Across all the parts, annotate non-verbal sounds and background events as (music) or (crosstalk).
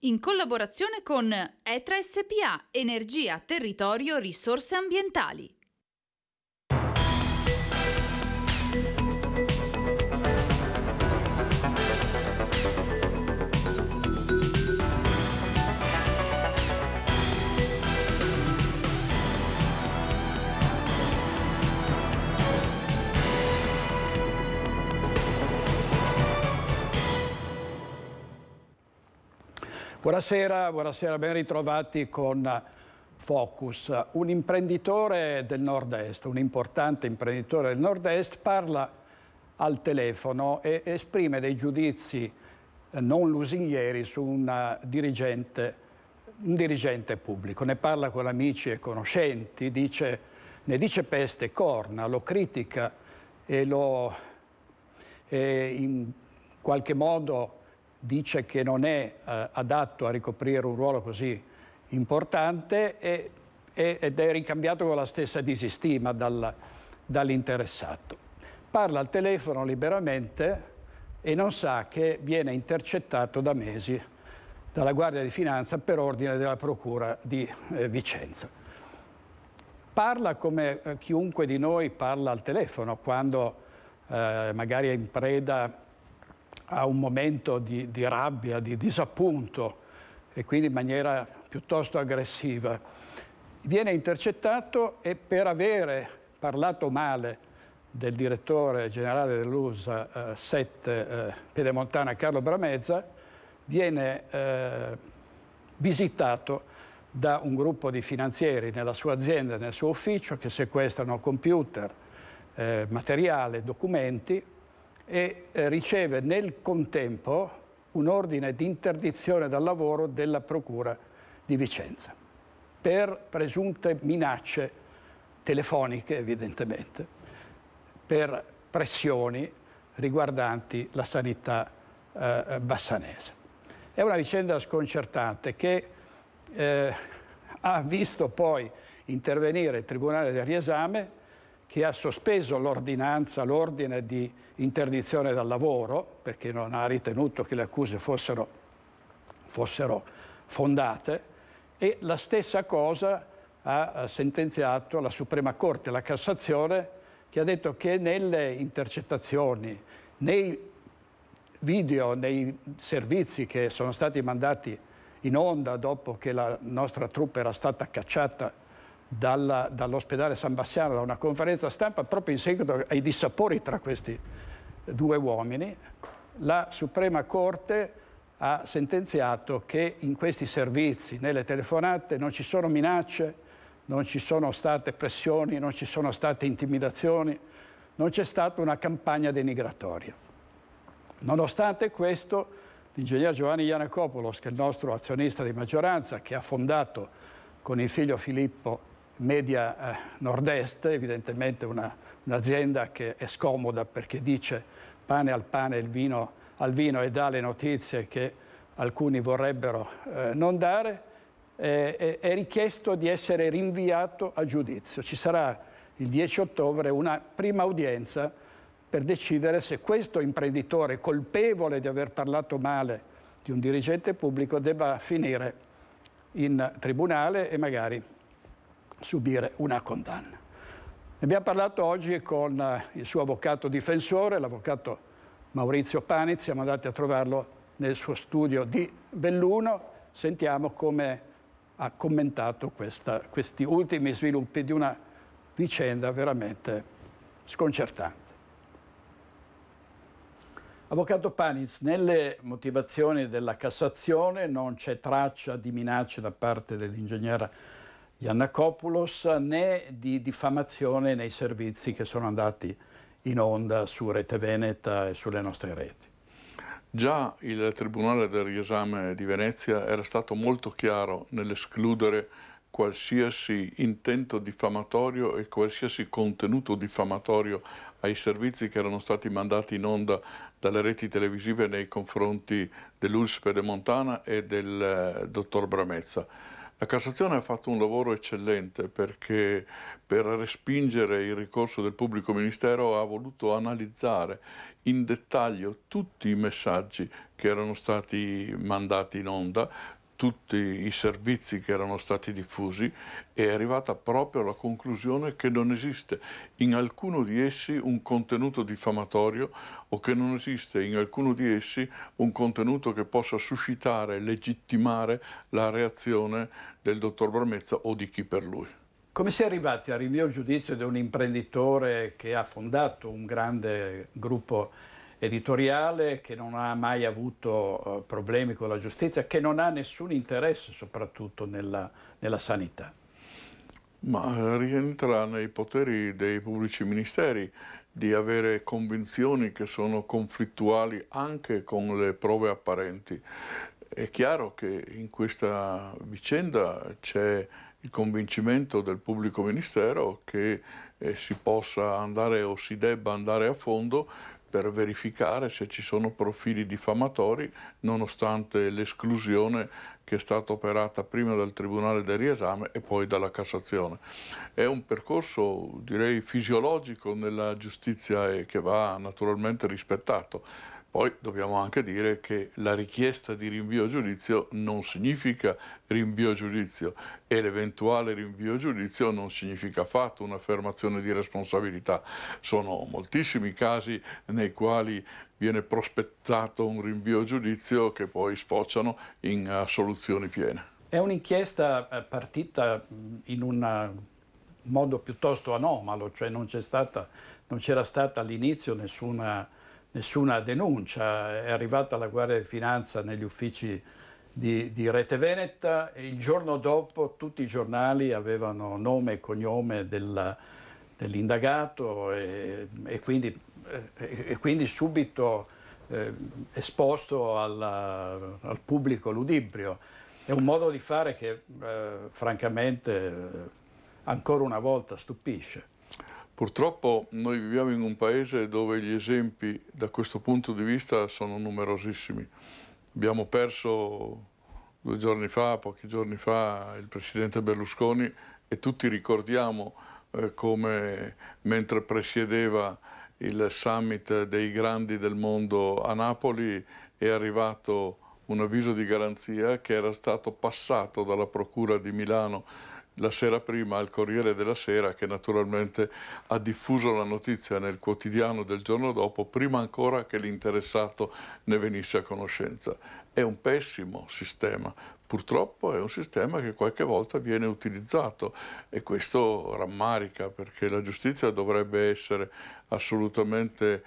in collaborazione con Etra SPA Energia, Territorio, Risorse Ambientali. Buonasera, buonasera, ben ritrovati con Focus. Un imprenditore del nord-est, un importante imprenditore del nord-est, parla al telefono e esprime dei giudizi eh, non lusinghieri su dirigente, un dirigente pubblico. Ne parla con amici e conoscenti, dice, ne dice peste e corna, lo critica e lo e in qualche modo dice che non è eh, adatto a ricoprire un ruolo così importante e, e, ed è ricambiato con la stessa disistima dal, dall'interessato. Parla al telefono liberamente e non sa che viene intercettato da mesi dalla Guardia di Finanza per ordine della Procura di eh, Vicenza. Parla come eh, chiunque di noi parla al telefono quando eh, magari è in preda a un momento di, di rabbia, di disappunto e quindi in maniera piuttosto aggressiva. Viene intercettato e per avere parlato male del direttore generale dell'USA eh, 7 eh, Piedemontana Carlo Bramezza viene eh, visitato da un gruppo di finanzieri nella sua azienda, nel suo ufficio, che sequestrano computer, eh, materiale, documenti e eh, riceve nel contempo un ordine di interdizione dal lavoro della Procura di Vicenza per presunte minacce telefoniche, evidentemente, per pressioni riguardanti la sanità eh, eh bassanese. È una vicenda sconcertante che eh, ha visto poi intervenire il Tribunale del Riesame che ha sospeso l'ordinanza, l'ordine di interdizione dal lavoro, perché non ha ritenuto che le accuse fossero, fossero fondate, e la stessa cosa ha sentenziato la Suprema Corte, la Cassazione, che ha detto che nelle intercettazioni, nei video, nei servizi che sono stati mandati in onda dopo che la nostra truppa era stata cacciata dall'ospedale San Bassiano da una conferenza stampa proprio in seguito ai dissapori tra questi due uomini, la Suprema Corte ha sentenziato che in questi servizi, nelle telefonate, non ci sono minacce, non ci sono state pressioni, non ci sono state intimidazioni, non c'è stata una campagna denigratoria. Nonostante questo, l'ingegner Giovanni Iannacopoulos, che è il nostro azionista di maggioranza, che ha fondato con il figlio Filippo media eh, nord-est, evidentemente una, un'azienda che è scomoda perché dice pane al pane, e vino al vino e dà le notizie che alcuni vorrebbero eh, non dare, eh, è richiesto di essere rinviato a giudizio. Ci sarà il 10 ottobre una prima udienza per decidere se questo imprenditore colpevole di aver parlato male di un dirigente pubblico debba finire in tribunale e magari subire una condanna. Ne abbiamo parlato oggi con eh, il suo avvocato difensore, l'avvocato Maurizio Paniz, siamo andati a trovarlo nel suo studio di Belluno, sentiamo come ha commentato questa, questi ultimi sviluppi di una vicenda veramente sconcertante. Avvocato Paniz, nelle motivazioni della Cassazione non c'è traccia di minacce da parte dell'ingegnere Iannacopoulos né di diffamazione nei servizi che sono andati in onda su Rete Veneta e sulle nostre reti. Già il Tribunale del riesame di Venezia era stato molto chiaro nell'escludere qualsiasi intento diffamatorio e qualsiasi contenuto diffamatorio ai servizi che erano stati mandati in onda dalle reti televisive nei confronti dell'USP Montana e del eh, dottor Bramezza. La Cassazione ha fatto un lavoro eccellente perché per respingere il ricorso del pubblico ministero ha voluto analizzare in dettaglio tutti i messaggi che erano stati mandati in onda, tutti i servizi che erano stati diffusi è arrivata proprio alla conclusione che non esiste in alcuno di essi un contenuto diffamatorio o che non esiste in alcuno di essi un contenuto che possa suscitare, legittimare la reazione del dottor Bramezza o di chi per lui. Come si è arrivati al rinvio giudizio di un imprenditore che ha fondato un grande gruppo editoriale che non ha mai avuto eh, problemi con la giustizia, che non ha nessun interesse soprattutto nella, nella sanità. Ma eh, rientra nei poteri dei pubblici ministeri di avere convinzioni che sono conflittuali anche con le prove apparenti. È chiaro che in questa vicenda c'è il convincimento del pubblico ministero che eh, si possa andare o si debba andare a fondo per verificare se ci sono profili diffamatori nonostante l'esclusione che è stata operata prima dal Tribunale del riesame e poi dalla Cassazione. È un percorso direi fisiologico nella giustizia e che va naturalmente rispettato. Poi dobbiamo anche dire che la richiesta di rinvio a giudizio non significa rinvio a giudizio e l'eventuale rinvio a giudizio non significa affatto un'affermazione di responsabilità. Sono moltissimi casi nei quali viene prospettato un rinvio a giudizio che poi sfociano in eh, soluzioni piene. È un'inchiesta eh, partita in un eh, modo piuttosto anomalo, cioè non c'era stata all'inizio nessuna nessuna denuncia, è arrivata la Guardia di Finanza negli uffici di, di, Rete Veneta e il giorno dopo tutti i giornali avevano nome e cognome dell'indagato dell e, e, e, quindi, subito eh, esposto alla, al pubblico ludibrio. È un modo di fare che eh, francamente ancora una volta stupisce. Purtroppo noi viviamo in un paese dove gli esempi da questo punto di vista sono numerosissimi. Abbiamo perso due giorni fa, pochi giorni fa, il presidente Berlusconi e tutti ricordiamo eh, come mentre presiedeva il summit dei grandi del mondo a Napoli è arrivato un avviso di garanzia che era stato passato dalla Procura di Milano la sera prima al Corriere della Sera che naturalmente ha diffuso la notizia nel quotidiano del giorno dopo prima ancora che l'interessato ne venisse a conoscenza. È un pessimo sistema, purtroppo è un sistema che qualche volta viene utilizzato e questo rammarica perché la giustizia dovrebbe essere assolutamente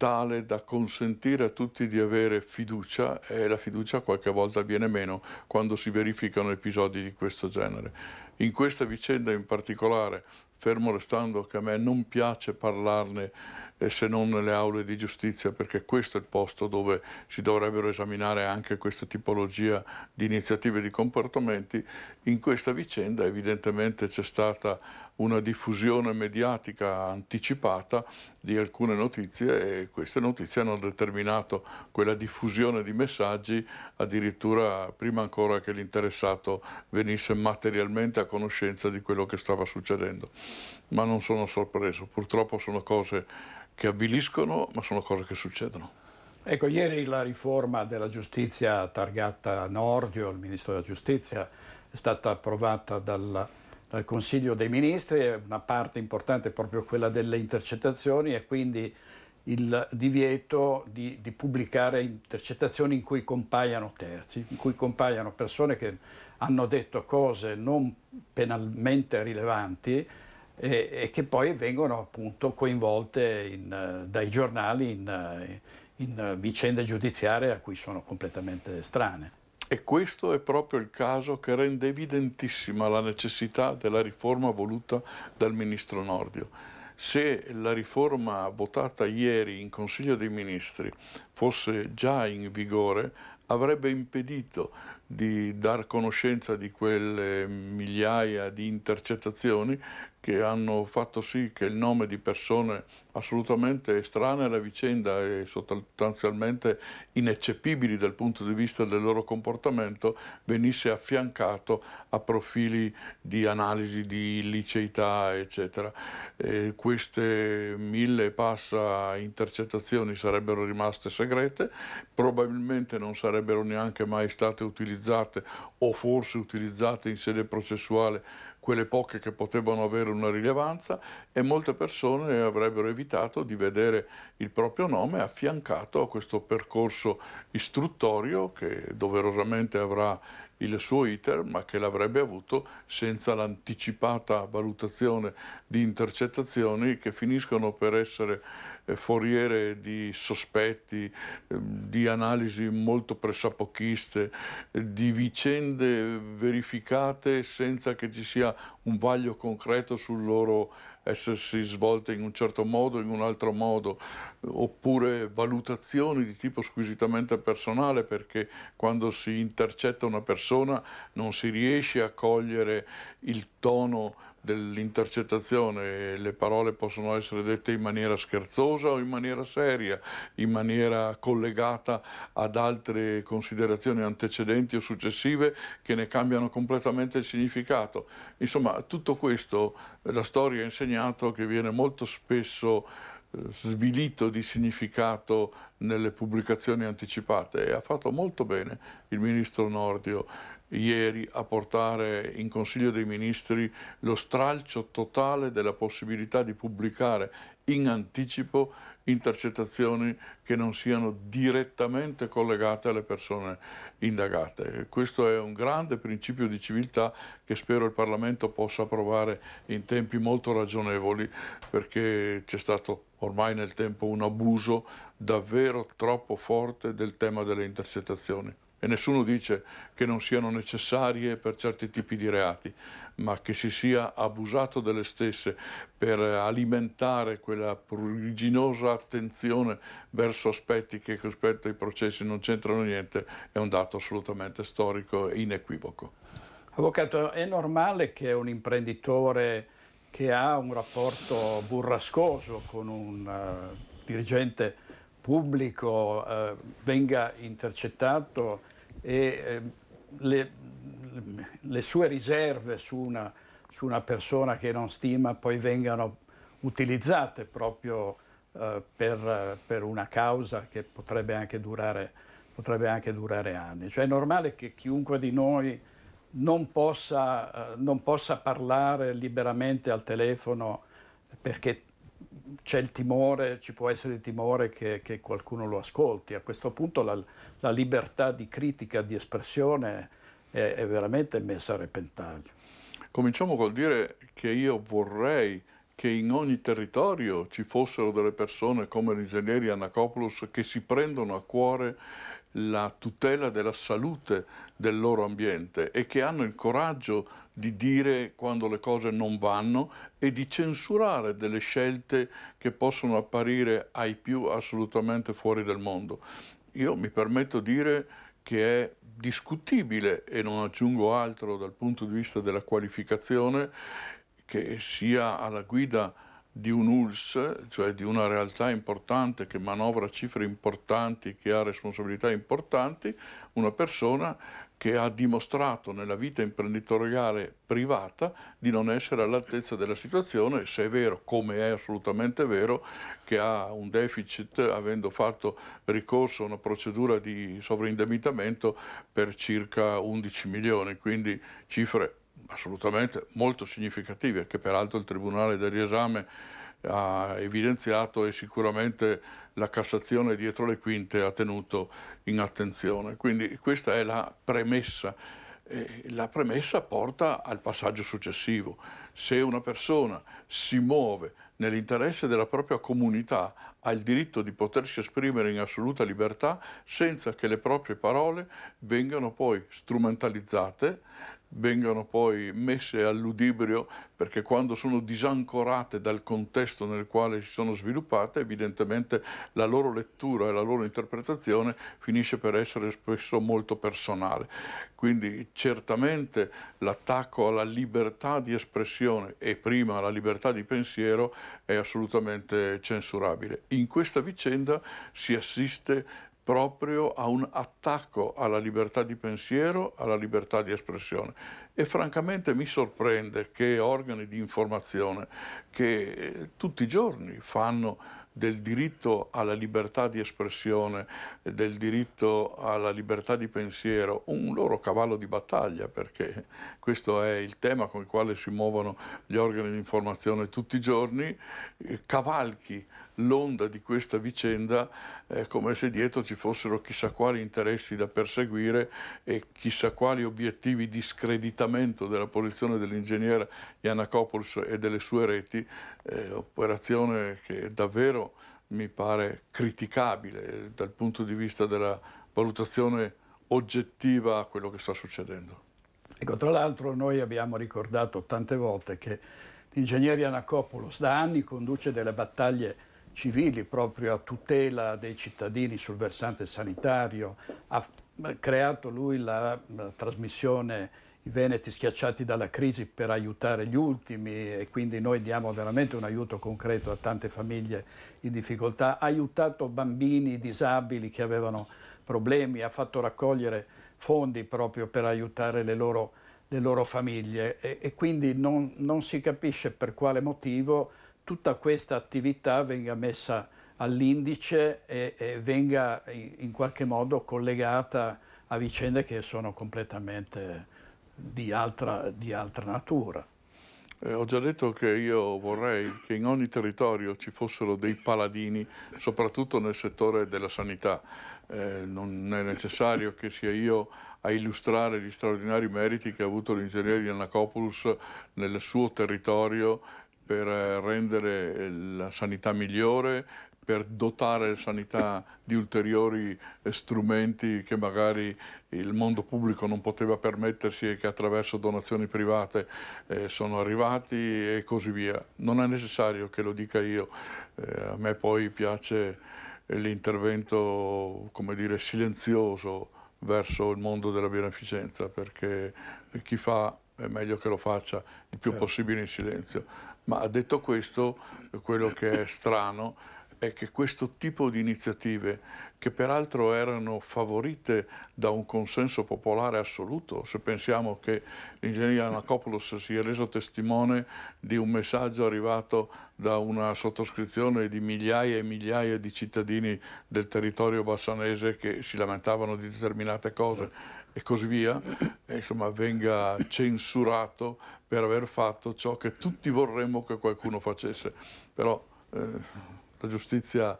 tale da consentire a tutti di avere fiducia e la fiducia qualche volta viene meno quando si verificano episodi di questo genere. In questa vicenda in particolare, fermo restando che a me non piace parlarne se non nelle aule di giustizia, perché questo è il posto dove si dovrebbero esaminare anche questa tipologia di iniziative e di comportamenti. In questa vicenda evidentemente c'è stata una diffusione mediatica anticipata di alcune notizie e queste notizie hanno determinato quella diffusione di messaggi addirittura prima ancora che l'interessato venisse materialmente a conoscenza di quello che stava succedendo. Ma non sono sorpreso, purtroppo sono cose che avviliscono, ma sono cose che succedono. Ecco, ieri la riforma della giustizia targata Nordio, il ministro della giustizia, è stata approvata dal, dal Consiglio dei Ministri, una parte importante è proprio quella delle intercettazioni e quindi il divieto di, di, pubblicare intercettazioni in cui compaiano terzi, in cui compaiano persone che hanno detto cose non penalmente rilevanti e, e che poi vengono appunto coinvolte in, eh, dai giornali in, eh, in eh, vicende giudiziarie a cui sono completamente strane. E questo è proprio il caso che rende evidentissima la necessità della riforma voluta dal ministro Nordio. Se la riforma votata ieri in Consiglio dei Ministri fosse già in vigore, avrebbe impedito di dar conoscenza di quelle migliaia di intercettazioni che hanno fatto sì che il nome di persone assolutamente estranee alla vicenda e sostanzialmente ineccepibili dal punto di vista del loro comportamento venisse affiancato a profili di analisi di liceità, eccetera. E queste mille passa intercettazioni sarebbero rimaste segrete, probabilmente non sarebbero neanche mai state utilizzate o forse utilizzate in sede processuale quelle poche che potevano avere una rilevanza e molte persone avrebbero evitato di vedere il proprio nome affiancato a questo percorso istruttorio che doverosamente avrà il suo iter, ma che l'avrebbe avuto senza l'anticipata valutazione di intercettazioni che finiscono per essere eh, foriere di sospetti, ehm, di analisi molto pressapochiste, eh, di vicende verificate senza che ci sia un vaglio concreto sul loro essersi svolte in un certo modo, o in un altro modo, oppure valutazioni di tipo squisitamente personale, perché quando si intercetta una persona non si riesce a cogliere il tono dell'intercettazione, le parole possono essere dette in maniera scherzosa o in maniera seria, in maniera collegata ad altre considerazioni antecedenti o successive che ne cambiano completamente il significato. Insomma, tutto questo la storia ha insegnato che viene molto spesso eh, svilito di significato nelle pubblicazioni anticipate e ha fatto molto bene il ministro Nordio ieri a portare in Consiglio dei Ministri lo stralcio totale della possibilità di pubblicare in anticipo intercettazioni che non siano direttamente collegate alle persone indagate. Questo è un grande principio di civiltà che spero il Parlamento possa approvare in tempi molto ragionevoli perché c'è stato ormai nel tempo un abuso davvero troppo forte del tema delle intercettazioni e nessuno dice che non siano necessarie per certi tipi di reati, ma che si sia abusato delle stesse per alimentare quella pruriginosa attenzione verso aspetti che rispetto ai processi non c'entrano niente è un dato assolutamente storico e inequivoco. Avvocato, è normale che un imprenditore che ha un rapporto burrascoso con un uh, dirigente pubblico eh, venga intercettato e eh, le, le, sue riserve su una, su una, persona che non stima poi vengano utilizzate proprio eh, per, per, una causa che potrebbe anche, durare, potrebbe anche durare anni. Cioè è normale che chiunque di noi non possa, eh, non possa parlare liberamente al telefono perché c'è il timore, ci può essere il timore che, che qualcuno lo ascolti. A questo punto la, la libertà di critica, di espressione è, è veramente messa a repentaglio. Cominciamo col dire che io vorrei che in ogni territorio ci fossero delle persone come l'ingegnere Anacopoulos che si prendono a cuore la tutela della salute del loro ambiente e che hanno il coraggio di dire quando le cose non vanno e di censurare delle scelte che possono apparire ai più assolutamente fuori del mondo. Io mi permetto di dire che è discutibile, e non aggiungo altro dal punto di vista della qualificazione, che sia alla guida di un ULS, cioè di una realtà importante che manovra cifre importanti, che ha responsabilità importanti, una persona che ha dimostrato nella vita imprenditoriale privata di non essere all'altezza della situazione, se è vero, come è assolutamente vero, che ha un deficit avendo fatto ricorso a una procedura di sovraindebitamento per circa 11 milioni, quindi cifre assolutamente molto significativi, che peraltro il Tribunale del riesame ha evidenziato e sicuramente la Cassazione dietro le quinte ha tenuto in attenzione. Quindi questa è la premessa. E la premessa porta al passaggio successivo. Se una persona si muove nell'interesse della propria comunità, ha il diritto di potersi esprimere in assoluta libertà senza che le proprie parole vengano poi strumentalizzate vengano poi messe all'udibrio perché quando sono disancorate dal contesto nel quale si sono sviluppate evidentemente la loro lettura e la loro interpretazione finisce per essere spesso molto personale. Quindi certamente l'attacco alla libertà di espressione e prima alla libertà di pensiero è assolutamente censurabile. In questa vicenda si assiste proprio a un attacco alla libertà di pensiero, alla libertà di espressione. E francamente mi sorprende che organi di informazione che eh, tutti i giorni fanno del diritto alla libertà di espressione, del diritto alla libertà di pensiero, un loro cavallo di battaglia, perché questo è il tema con il quale si muovono gli organi di informazione tutti i giorni, eh, cavalchi l'onda di questa vicenda eh, come se dietro ci fossero chissà quali interessi da perseguire e chissà quali obiettivi di screditamento della posizione dell'ingegnere Yanakopoulos e delle sue reti, eh, operazione che davvero mi pare criticabile dal punto di vista della valutazione oggettiva a quello che sta succedendo. Ecco, tra l'altro noi abbiamo ricordato tante volte che l'ingegnere Anacopoulos da anni conduce delle battaglie civili proprio a tutela dei cittadini sul versante sanitario, ha creato lui la, la trasmissione i Veneti schiacciati dalla crisi per aiutare gli ultimi e quindi noi diamo veramente un aiuto concreto a tante famiglie in difficoltà, ha aiutato bambini disabili che avevano problemi, ha fatto raccogliere fondi proprio per aiutare le loro, le loro famiglie e, e quindi non, non si capisce per quale motivo tutta questa attività venga messa all'indice e, e, venga in qualche modo collegata a vicende che sono completamente di altra, di altra natura. Eh, ho già detto che io vorrei che in ogni territorio ci fossero dei paladini, soprattutto nel settore della sanità. Eh, non è necessario che sia io a illustrare gli straordinari meriti che ha avuto l'ingegnere Iannacopoulos nel suo territorio per eh, rendere eh, la sanità migliore, per dotare la sanità di ulteriori eh, strumenti che magari il mondo pubblico non poteva permettersi e che attraverso donazioni private eh, sono arrivati e così via. Non è necessario che lo dica io, eh, a me poi piace l'intervento come dire, silenzioso verso il mondo della beneficenza perché chi fa è meglio che lo faccia il più certo. possibile in silenzio. Ma detto questo, quello che è strano è che questo tipo di iniziative, che peraltro erano favorite da un consenso popolare assoluto, se pensiamo che l'ingegneria Anacopoulos si è reso testimone di un messaggio arrivato da una sottoscrizione di migliaia e migliaia di cittadini del territorio bassanese che si lamentavano di determinate cose e così via, e insomma, venga censurato per aver fatto ciò che tutti vorremmo che qualcuno facesse. Però eh, la giustizia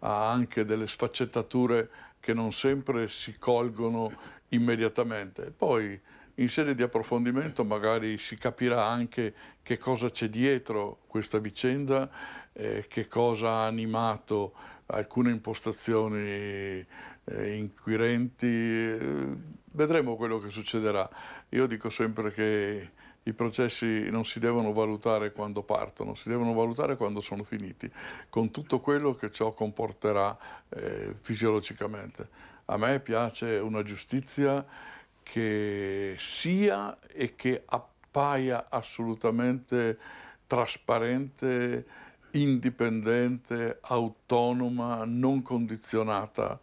ha anche delle sfaccettature che non sempre si colgono immediatamente. Poi in sede di approfondimento magari si capirà anche che cosa c'è dietro questa vicenda, eh, che cosa ha animato alcune impostazioni eh, inquirenti. Eh, Vedremo quello che succederà. Io dico sempre che i processi non si devono valutare quando partono, si devono valutare quando sono finiti, con tutto quello che ciò comporterà eh, fisiologicamente. A me piace una giustizia che sia e che appaia assolutamente trasparente, indipendente, autonoma, non condizionata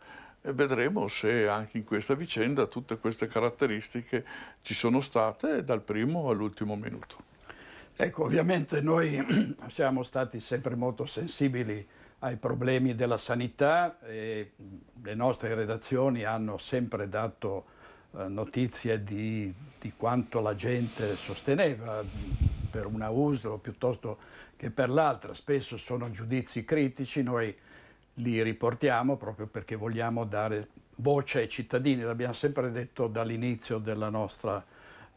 vedremo se anche in questa vicenda tutte queste caratteristiche ci sono state dal primo all'ultimo minuto. Ecco, ovviamente noi (clears throat) siamo stati sempre molto sensibili ai problemi della sanità e le nostre redazioni hanno sempre dato eh, notizie di, di, quanto la gente sosteneva per una USL piuttosto che per l'altra. Spesso sono giudizi critici, noi li riportiamo proprio perché vogliamo dare voce ai cittadini, l'abbiamo sempre detto dall'inizio della nostra,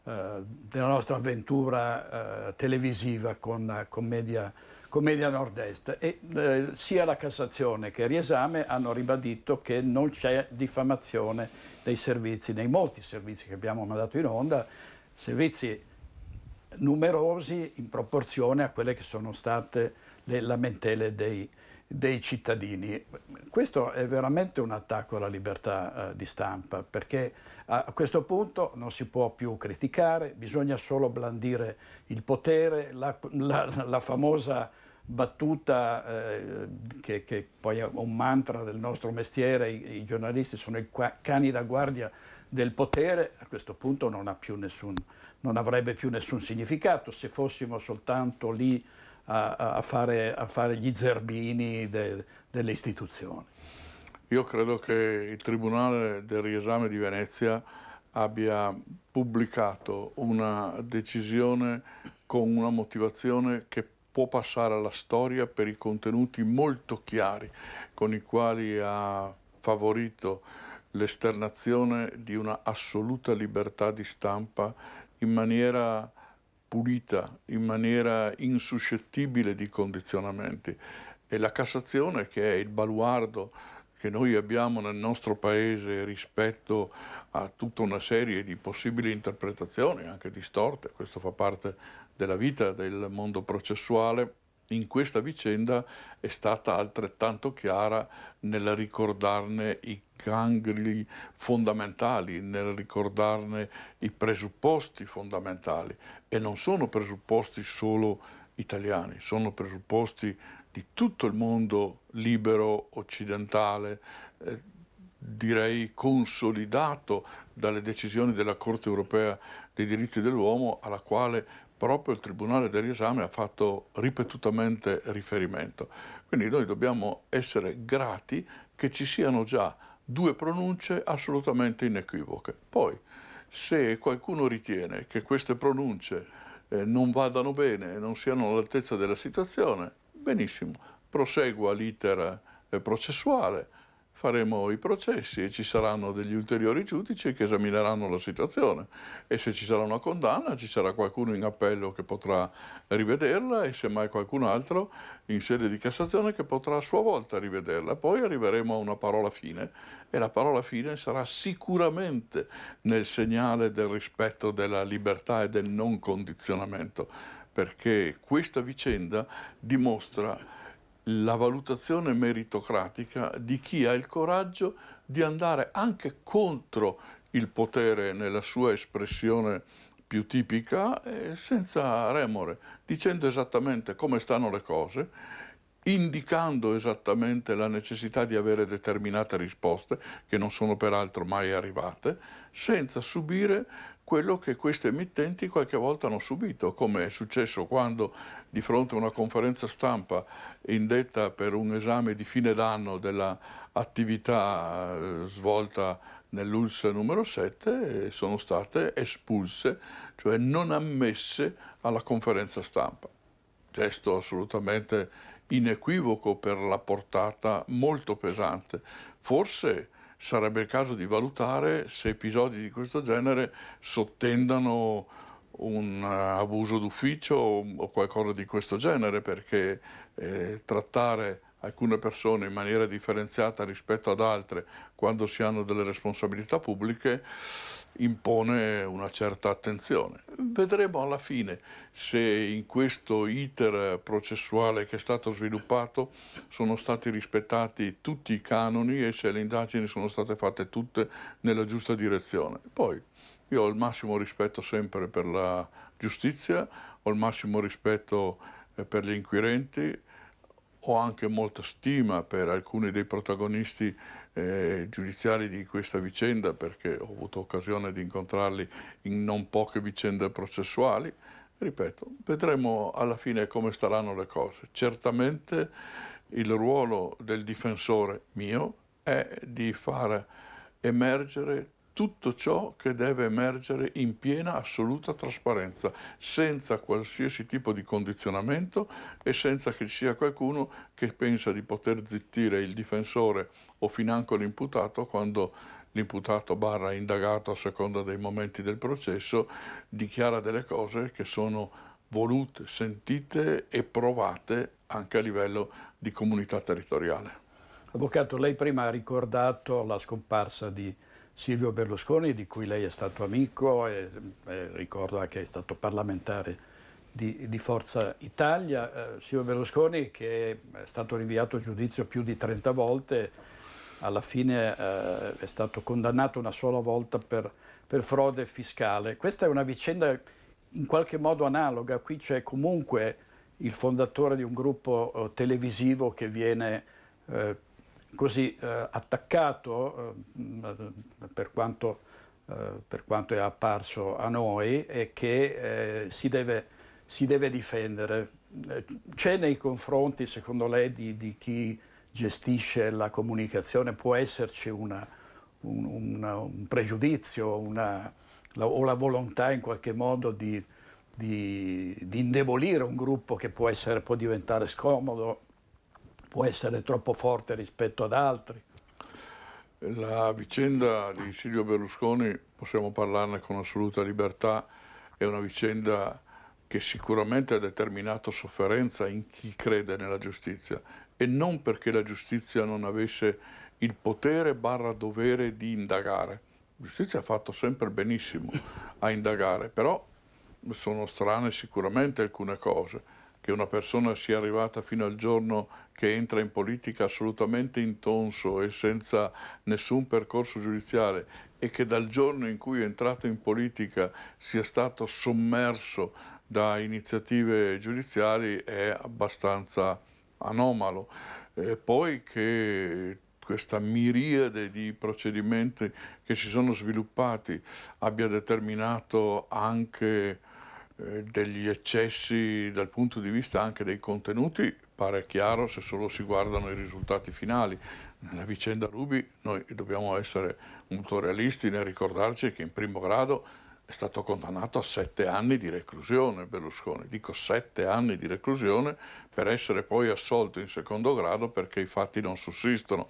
eh, della nostra avventura eh, televisiva con eh, commedia, commedia nord-est e eh, sia la Cassazione che il Riesame hanno ribadito che non c'è diffamazione dei servizi, nei molti servizi che abbiamo mandato in onda, servizi numerosi in proporzione a quelle che sono state le lamentele dei cittadini dei cittadini. Questo è veramente un attacco alla libertà eh, di stampa, perché a questo punto non si può più criticare, bisogna solo blandire il potere, la, la, la famosa battuta eh, che, che, poi è un mantra del nostro mestiere, i, i giornalisti sono i qua, cani da guardia del potere, a questo punto non, ha più nessun, non avrebbe più nessun significato se fossimo soltanto lì a, a, fare, a fare, gli zerbini de, delle istituzioni. Io credo che il Tribunale del riesame di Venezia abbia pubblicato una decisione con una motivazione che può passare alla storia per i contenuti molto chiari con i quali ha favorito l'esternazione di una assoluta libertà di stampa in maniera pulita in maniera insuscettibile di condizionamenti e la Cassazione che è il baluardo che noi abbiamo nel nostro paese rispetto a tutta una serie di possibili interpretazioni, anche distorte, questo fa parte della vita del mondo processuale, in questa vicenda è stata altrettanto chiara nel ricordarne i gangli fondamentali, nel ricordarne i presupposti fondamentali e non sono presupposti solo italiani, sono presupposti di tutto il mondo libero occidentale. Eh, direi consolidato dalle decisioni della Corte europea dei diritti dell'uomo alla quale proprio il Tribunale del riesame ha fatto ripetutamente riferimento. Quindi noi dobbiamo essere grati che ci siano già due pronunce assolutamente inequivoche. Poi, se qualcuno ritiene che queste pronunce eh, non vadano bene, non siano all'altezza della situazione, benissimo, prosegua l'iter eh, processuale faremo i processi e ci saranno degli ulteriori giudici che esamineranno la situazione e se ci sarà una condanna ci sarà qualcuno in appello che potrà rivederla e semmai qualcun altro in sede di Cassazione che potrà a sua volta rivederla. Poi arriveremo a una parola fine e la parola fine sarà sicuramente nel segnale del rispetto della libertà e del non condizionamento perché questa vicenda dimostra la valutazione meritocratica di chi ha il coraggio di andare anche contro il potere nella sua espressione più tipica e eh, senza remore, dicendo esattamente come stanno le cose, indicando esattamente la necessità di avere determinate risposte, che non sono peraltro mai arrivate, senza subire quello che queste emittenti qualche volta hanno subito, come è successo quando di fronte a una conferenza stampa indetta per un esame di fine d'anno dell'attività eh, svolta nell'ULS numero 7 sono state espulse, cioè non ammesse alla conferenza stampa. Gesto assolutamente inequivoco per la portata molto pesante. Forse sarebbe il caso di valutare se episodi di questo genere sottendano un eh, abuso d'ufficio o qualcosa di questo genere, perché eh, trattare alcune persone in maniera differenziata rispetto ad altre quando si hanno delle responsabilità pubbliche impone una certa attenzione. Vedremo alla fine se in questo iter processuale che è stato sviluppato sono stati rispettati tutti i canoni e se le indagini sono state fatte tutte nella giusta direzione. Poi io ho il massimo rispetto sempre per la giustizia, ho il massimo rispetto eh, per gli inquirenti, ho anche molta stima per alcuni dei protagonisti eh, giudiziari di questa vicenda perché ho avuto occasione di incontrarli in non poche vicende processuali. Ripeto, vedremo alla fine come staranno le cose. Certamente il ruolo del difensore mio è di far emergere tutto ciò che deve emergere in piena assoluta trasparenza, senza qualsiasi tipo di condizionamento e senza che ci sia qualcuno che pensa di poter zittire il difensore o financo l'imputato quando l'imputato barra indagato a seconda dei momenti del processo dichiara delle cose che sono volute, sentite e provate anche a livello di comunità territoriale. Avvocato, lei prima ha ricordato la scomparsa di Silvio Berlusconi, di cui lei è stato amico e, e ricordo anche è stato parlamentare di, di Forza Italia. Eh, Silvio Berlusconi che è stato rinviato a giudizio più di 30 volte, alla fine eh, è stato condannato una sola volta per, per frode fiscale. Questa è una vicenda in qualche modo analoga, qui c'è comunque il fondatore di un gruppo eh, televisivo che viene eh, così eh, attaccato eh, per, quanto, eh, per, quanto, è apparso a noi e che eh, si deve, si, deve, difendere. Eh, c'è nei confronti, secondo lei, di, di, chi gestisce la comunicazione, può esserci una, un, una, un, pregiudizio una, la, o la volontà in qualche modo di, di, di indebolire un gruppo che può, essere, può diventare scomodo può essere troppo forte rispetto ad altri. La vicenda di Silvio Berlusconi, possiamo parlarne con assoluta libertà, è una vicenda che sicuramente ha determinato sofferenza in chi crede nella giustizia e non perché la giustizia non avesse il potere barra dovere di indagare. La giustizia ha fatto sempre benissimo a indagare, però sono strane sicuramente alcune cose che una persona sia arrivata fino al giorno che entra in politica assolutamente intonso e senza nessun percorso giudiziale e che dal giorno in cui è entrato in politica sia stato sommerso da iniziative giudiziali è abbastanza anomalo. E poi che questa miriade di procedimenti che si sono sviluppati abbia determinato anche eh, degli eccessi dal punto di vista anche dei contenuti pare chiaro se solo si guardano i risultati finali. Nella vicenda Rubi noi dobbiamo essere molto realisti nel ricordarci che in primo grado è stato condannato a sette anni di reclusione Berlusconi, dico sette anni di reclusione per essere poi assolto in secondo grado perché i fatti non sussistono.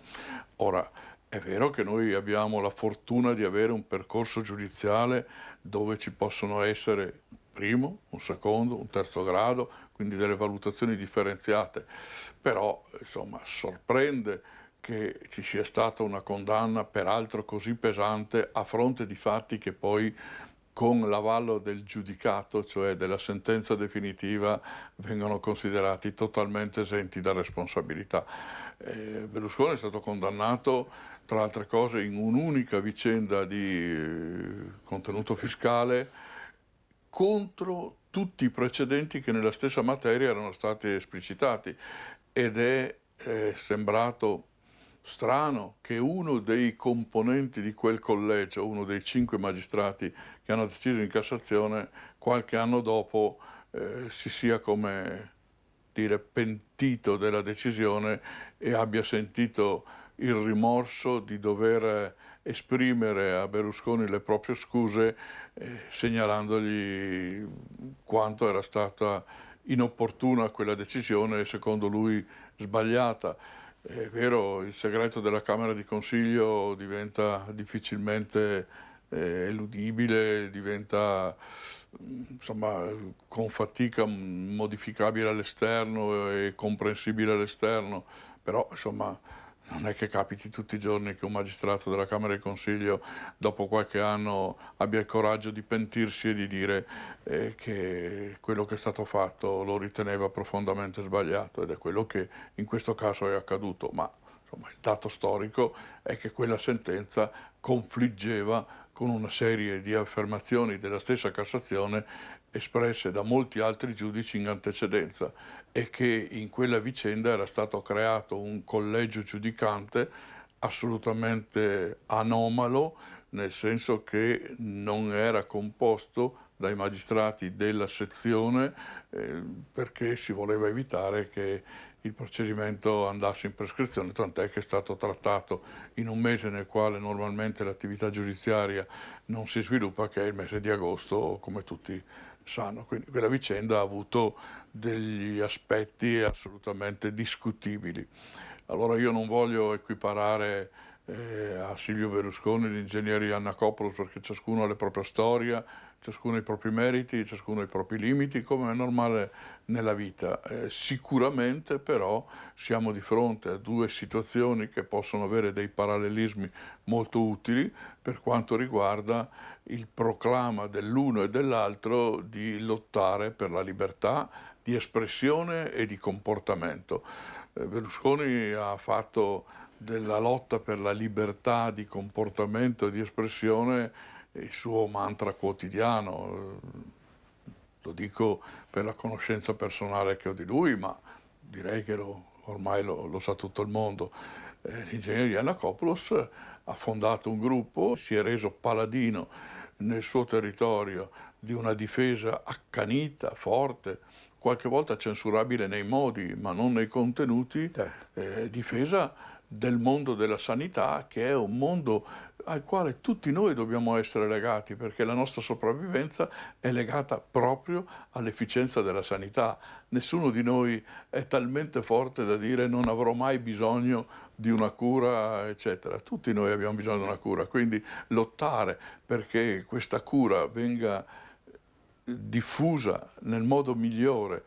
Ora, è vero che noi abbiamo la fortuna di avere un percorso giudiziale dove ci possono essere primo, un secondo, un terzo grado, quindi delle valutazioni differenziate, però insomma sorprende che ci sia stata una condanna peraltro così pesante a fronte di fatti che poi con l'avallo del giudicato, cioè della sentenza definitiva, vengono considerati totalmente esenti da responsabilità. Eh, Berlusconi è stato condannato, tra altre cose, in un'unica vicenda di eh, contenuto fiscale contro tutti i precedenti che nella stessa materia erano stati esplicitati ed è, è sembrato strano che uno dei componenti di quel collegio, uno dei cinque magistrati che hanno deciso in Cassazione, qualche anno dopo eh, si sia come dire pentito della decisione e abbia sentito il rimorso di dover esprimere a Berlusconi le proprie scuse eh, segnalandogli quanto era stata inopportuna quella decisione e secondo lui sbagliata. È vero, il segreto della Camera di Consiglio diventa difficilmente eh, eludibile, diventa insomma, con fatica modificabile all'esterno e comprensibile all'esterno, però insomma non è che capiti tutti i giorni che un magistrato della Camera di Consiglio dopo qualche anno abbia il coraggio di pentirsi e di dire eh, che quello che è stato fatto lo riteneva profondamente sbagliato ed è quello che in questo caso è accaduto, ma insomma, il dato storico è che quella sentenza confliggeva con una serie di affermazioni della stessa Cassazione espresse da molti altri giudici in antecedenza e che in quella vicenda era stato creato un collegio giudicante assolutamente anomalo, nel senso che non era composto dai magistrati della sezione eh, perché si voleva evitare che il procedimento andasse in prescrizione, tant'è che è stato trattato in un mese nel quale normalmente l'attività giudiziaria non si sviluppa, che è il mese di agosto, come tutti sanno. Quindi quella vicenda ha avuto degli aspetti assolutamente discutibili. Allora io non voglio equiparare eh, a Silvio Berlusconi gli Anna Anacopoulos perché ciascuno ha la propria storia ciascuno ha i propri meriti, ciascuno ha i propri limiti, come è normale nella vita. Eh, sicuramente però siamo di fronte a due situazioni che possono avere dei parallelismi molto utili per quanto riguarda il proclama dell'uno e dell'altro di lottare per la libertà di espressione e di comportamento. Eh, Berlusconi ha fatto della lotta per la libertà di comportamento e di espressione il suo mantra quotidiano, lo dico per la conoscenza personale che ho di lui, ma direi che lo, ormai lo, lo, sa tutto il mondo. Eh, l'ingegneria Anacopoulos ha fondato un gruppo, si è reso paladino nel suo territorio di una difesa accanita, forte, qualche volta censurabile nei modi, ma non nei contenuti, certo. eh, difesa del mondo della sanità, che è un mondo al quale tutti noi dobbiamo essere legati, perché la nostra sopravvivenza è legata proprio all'efficienza della sanità. Nessuno di noi è talmente forte da dire non avrò mai bisogno di una cura, eccetera. Tutti noi abbiamo bisogno di una cura, quindi lottare perché questa cura venga diffusa nel modo migliore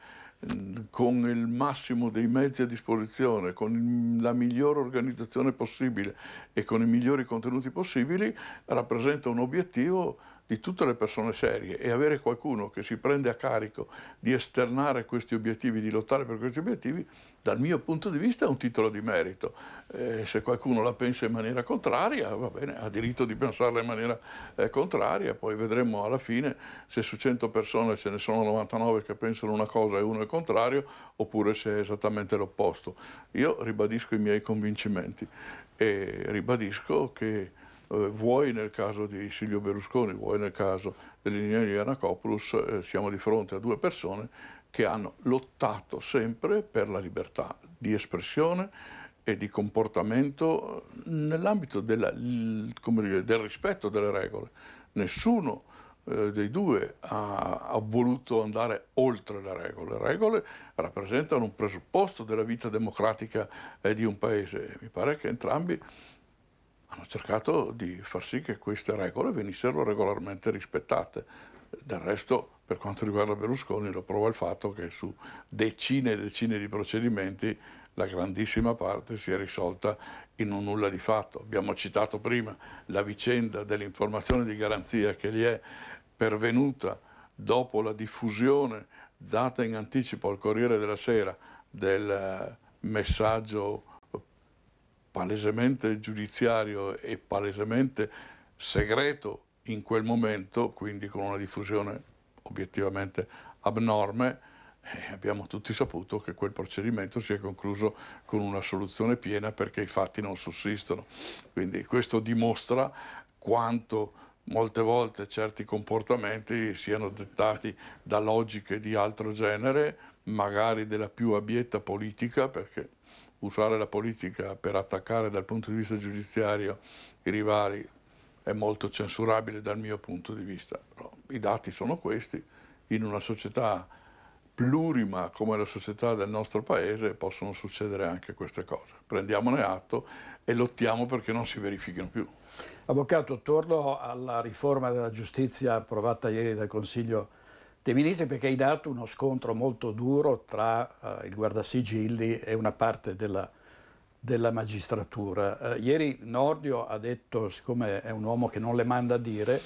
con il massimo dei mezzi a disposizione, con la migliore organizzazione possibile e con i migliori contenuti possibili, rappresenta un obiettivo di tutte le persone serie e avere qualcuno che si prende a carico di esternare questi obiettivi, di lottare per questi obiettivi, dal mio punto di vista è un titolo di merito. Eh, se qualcuno la pensa in maniera contraria, va bene, ha diritto di pensarla in maniera eh, contraria, poi vedremo alla fine se su 100 persone ce ne sono 99 che pensano una cosa e uno è contrario, oppure se è esattamente l'opposto. Io ribadisco i miei convincimenti e ribadisco che eh, vuoi nel caso di Silvio Berlusconi, vuoi nel caso dell'ingegnere Ianacopoulos, eh, siamo di fronte a due persone che hanno lottato sempre per la libertà di espressione e di comportamento eh, nell'ambito della, dire, del rispetto delle regole. Nessuno eh, dei due ha, ha, voluto andare oltre le regole. Le regole rappresentano un presupposto della vita democratica eh, di un paese. Mi pare che entrambi hanno cercato di far sì che queste regole venissero regolarmente rispettate. Del resto, per quanto riguarda Berlusconi, lo prova il fatto che su decine e decine di procedimenti la grandissima parte si è risolta in un nulla di fatto. Abbiamo citato prima la vicenda dell'informazione di garanzia che gli è pervenuta dopo la diffusione data in anticipo al Corriere della Sera del messaggio palesemente giudiziario e palesemente segreto in quel momento, quindi con una diffusione obiettivamente abnorme, eh, abbiamo tutti saputo che quel procedimento si è concluso con una soluzione piena perché i fatti non sussistono. Quindi questo dimostra quanto molte volte certi comportamenti siano dettati da logiche di altro genere, magari della più abietta politica, perché usare la politica per attaccare dal punto di vista giudiziario i rivali è molto censurabile dal mio punto di vista. I dati sono questi, in una società plurima come la società del nostro paese possono succedere anche queste cose. Prendiamone atto e lottiamo perché non si verifichino più. Avvocato, torno alla riforma della giustizia approvata ieri dal Consiglio Teminese perché hai dato uno scontro molto duro tra eh, il guardasigilli e una parte della, della magistratura. Eh, ieri Nordio ha detto, siccome è un uomo che non le manda a dire,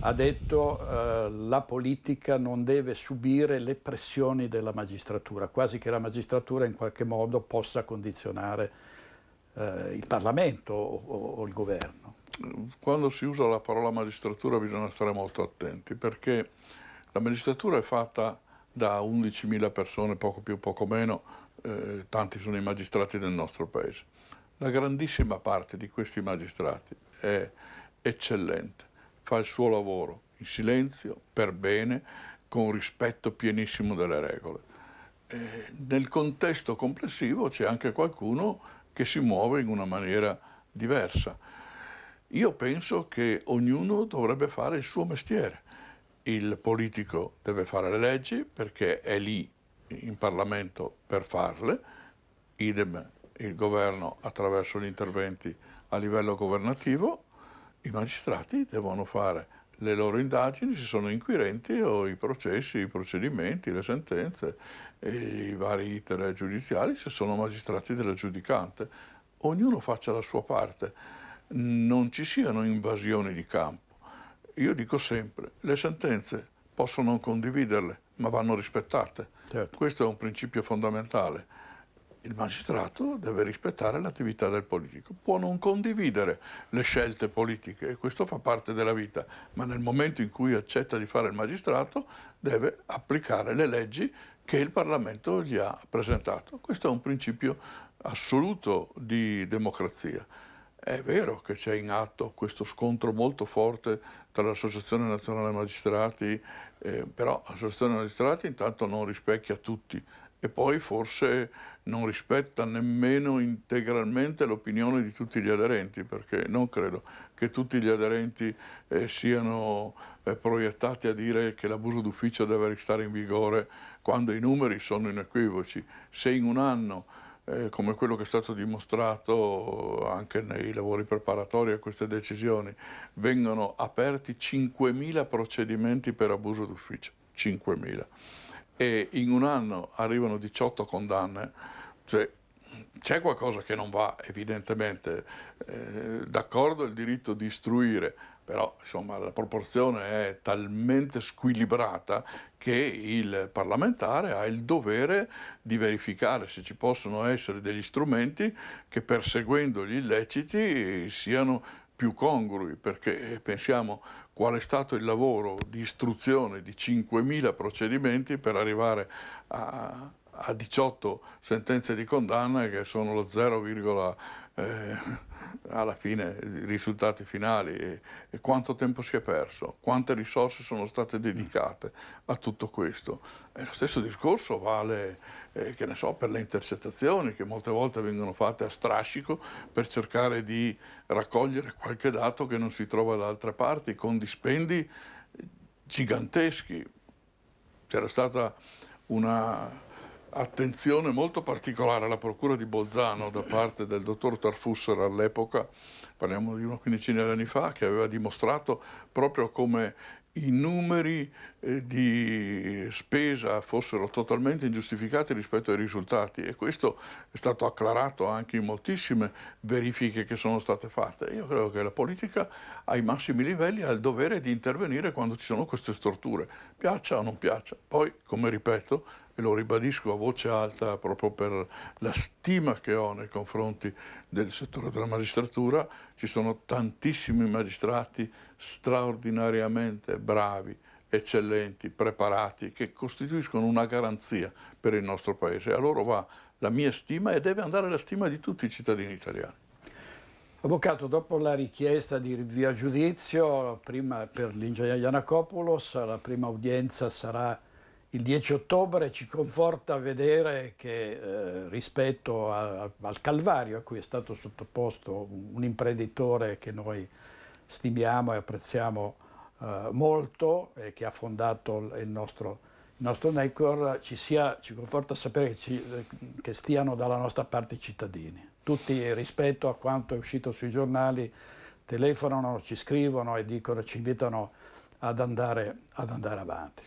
ha detto eh, la politica non deve subire le pressioni della magistratura, quasi che la magistratura in qualche modo possa condizionare eh, il Parlamento o, o, il governo. Quando si usa la parola magistratura bisogna stare molto attenti perché la magistratura è fatta da 11.000 persone, poco più, poco meno, eh, tanti sono i magistrati del nostro paese. La grandissima parte di questi magistrati è eccellente, fa il suo lavoro in silenzio, per bene, con rispetto pienissimo delle regole. E eh, nel contesto complessivo c'è anche qualcuno che si muove in una maniera diversa. Io penso che ognuno dovrebbe fare il suo mestiere il politico deve fare le leggi perché è lì in Parlamento per farle, idem il governo attraverso gli interventi a livello governativo, i magistrati devono fare le loro indagini, se sono inquirenti o i processi, i procedimenti, le sentenze, i vari iter giudiziali, se sono magistrati della giudicante. Ognuno faccia la sua parte, non ci siano invasioni di campo io dico sempre, le sentenze posso non condividerle, ma vanno rispettate. Certo. Questo è un principio fondamentale. Il magistrato deve rispettare l'attività del politico, può non condividere le scelte politiche e questo fa parte della vita, ma nel momento in cui accetta di fare il magistrato deve applicare le leggi che il Parlamento gli ha presentato. Questo è un principio assoluto di democrazia. È vero che c'è in atto questo scontro molto forte tra l'Associazione Nazionale Magistrati, eh, però l'Associazione Magistrati intanto non rispecchia tutti e poi forse non rispetta nemmeno integralmente l'opinione di tutti gli aderenti, perché non credo che tutti gli aderenti eh, siano eh, proiettati a dire che l'abuso d'ufficio deve restare in vigore quando i numeri sono inequivoci. Se in un anno eh, come quello che è stato dimostrato anche nei lavori preparatori a queste decisioni, vengono aperti 5.000 procedimenti per abuso d'ufficio, 5.000, e in un anno arrivano 18 condanne, cioè c'è qualcosa che non va evidentemente, eh, d'accordo il diritto di istruire, però insomma, la proporzione è talmente squilibrata che il parlamentare ha il dovere di verificare se ci possono essere degli strumenti che perseguendo gli illeciti siano più congrui, perché eh, pensiamo qual è stato il lavoro di istruzione di 5.000 procedimenti per arrivare a a 18 sentenze di condanna che sono lo 0, eh, alla fine i risultati finali e, e quanto tempo si è perso, quante risorse sono state dedicate a tutto questo. E lo stesso discorso vale, eh, che ne so, per le intercettazioni che molte volte vengono fatte a strascico per cercare di raccogliere qualche dato che non si trova da altre parti con dispendi giganteschi. C'era stata una attenzione molto particolare alla procura di Bolzano da parte del dottor Tarfusser all'epoca, parliamo di una quindicina di anni fa, che aveva dimostrato proprio come i numeri eh, di spesa fossero totalmente ingiustificati rispetto ai risultati e questo è stato acclarato anche in moltissime verifiche che sono state fatte. Io credo che la politica ai massimi livelli ha il dovere di intervenire quando ci sono queste strutture, piaccia o non piaccia. Poi, come ripeto, e lo ribadisco a voce alta proprio per la stima che ho nei confronti del settore della magistratura, ci sono tantissimi magistrati straordinariamente bravi, eccellenti, preparati, che costituiscono una garanzia per il nostro Paese. A loro va la mia stima e deve andare la stima di tutti i cittadini italiani. Avvocato, dopo la richiesta di rinvio a giudizio, prima per l'ingegnere Iannacopoulos, la prima udienza sarà il 10 ottobre, ci conforta vedere che eh, rispetto a, al calvario a cui è stato sottoposto un, un imprenditore che noi stimiamo e apprezziamo eh, molto e che ha fondato il nostro, il nostro network, ci, sia, ci conforta sapere che, ci, che stiano dalla nostra parte i cittadini. Tutti rispetto a quanto è uscito sui giornali, telefonano, ci scrivono e dicono, ci invitano ad andare, ad andare avanti.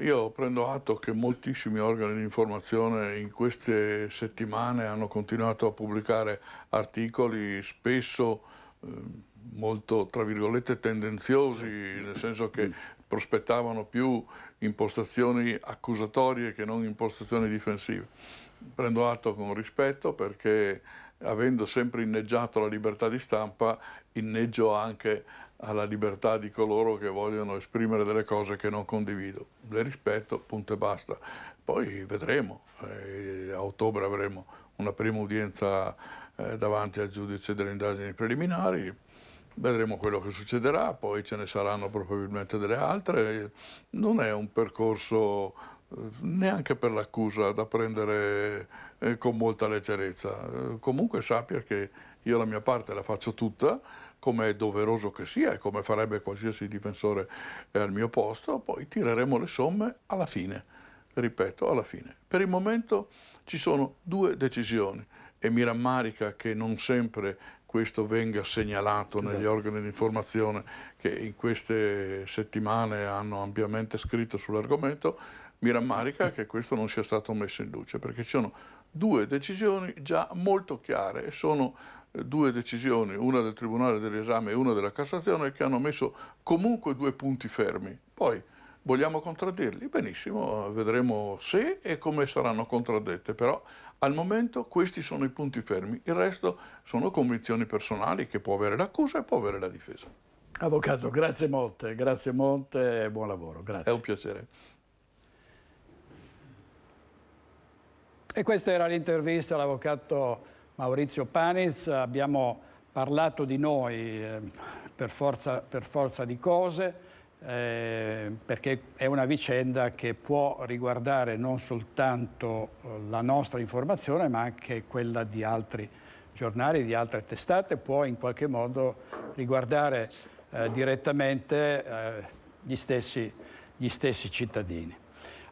Io prendo atto che moltissimi organi di informazione in queste settimane hanno continuato a pubblicare articoli spesso eh, molto, tra virgolette, tendenziosi, nel senso che mm. prospettavano più impostazioni accusatorie che non impostazioni difensive. Prendo atto con rispetto perché avendo sempre inneggiato la libertà di stampa, inneggio anche alla libertà di coloro che vogliono esprimere delle cose che non condivido. Le rispetto, punto e basta. Poi vedremo, eh, a ottobre avremo una prima udienza eh, davanti al giudice delle indagini preliminari, vedremo quello che succederà, poi ce ne saranno probabilmente delle altre. Non è un percorso eh, neanche per l'accusa da prendere eh, con molta leggerezza. Eh, comunque sappia che io la mia parte la faccio tutta, come è doveroso che sia e come farebbe qualsiasi difensore al mio posto, poi tireremo le somme alla fine, ripeto, alla fine. Per il momento ci sono due decisioni e mi rammarica che non sempre questo venga segnalato negli esatto. organi di informazione che in queste settimane hanno ampiamente scritto sull'argomento, mi rammarica che questo non sia stato messo in luce, perché ci sono due decisioni già molto chiare e sono eh, due decisioni, una del Tribunale dell'esame e una della Cassazione, che hanno messo comunque due punti fermi. Poi Vogliamo contraddirli? Benissimo, vedremo se e come saranno contraddette, però al momento questi sono i punti fermi, il resto sono convinzioni personali che può avere l'accusa e può avere la difesa. Avvocato, grazie molte, grazie molte e buon lavoro. Grazie. È un piacere. E questa era l'intervista all'avvocato Maurizio Paniz. Abbiamo parlato di noi eh, per, forza, per forza di cose eh, perché è una vicenda che può riguardare non soltanto eh, la nostra informazione ma anche quella di altri giornali, di altre testate, può in qualche modo riguardare eh, direttamente eh, gli, stessi, gli stessi cittadini.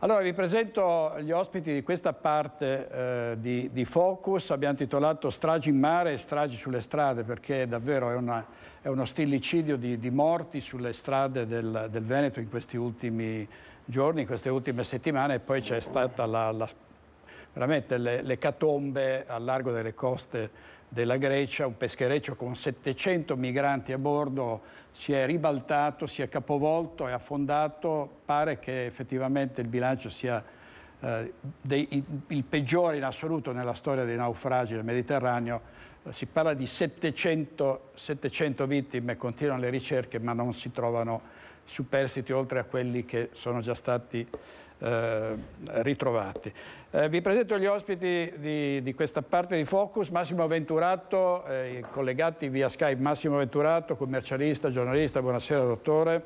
Allora vi presento gli ospiti di questa parte eh, di, di, Focus, abbiamo titolato Stragi in mare e stragi sulle strade perché davvero è, una, è uno stillicidio di, di, morti sulle strade del, del, Veneto in questi ultimi giorni, in queste ultime settimane e poi c'è stata la, la, veramente l'ecatombe le, le al largo delle coste della Grecia, un peschereccio con 700 migranti a bordo si è ribaltato, si è capovolto, e affondato, pare che effettivamente il bilancio sia eh, dei, il peggiore in assoluto nella storia dei naufragi del Mediterraneo, eh, si parla di 700, 700 vittime, continuano le ricerche ma non si trovano superstiti oltre a quelli che sono già stati eh, ritrovati. Eh, vi presento gli ospiti di, di, questa parte di Focus, Massimo Venturato, eh, collegati via Skype, Massimo Venturato, commercialista, giornalista, buonasera dottore.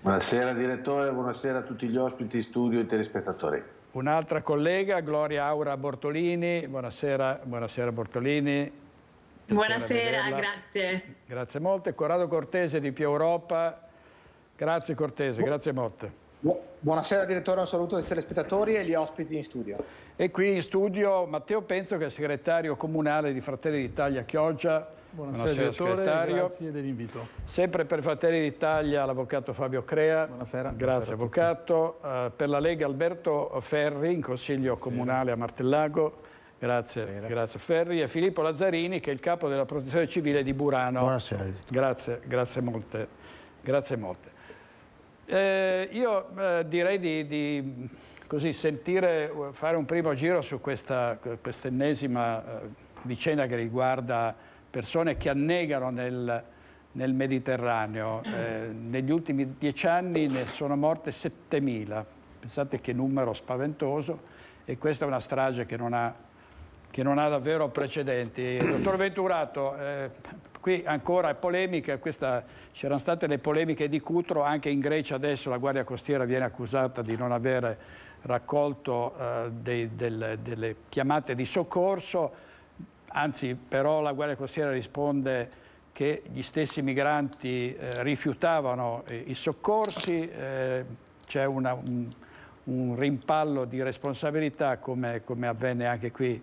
Buonasera direttore, buonasera a tutti gli ospiti, studio e telespettatori. Un'altra collega, Gloria Aura Bortolini. Buonasera, buonasera Bortolini. Buonasera, grazie. Grazie molte. Corrado Cortese di Pia Europa. Grazie Cortese, grazie molte. Buonasera direttore, un saluto ai telespettatori e agli ospiti in studio. E qui in studio Matteo Penzo che è segretario comunale di Fratelli d'Italia Chioggia. Buonasera, Buonasera segretario. grazie dell'invito. Sempre per Fratelli d'Italia l'avvocato Fabio Crea. Buonasera. Grazie Buonasera avvocato. Uh, per la Lega Alberto Ferri in consiglio Buonasera. comunale a Martellago. Grazie, grazie Ferri. E Filippo Lazzarini che è il capo della protezione civile di Burano. Buonasera. Grazie, grazie molte. Grazie molte. Eh, io eh, direi di, di così, sentire, eh, fare un primo giro su questa eh, quest ennesima eh, vicenda che riguarda persone che annegano nel, nel Mediterraneo. Eh, negli ultimi dieci anni ne sono morte 7.000, pensate che numero spaventoso, e questa è una strage che non ha che non ha davvero precedenti. (clears throat) Dottor Venturato, eh, qui ancora polemiche, c'erano state le polemiche di Cutro, anche in Grecia adesso la Guardia Costiera viene accusata di non aver raccolto eh, dei, del, delle chiamate di soccorso, anzi però la Guardia Costiera risponde che gli stessi migranti eh, rifiutavano i, eh, i soccorsi, eh, c'è un, un, rimpallo di responsabilità come, come avvenne anche qui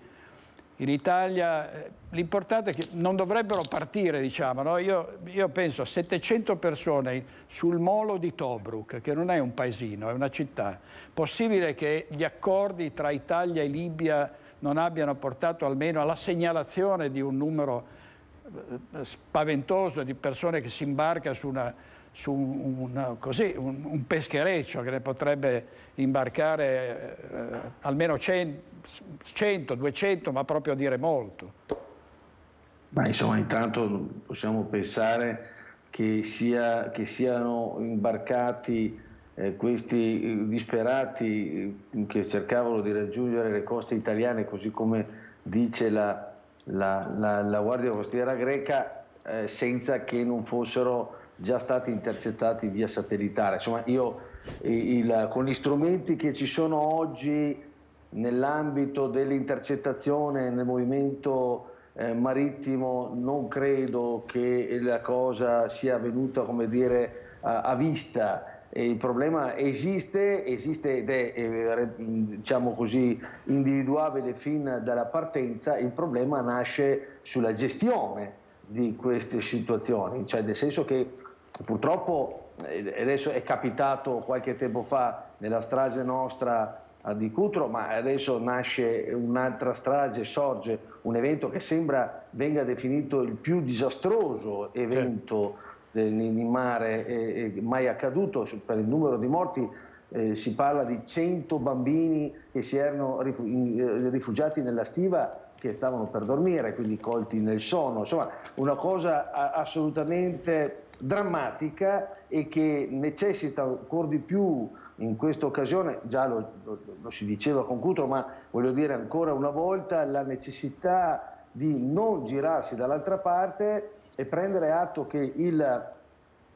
in Italia, eh, l'importante è che non dovrebbero partire, diciamo, no? io, io, penso a 700 persone sul molo di Tobruk, che non è un paesino, è una città. Possibile che gli accordi tra Italia e Libia non abbiano portato almeno alla segnalazione di un numero eh, spaventoso di persone che si imbarca su una su un, così, un, un, peschereccio che ne potrebbe imbarcare eh, almeno 100, 200, ma proprio a dire molto. Ma insomma, intanto possiamo pensare che, sia, che siano imbarcati eh, questi eh, disperati eh, che cercavano di raggiungere le coste italiane, così come dice la, la, la, la Guardia Costiera greca, eh, senza che non fossero già stati intercettati via satellitare. Insomma, io il, con gli strumenti che ci sono oggi nell'ambito dell'intercettazione nel movimento eh, marittimo non credo che la cosa sia avvenuta come dire a, a vista il problema esiste, esiste ed è, eh, diciamo così, individuabile fin dalla partenza, il problema nasce sulla gestione di queste situazioni, cioè nel senso che purtroppo eh, adesso è capitato qualche tempo fa nella strage nostra di Cutro, ma adesso nasce un'altra strage, sorge un evento che sembra venga definito il più disastroso evento certo. in mare eh, eh, mai accaduto per il numero di morti. Eh, si parla di 100 bambini che si erano rifugiati nella stiva che stavano per dormire, quindi colti nel sonno, insomma una cosa assolutamente drammatica e che necessita ancora di più in questa occasione, già lo, lo, lo si diceva con Cutro, ma voglio dire ancora una volta la necessità di non girarsi dall'altra parte e prendere atto che il,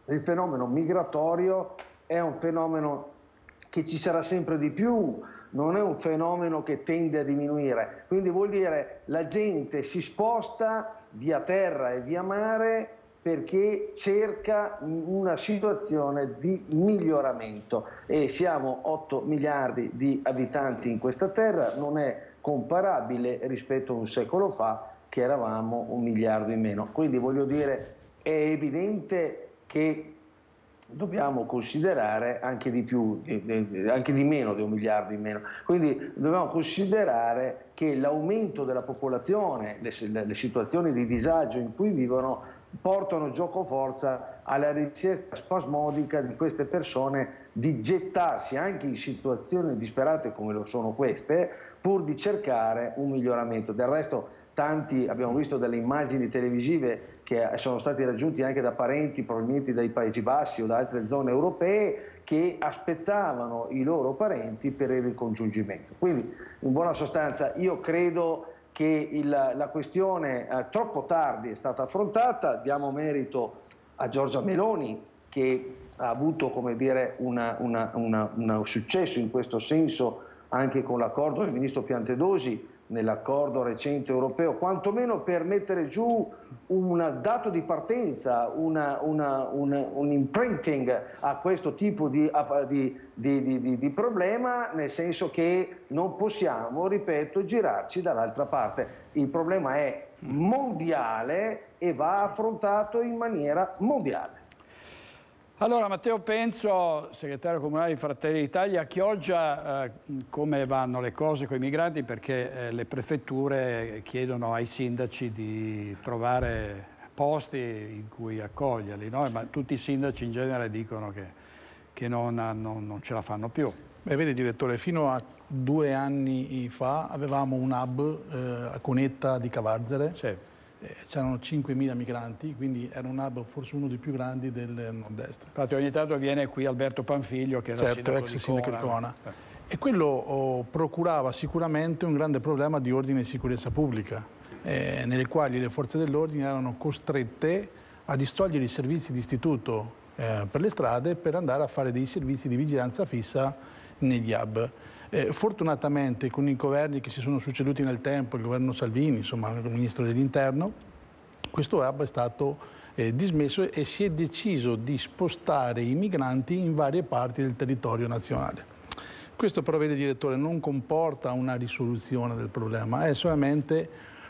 il fenomeno migratorio è un fenomeno che ci sarà sempre di più, non è un fenomeno che tende a diminuire, quindi vuol dire la gente si sposta via terra e via mare perché cerca una situazione di miglioramento e siamo 8 miliardi di abitanti in questa terra, non è comparabile rispetto a un secolo fa che eravamo un miliardo in meno. Quindi voglio dire, è evidente che dobbiamo considerare anche di, più, eh, eh, anche di meno di un miliardo in meno. Quindi dobbiamo considerare che l'aumento della popolazione, le, le situazioni di disagio in cui vivono, portano gioco forza alla ricerca spasmodica di queste persone di gettarsi anche in situazioni disperate come lo sono queste, pur di cercare un miglioramento. Del resto tanti abbiamo visto delle immagini televisive che sono stati raggiunti anche da parenti provenienti dai Paesi Bassi o da altre zone europee che aspettavano i loro parenti per il ricongiungimento. Quindi, in buona sostanza, io credo che il, la questione eh, troppo tardi è stata affrontata, diamo merito a Giorgia Meloni che ha avuto dire, una, una, una, un successo in questo senso anche con l'accordo del ministro Piantedosi nell'accordo recente europeo, quantomeno per mettere giù un dato di partenza, una, una, una, un imprinting a questo tipo di, di, di, di, problema, nel senso che non possiamo, ripeto, girarci dall'altra parte. Il problema è mondiale e va affrontato in maniera mondiale. Allora, Matteo Penzo, segretario comunale di Fratelli d'Italia, a Chioggia eh, come vanno le cose con i migranti? Perché eh, le prefetture chiedono ai sindaci di trovare posti in cui accoglierli, no? ma tutti i sindaci in genere dicono che, che non, non, non, ce la fanno più. Beh, vedi direttore, fino a due anni fa avevamo un hub eh, a Cunetta di Cavarzere, sì eh, c'erano 5.000 migranti, quindi era un hub forse uno dei più grandi del nord-est. Infatti ogni tanto viene qui Alberto Panfiglio, che era certo, sindaco ex sindaco di Cona. E quello oh, procurava sicuramente un grande problema di ordine e sicurezza pubblica, eh, nelle quali le forze dell'ordine erano costrette a distogliere i servizi di istituto eh, per le strade per andare a fare dei servizi di vigilanza fissa negli hub. Eh, fortunatamente con i governi che si sono succeduti nel tempo, il governo Salvini, insomma il ministro dell'interno, questo hub è stato eh, dismesso e si è deciso di spostare i migranti in varie parti del territorio nazionale. Questo però, vede direttore, non comporta una risoluzione del problema, è solamente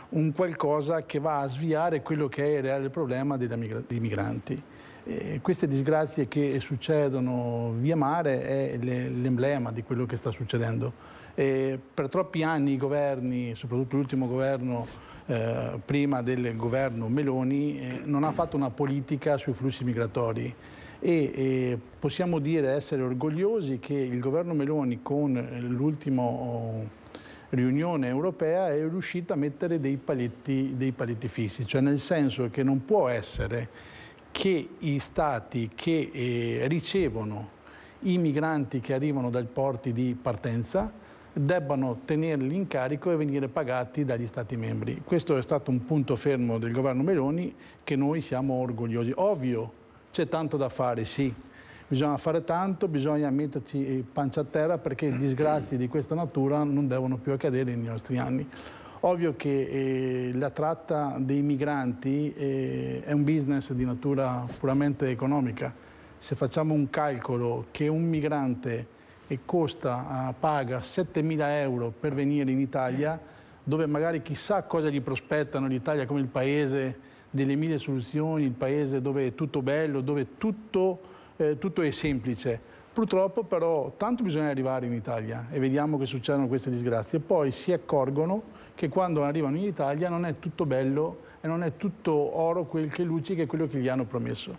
un qualcosa che va a sviare quello che è il reale problema dei migranti. Eh, queste disgrazie che succedono via mare è l'emblema di quello che sta succedendo. E per troppi anni i governi, soprattutto l'ultimo governo eh, prima del governo Meloni, eh, non ha fatto una politica sui flussi migratori e possiamo dire essere orgogliosi che il governo Meloni con l'ultimo eh, riunione europea è riuscita a mettere dei paletti, dei paletti fissi, cioè nel senso che non può essere che i stati che eh, ricevono i migranti che arrivano dai porti di partenza debbano tenerli in carico e venire pagati dagli Stati membri. Questo è stato un punto fermo del governo Meloni che noi siamo orgogliosi. Ovvio, c'è tanto da fare, sì. Bisogna fare tanto, bisogna metterci eh, pancia a terra perché disgrazie di questa natura non devono più accadere nei nostri anni. Ovvio che eh, la tratta dei migranti eh, è un business di natura puramente economica. Se facciamo un calcolo che un migrante eh, costa, eh, paga 7.000 euro per venire in Italia, dove magari chissà cosa gli prospettano l'Italia come il paese delle mille soluzioni, il paese dove è tutto bello, dove tutto, eh, tutto è semplice. Purtroppo però tanto bisogna arrivare in Italia e vediamo che succedono queste disgrazie. Poi si accorgono che quando arrivano in Italia non è tutto bello e non è tutto oro quel che che è quello che gli hanno promesso.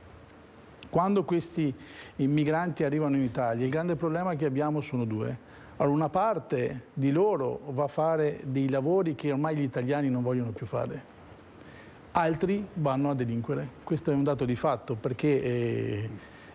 Quando questi immigranti arrivano in Italia, il grande problema che abbiamo sono due. Allora, una parte di loro va a fare dei lavori che ormai gli italiani non vogliono più fare, altri vanno a delinquere. Questo è un dato di fatto perché... Eh,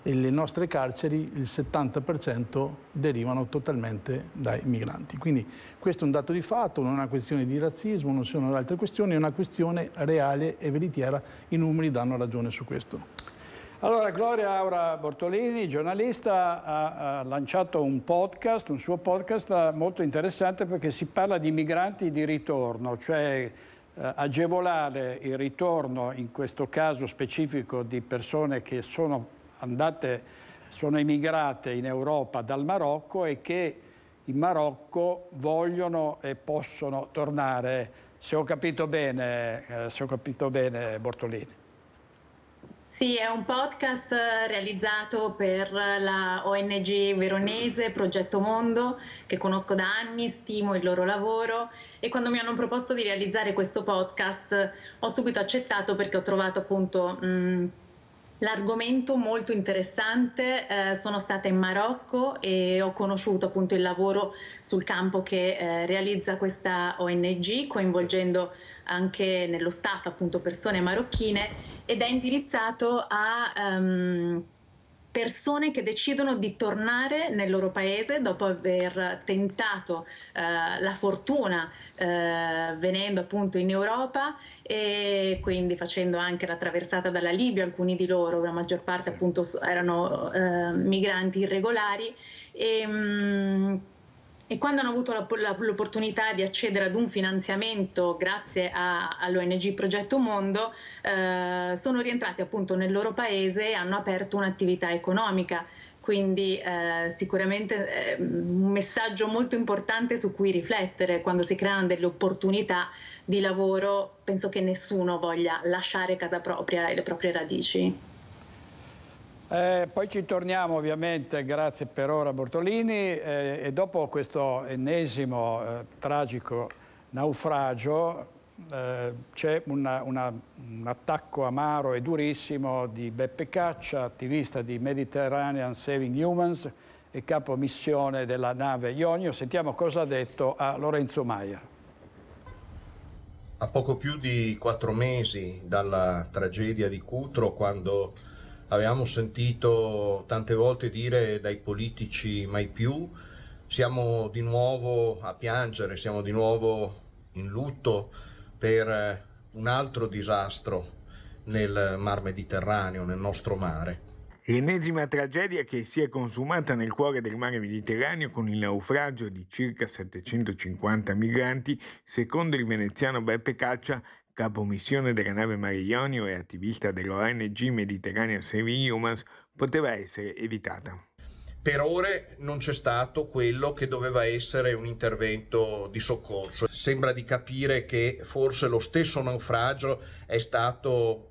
e le nostre carceri il 70% derivano totalmente dai migranti. Quindi questo è un dato di fatto, non è una questione di razzismo, non sono altre questioni, è una questione reale e veritiera, i numeri danno ragione su questo. Allora, Gloria Aura Bortolini, giornalista, ha, ha, lanciato un podcast, un suo podcast eh, molto interessante perché si parla di migranti di ritorno, cioè eh, agevolare il ritorno, in questo caso specifico, di persone che sono andate, sono emigrate in Europa dal Marocco e che in Marocco vogliono e possono tornare, se ho capito bene, eh, se ho capito bene Bortolini. Sì, è un podcast eh, realizzato per la ONG veronese Progetto Mondo, che conosco da anni, stimo il loro lavoro e quando mi hanno proposto di realizzare questo podcast ho subito accettato perché ho trovato appunto mh, mm, L'argomento molto interessante, eh, sono stata in Marocco e ho conosciuto appunto il lavoro sul campo che eh, realizza questa ONG coinvolgendo anche nello staff appunto persone marocchine ed è indirizzato a um, persone che decidono di tornare nel loro paese dopo aver tentato eh, la fortuna eh, venendo appunto in Europa e quindi facendo anche la traversata dalla Libia, alcuni di loro, la maggior parte appunto erano eh, migranti irregolari. E, ehm, mh, e quando hanno avuto l'opportunità di accedere ad un finanziamento grazie all'ONG Progetto Mondo, eh, sono rientrati appunto nel loro paese e hanno aperto un'attività economica. Quindi eh, sicuramente eh, un messaggio molto importante su cui riflettere quando si creano delle opportunità di lavoro. Penso che nessuno voglia lasciare casa propria e le proprie radici. Eh, poi ci torniamo ovviamente, grazie per ora Bortolini, eh, e dopo questo ennesimo eh, tragico naufragio eh, c'è un attacco amaro e durissimo di Beppe Caccia, attivista di Mediterranean Saving Humans e capo missione della nave Ionio. Sentiamo cosa ha detto a Lorenzo Maia. A poco più di quattro mesi dalla tragedia di Cutro, quando Avevamo sentito tante volte dire dai politici mai più, siamo di nuovo a piangere, siamo di nuovo in lutto per un altro disastro nel Mar Mediterraneo, nel nostro mare. L'ennesima tragedia che si è consumata nel cuore del mare Mediterraneo con il naufragio di circa 750 migranti, secondo il veneziano Beppe Caccia, capo missione della nave Mariglionio e attivista dell'ONG Mediterranea Saving Humans, poteva essere evitata. Per ore non c'è stato quello che doveva essere un intervento di soccorso. Sembra di capire che forse lo stesso naufragio è stato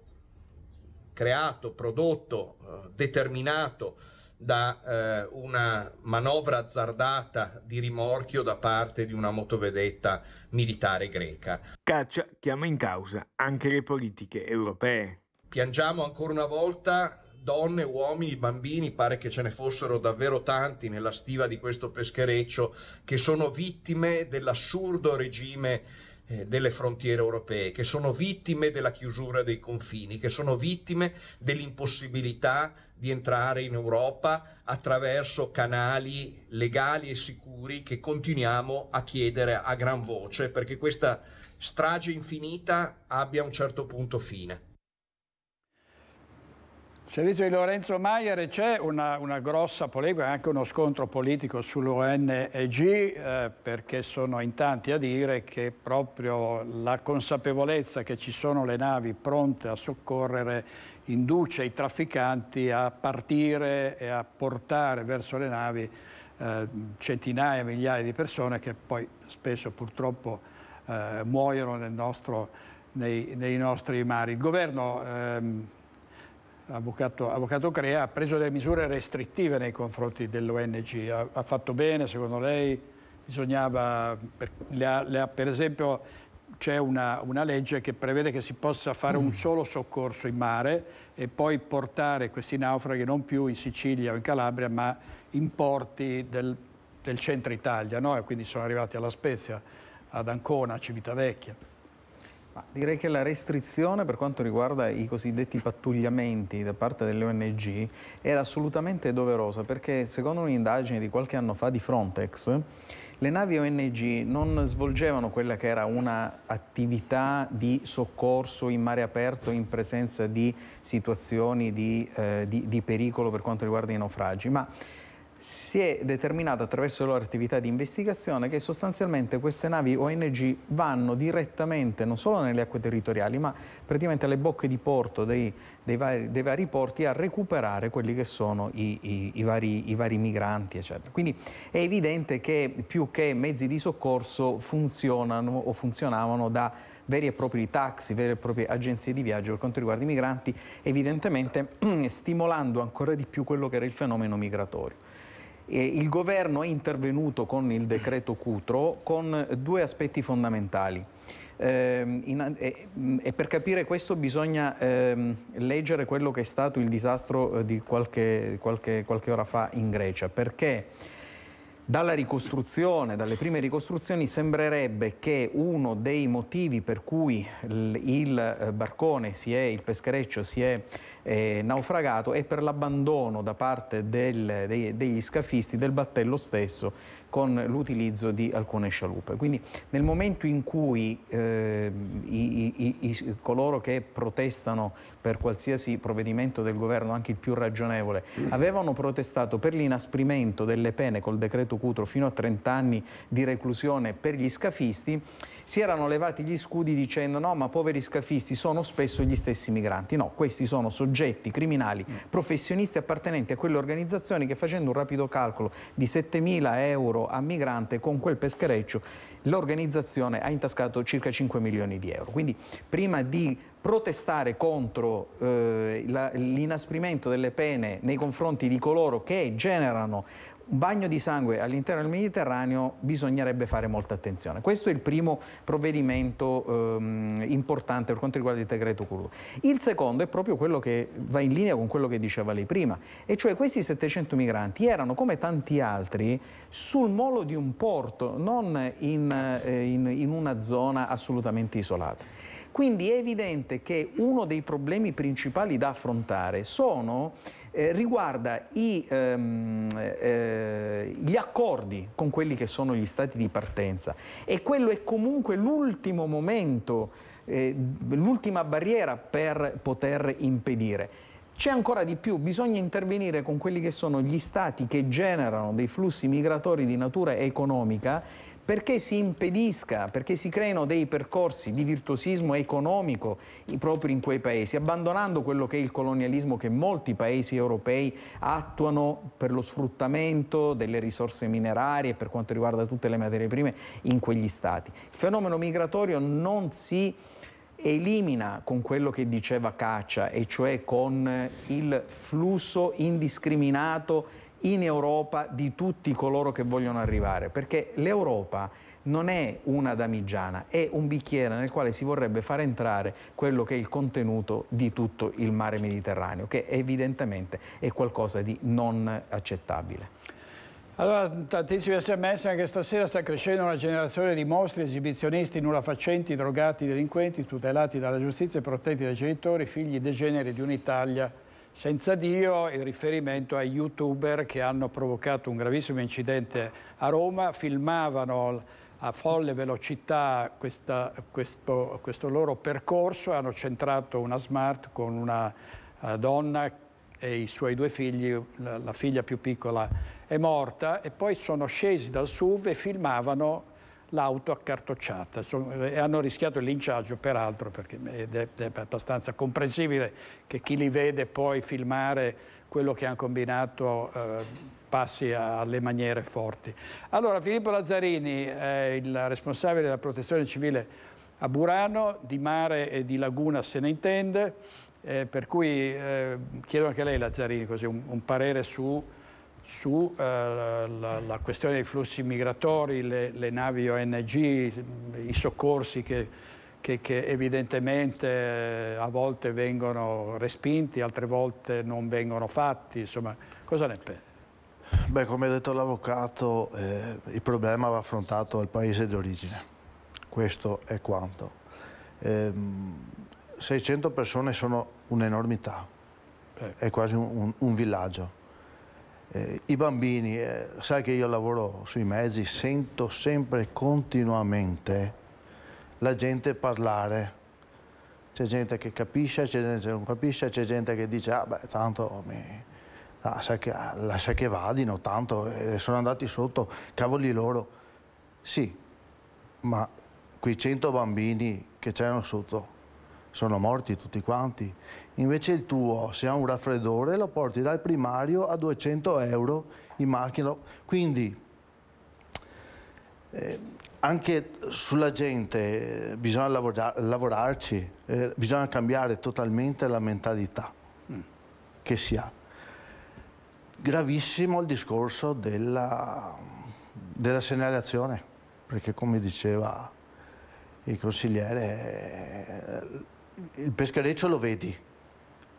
creato, prodotto, eh, determinato da eh, una manovra azzardata di rimorchio da parte di una motovedetta militare greca. Caccia chiama in causa anche le politiche europee. Piangiamo ancora una volta donne, uomini, bambini, pare che ce ne fossero davvero tanti nella stiva di questo peschereccio, che sono vittime dell'assurdo regime eh, delle frontiere europee, che sono vittime della chiusura dei confini, che sono vittime dell'impossibilità di entrare in Europa attraverso canali legali e sicuri che continuiamo a chiedere a gran voce perché questa strage infinita abbia un certo punto fine. Servizio di Lorenzo Maier c'è una, una, grossa polemica, anche uno scontro politico sull'ONG eh, perché sono in tanti a dire che proprio la consapevolezza che ci sono le navi pronte a soccorrere induce i trafficanti a partire e a portare verso le navi eh, centinaia, migliaia di persone che poi spesso purtroppo eh, muoiono nostro, nei, nei, nostri mari. Il governo, ehm, avvocato, avvocato, Crea, ha preso delle misure restrittive nei confronti dell'ONG, ha, ha, fatto bene secondo lei, bisognava, per, le ha, le ha, per esempio c'è una, una, legge che prevede che si possa fare un mm. solo soccorso in mare e poi portare questi naufraghi non più in Sicilia o in Calabria ma in porti del, del centro Italia, no? quindi sono arrivati alla Spezia, ad Ancona, a Civitavecchia. Ma direi che la restrizione per quanto riguarda i cosiddetti pattugliamenti da parte delle ONG era assolutamente doverosa perché secondo un'indagine di qualche anno fa di Frontex le navi ONG non svolgevano quella che era un'attività di soccorso in mare aperto in presenza di situazioni di, eh, di, di pericolo per quanto riguarda i naufragi, ma si è determinato attraverso le loro attività di investigazione che sostanzialmente queste navi ONG vanno direttamente non solo nelle acque territoriali ma praticamente alle bocche di porto dei, dei, vari, dei vari, porti a recuperare quelli che sono i, i, i, vari, i, vari, migranti eccetera. Quindi è evidente che più che mezzi di soccorso funzionano o funzionavano da veri e propri taxi, vere e proprie agenzie di viaggio per quanto riguarda i migranti, evidentemente (clears throat) stimolando ancora di più quello che era il fenomeno migratorio. Eh, il governo è intervenuto con il decreto Cutro con due aspetti fondamentali. Ehm, e per capire questo bisogna ehm, leggere quello che è stato il disastro eh, di qualche, qualche, qualche ora fa in Grecia, perché dalla ricostruzione, dalle prime ricostruzioni, sembrerebbe che uno dei motivi per cui il eh, barcone, si è, il peschereccio, si è eh, naufragato è per l'abbandono da parte del, dei, degli scafisti del battello stesso con l'utilizzo di alcune scialuppe. Quindi nel momento in cui eh, i, i, i, coloro che protestano per qualsiasi provvedimento del governo, anche il più ragionevole, avevano protestato per l'inasprimento delle pene col decreto Cutro fino a 30 anni di reclusione per gli scafisti, si erano levati gli scudi dicendo no ma poveri scafisti sono spesso gli stessi migranti. No, questi sono soggetti criminali, professionisti appartenenti a quelle organizzazioni che facendo un rapido calcolo di 7.000 euro euro a Migrante, con quel peschereccio l'organizzazione ha intascato circa 5 milioni di euro. Quindi prima di protestare contro eh, l'inasprimento delle pene nei confronti di coloro che generano un bagno di sangue all'interno del Mediterraneo bisognerebbe fare molta attenzione. Questo è il primo provvedimento ehm, importante per quanto riguarda il decreto Curva. Il secondo è proprio quello che va in linea con quello che diceva lei prima, e cioè questi 700 migranti erano come tanti altri sul molo di un porto, non in, eh, in, in una zona assolutamente isolata. Quindi è evidente che uno dei problemi principali da affrontare sono eh, riguarda i, ehm, eh, gli accordi con quelli che sono gli stati di partenza e quello è comunque l'ultimo momento, eh, l'ultima barriera per poter impedire. C'è ancora di più, bisogna intervenire con quelli che sono gli stati che generano dei flussi migratori di natura economica perché si impedisca, perché si creino dei percorsi di virtuosismo economico proprio in quei paesi, abbandonando quello che è il colonialismo che molti paesi europei attuano per lo sfruttamento delle risorse minerarie e per quanto riguarda tutte le materie prime in quegli stati. Il fenomeno migratorio non si elimina con quello che diceva Caccia, e cioè con il flusso indiscriminato in Europa di tutti coloro che vogliono arrivare, perché l'Europa non è una damigiana, è un bicchiere nel quale si vorrebbe far entrare quello che è il contenuto di tutto il mare Mediterraneo, che evidentemente è qualcosa di non accettabile. Allora, tantissimi sms anche stasera sta crescendo una generazione di mostri, esibizionisti, nullafacenti, drogati, delinquenti, tutelati dalla giustizia e protetti dai genitori, figli degeneri di un'Italia senza Dio il riferimento ai youtuber che hanno provocato un gravissimo incidente a Roma, filmavano a folle velocità questa, questo, questo, loro percorso, hanno centrato una smart con una eh, donna e i suoi due figli, la figlia più piccola è morta e poi sono scesi dal SUV e filmavano l'auto accartocciata e eh, hanno rischiato il linciaggio peraltro perché eh, ed è, è abbastanza comprensibile che chi li vede poi filmare quello che hanno combinato eh, passi a, alle maniere forti. Allora Filippo Lazzarini è il responsabile della protezione civile a Burano, di mare e di laguna se ne intende, eh, per cui eh, chiedo anche a lei Lazzarini così, un, un parere su sulla eh, questione dei flussi migratori, le, le navi ONG, i soccorsi che, che, che evidentemente eh, a volte vengono respinti, altre volte non vengono fatti, insomma, cosa ne pensi? Beh, come ha detto l'avvocato, eh, il problema va affrontato al paese d'origine, questo è quanto. 600 ehm, persone sono un'enormità, eh. è quasi un, un, un villaggio eh, I bambini, eh, sai che io lavoro sui mezzi, sento sempre continuamente la gente parlare. C'è gente che capisce, c'è gente che non capisce, c'è gente che dice, ah beh, tanto mi... Ah, sai che, ah, lascia che vadino, tanto eh, sono andati sotto, cavoli loro. Sì, ma quei 100 bambini che c'erano sotto sono morti tutti quanti. Invece il tuo, se ha un raffreddore, lo porti dal primario a 200 euro in macchina. Quindi eh, anche sulla gente eh, bisogna lavora lavorarci, eh, bisogna cambiare totalmente la mentalità mm, che si ha. Gravissimo il discorso della, della segnalazione, perché come diceva il consigliere eh, il peschereccio lo vedi,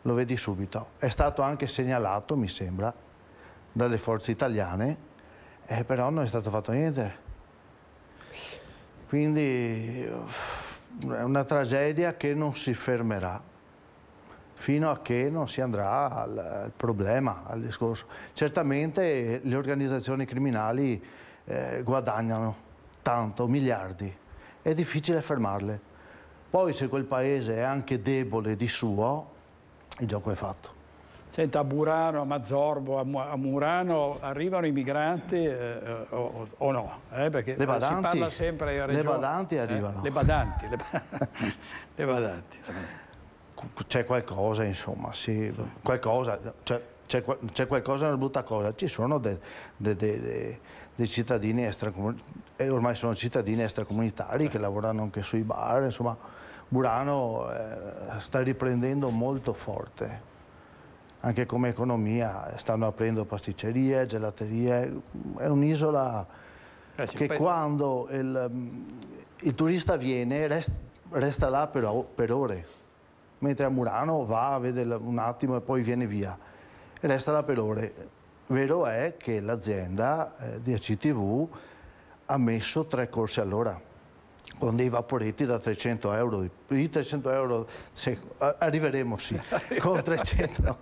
lo vedi subito. È stato anche segnalato, mi sembra, dalle forze italiane, eh, però non è stato fatto niente. Quindi è una tragedia che non si fermerà fino a che non si andrà al, al problema, al discorso. Certamente le organizzazioni criminali eh, guadagnano tanto, miliardi, è difficile fermarle. Poi se quel paese è anche debole di suo, il gioco è fatto. Senta, a Burano, a Mazzorbo, a Murano arrivano i migranti eh, eh, o, o, no? Eh, perché le badanti, si parla sempre a regione, Le badanti eh? arrivano. Eh, le badanti. Le, (laughs) le badanti. C'è qualcosa, insomma, sì, sì. qualcosa, cioè, c'è, qualcosa, nella brutta cosa. Ci sono dei de, de, de, cittadini extracomunitari, eh, ormai sono cittadini extracomunitari che lavorano anche sui bar, insomma Burano eh, sta riprendendo molto forte, anche come economia, eh, stanno aprendo pasticcerie, gelaterie, è un'isola eh, che quando il, mm, il, turista viene rest, resta là per, per, ore, mentre a Murano va, vede un attimo e poi viene via, e resta là per ore. Vero è che l'azienda eh, di ACTV ha messo tre corse all'ora con dei vaporetti da 300 euro, di 300 euro se, arriveremo sì, (laughs) con 300,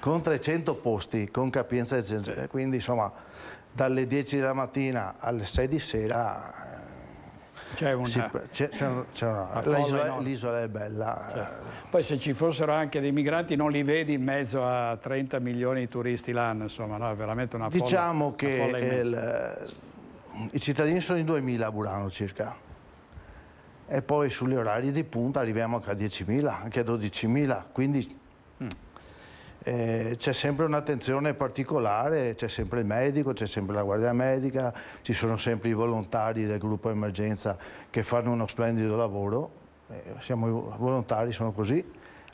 con 300 posti, con capienza di 100, quindi insomma dalle 10 della mattina alle 6 di sera eh, c'è una, l'isola, è bella. Cioè. Poi se ci fossero anche dei migranti non li vedi in mezzo a 30 milioni di turisti l'anno, insomma, no? è veramente una folla Diciamo che folla il, i cittadini sono in 2000 a Burano circa e poi sugli orari di punta arriviamo anche a 10.000, anche a 12.000, quindi mm. eh, c'è sempre un'attenzione particolare, c'è sempre il medico, c'è sempre la guardia medica, ci sono sempre i volontari del gruppo emergenza che fanno uno splendido lavoro, eh, siamo i volontari, sono così,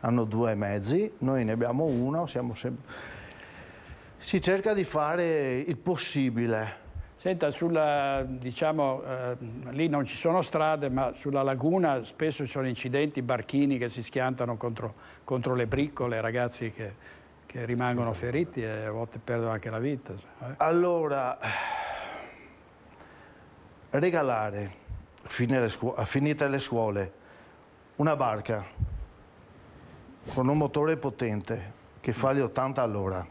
hanno due mezzi, noi ne abbiamo uno, sempre... si cerca di fare il possibile Senta, sulla, diciamo, eh, lì non ci sono strade, ma sulla laguna spesso ci sono incidenti, barchini che si schiantano contro, contro le briccole, ragazzi che, che rimangono sì. feriti e a volte perdono anche la vita. Eh. Allora, regalare, a finite le scuole, una barca con un motore potente che fa gli 80 all'ora,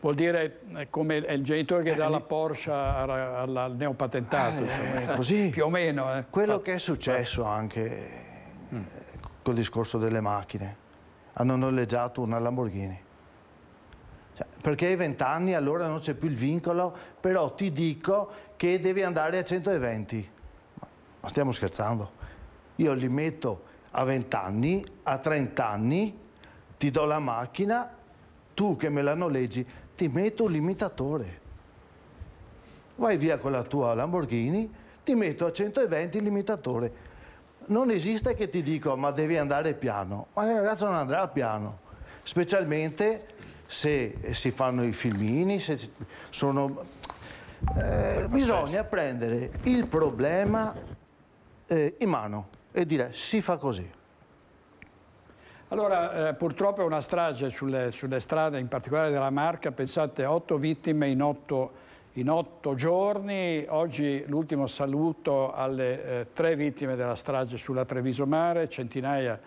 Vuol dire eh, come il genitore che eh, dà la Porsche al neopatentato. Eh, così. (laughs) Più o meno. Eh. Quello che è successo anche mm. Eh, col discorso delle macchine. Hanno noleggiato una Lamborghini. Cioè, perché hai 20 anni allora non c'è più il vincolo, però ti dico che devi andare a 120. Ma, ma stiamo scherzando. Io li metto a 20 anni, a 30 anni, ti do la macchina, tu che me la noleggi ti metto un limitatore. Vai via con la tua Lamborghini, ti metto a 120 il limitatore. Non esiste che ti dico ma devi andare piano, ma il ragazzo non andrà piano, specialmente se si fanno i filmini, se sono... Eh, bisogna prendere il problema eh, in mano e dire si fa così. Allora, eh, purtroppo è una strage sulle, sulle, strade, in particolare della Marca, pensate, otto vittime in otto, in otto giorni. Oggi l'ultimo saluto alle eh, tre vittime della strage sulla Treviso Mare, centinaia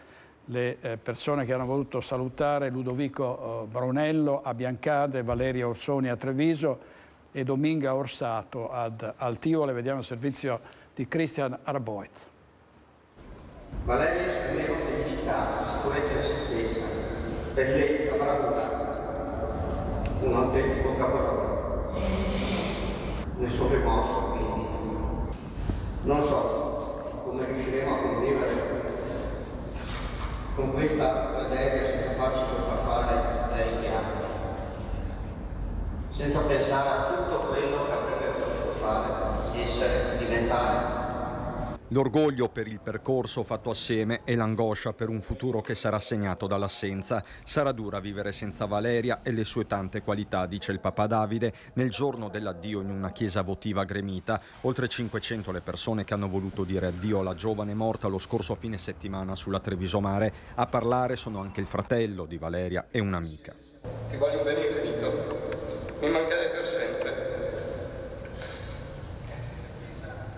le eh, persone che hanno voluto salutare Ludovico eh, Brunello a Biancade, Valeria Orsoni a Treviso e Dominga Orsato ad Altivole. Vediamo il servizio di Christian Arboet. Valerio esprimeva felicità, sicurezza in se stessa, bellezza, bravura, un autentico capolavoro. Nessun rimorso, quindi. Non so come riusciremo a convivere con questa tragedia senza farci sopraffare dai richiami, senza pensare a tutto quello che avrebbe potuto fare, essere, diventare. L'orgoglio per il percorso fatto assieme e l'angoscia per un futuro che sarà segnato dall'assenza. Sarà dura vivere senza Valeria e le sue tante qualità, dice il Papa Davide, nel giorno dell'addio in una chiesa votiva gremita. Oltre 500 le persone che hanno voluto dire addio alla giovane morta lo scorso fine settimana sulla Treviso Mare. A parlare sono anche il fratello di Valeria e un'amica. Ti voglio bene infinito, mi mancherai per sempre.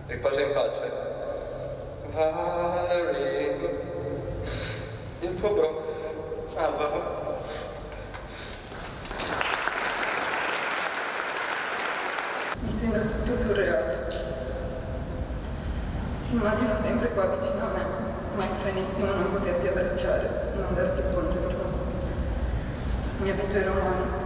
Riposa in pace. Valerie, il bro. Alvaro. Ah, Mi sembra tutto surreale. Ti immagino sempre qua vicino a me, ma è stranissimo non poterti abbracciare, non darti il buongiorno. Mi abituerò mai.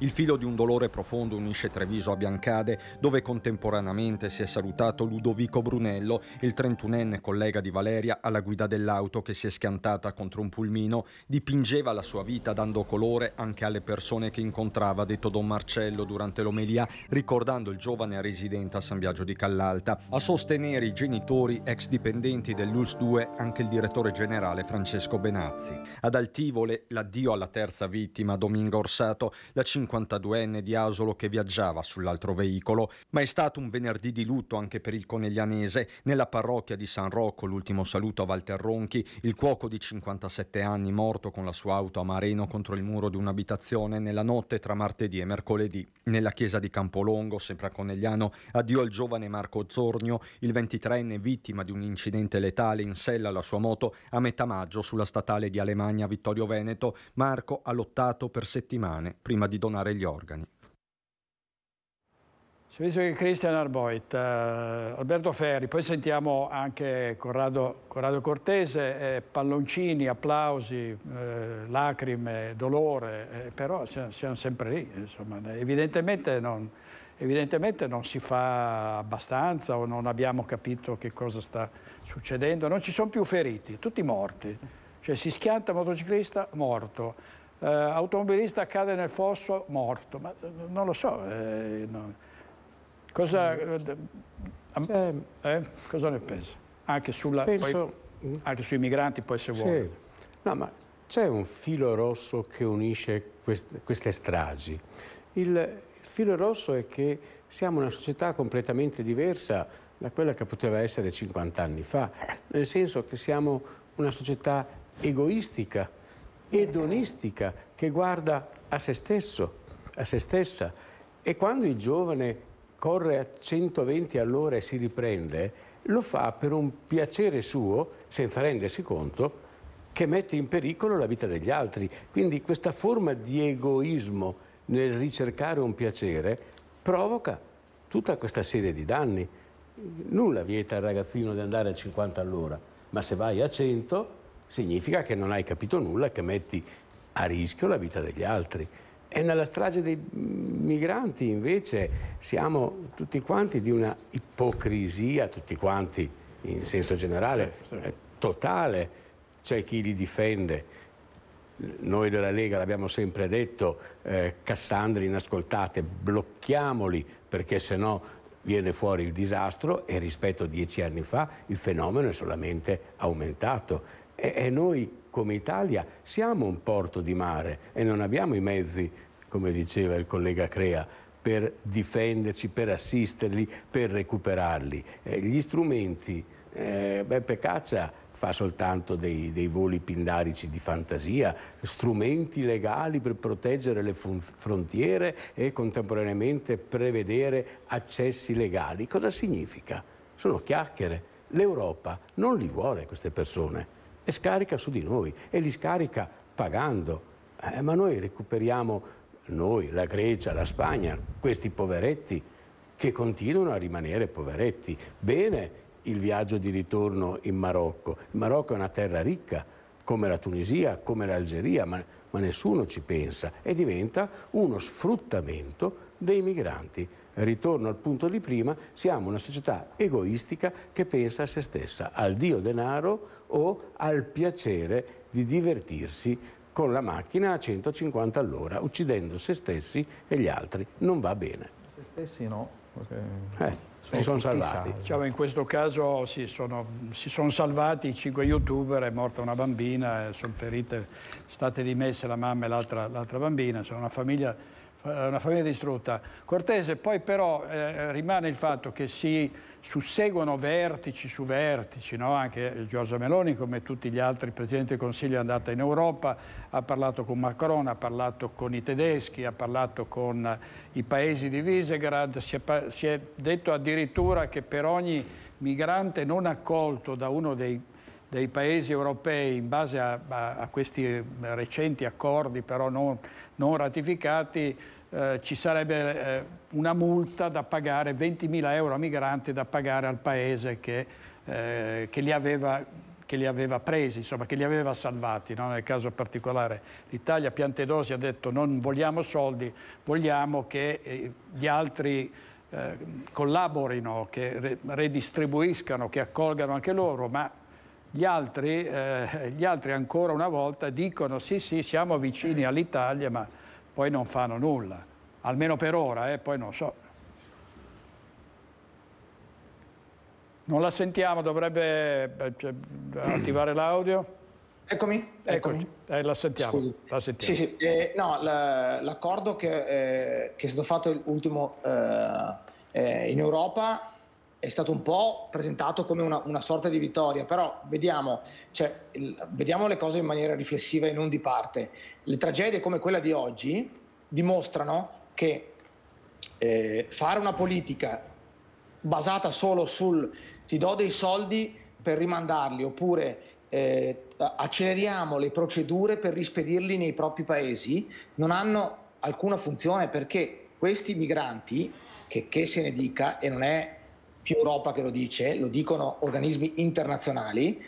Il filo di un dolore profondo unisce Treviso a Biancade, dove contemporaneamente si è salutato Ludovico Brunello, il 31enne collega di Valeria alla guida dell'auto che si è schiantata contro un pulmino, dipingeva la sua vita dando colore anche alle persone che incontrava, detto Don Marcello durante l'omelia, ricordando il giovane residente a San Biagio di Callalta. A sostenere i genitori ex dipendenti dell'ULS 2 anche il direttore generale Francesco Benazzi. Ad Altivole l'addio alla terza vittima, Domingo Orsato, la 50 52enne di Asolo che viaggiava sull'altro veicolo, ma è stato un venerdì di lutto anche per il coneglianese. Nella parrocchia di San Rocco, l'ultimo saluto a Walter Ronchi, il cuoco di 57 anni morto con la sua auto a Mareno contro il muro di un'abitazione nella notte tra martedì e mercoledì. Nella chiesa di Campolongo, sempre a Conegliano, addio al giovane Marco Zornio, il 23enne vittima di un incidente letale in sella alla sua moto a metà maggio sulla statale di Alemagna Vittorio Veneto. Marco ha lottato per settimane prima di donare donare gli organi. visto che Christian Arboit, eh, Alberto Ferri, poi sentiamo anche Corrado, Corrado Cortese, eh, palloncini, applausi, eh, lacrime, dolore, eh, però siamo, siamo, sempre lì, insomma, evidentemente non, evidentemente non si fa abbastanza o non abbiamo capito che cosa sta succedendo, non ci sono più feriti, tutti morti, cioè si schianta motociclista morto, eh, automobilista cade nel fosso morto, ma eh, non lo so. Eh, no. cosa, eh, cioè, eh, cosa, ne pensi? Anche, sulla, penso, poi, anche sui migranti poi se sì. No, ma c'è un filo rosso che unisce queste, queste stragi. Il, il filo rosso è che siamo una società completamente diversa da quella che poteva essere 50 anni fa, nel senso che siamo una società egoistica, edonistica che guarda a se stesso, a se stessa. E quando il giovane corre a 120 all'ora e si riprende, lo fa per un piacere suo, senza rendersi conto, che mette in pericolo la vita degli altri. Quindi questa forma di egoismo nel ricercare un piacere provoca tutta questa serie di danni. Nulla vieta al ragazzino di andare a 50 all'ora, ma se vai a 100 significa che non hai capito nulla, e che metti a rischio la vita degli altri. E nella strage dei migranti invece siamo tutti quanti di una ipocrisia, tutti quanti in senso generale, sì, sì. Eh, totale. C'è chi li difende. Noi della Lega l'abbiamo sempre detto, eh, Cassandri inascoltate, blocchiamoli perché sennò viene fuori il disastro e rispetto a dieci anni fa il fenomeno è solamente aumentato. E, e noi come Italia siamo un porto di mare e non abbiamo i mezzi, come diceva il collega Crea, per difenderci, per assisterli, per recuperarli. Eh, gli strumenti, eh, Beppe Caccia fa soltanto dei, dei, voli pindarici di fantasia, strumenti legali per proteggere le frontiere e contemporaneamente prevedere accessi legali. Cosa significa? Sono chiacchiere. L'Europa non li vuole queste persone e scarica su di noi e li scarica pagando. Eh, ma noi recuperiamo, noi, la Grecia, la Spagna, questi poveretti che continuano a rimanere poveretti. Bene il viaggio di ritorno in Marocco. Il Marocco è una terra ricca, come la Tunisia, come l'Algeria, ma, ma nessuno ci pensa e diventa uno sfruttamento dei migranti. Ritorno al punto di prima, siamo una società egoistica che pensa a se stessa, al dio denaro o al piacere di divertirsi con la macchina a 150 all'ora, uccidendo se stessi e gli altri. Non va bene. Se stessi no. Eh, si sono salvati. Diciamo, in questo caso sì, sono, si sono salvati cinque youtuber, è morta una bambina, eh, sono ferite, state dimesse la mamma e l'altra bambina, sono una famiglia una famiglia distrutta. Cortese poi però eh, rimane il fatto che si susseguono vertici su vertici, no? anche Giorgia Meloni come tutti gli altri Presidenti del Consiglio è andata in Europa, ha parlato con Macron, ha parlato con i tedeschi, ha parlato con i paesi di Visegrad, si è, si è detto addirittura che per ogni migrante non accolto da uno dei dei paesi europei in base a, a questi recenti accordi però non, non ratificati eh, ci sarebbe eh, una multa da pagare, 20.000 euro a migranti da pagare al paese che, eh, che, li, aveva, che li, aveva, presi, insomma, che li aveva salvati. No? Nel caso particolare l'Italia, Piantedosi ha detto non vogliamo soldi, vogliamo che eh, gli altri eh, collaborino, che redistribuiscano, che accolgano anche loro, ma gli altri, eh, gli altri, ancora una volta dicono sì sì siamo vicini all'Italia ma poi non fanno nulla, almeno per ora, eh, poi non so. Non la sentiamo, dovrebbe eh, cioè, attivare l'audio. Eccomi, eccomi. Eh, la sentiamo. La sentiamo. Sì, sì. Eh, no, l'accordo che, eh, che, è stato fatto l'ultimo eh, eh, in Europa è stato un po' presentato come una, una sorta di vittoria, però vediamo, cioè, vediamo le cose in maniera riflessiva e non di parte. Le tragedie come quella di oggi dimostrano che eh, fare una politica basata solo sul ti do dei soldi per rimandarli oppure eh, acceleriamo le procedure per rispedirli nei propri paesi non hanno alcuna funzione perché questi migranti, che, che se ne dica e non è più Europa che lo dice, lo dicono organismi internazionali,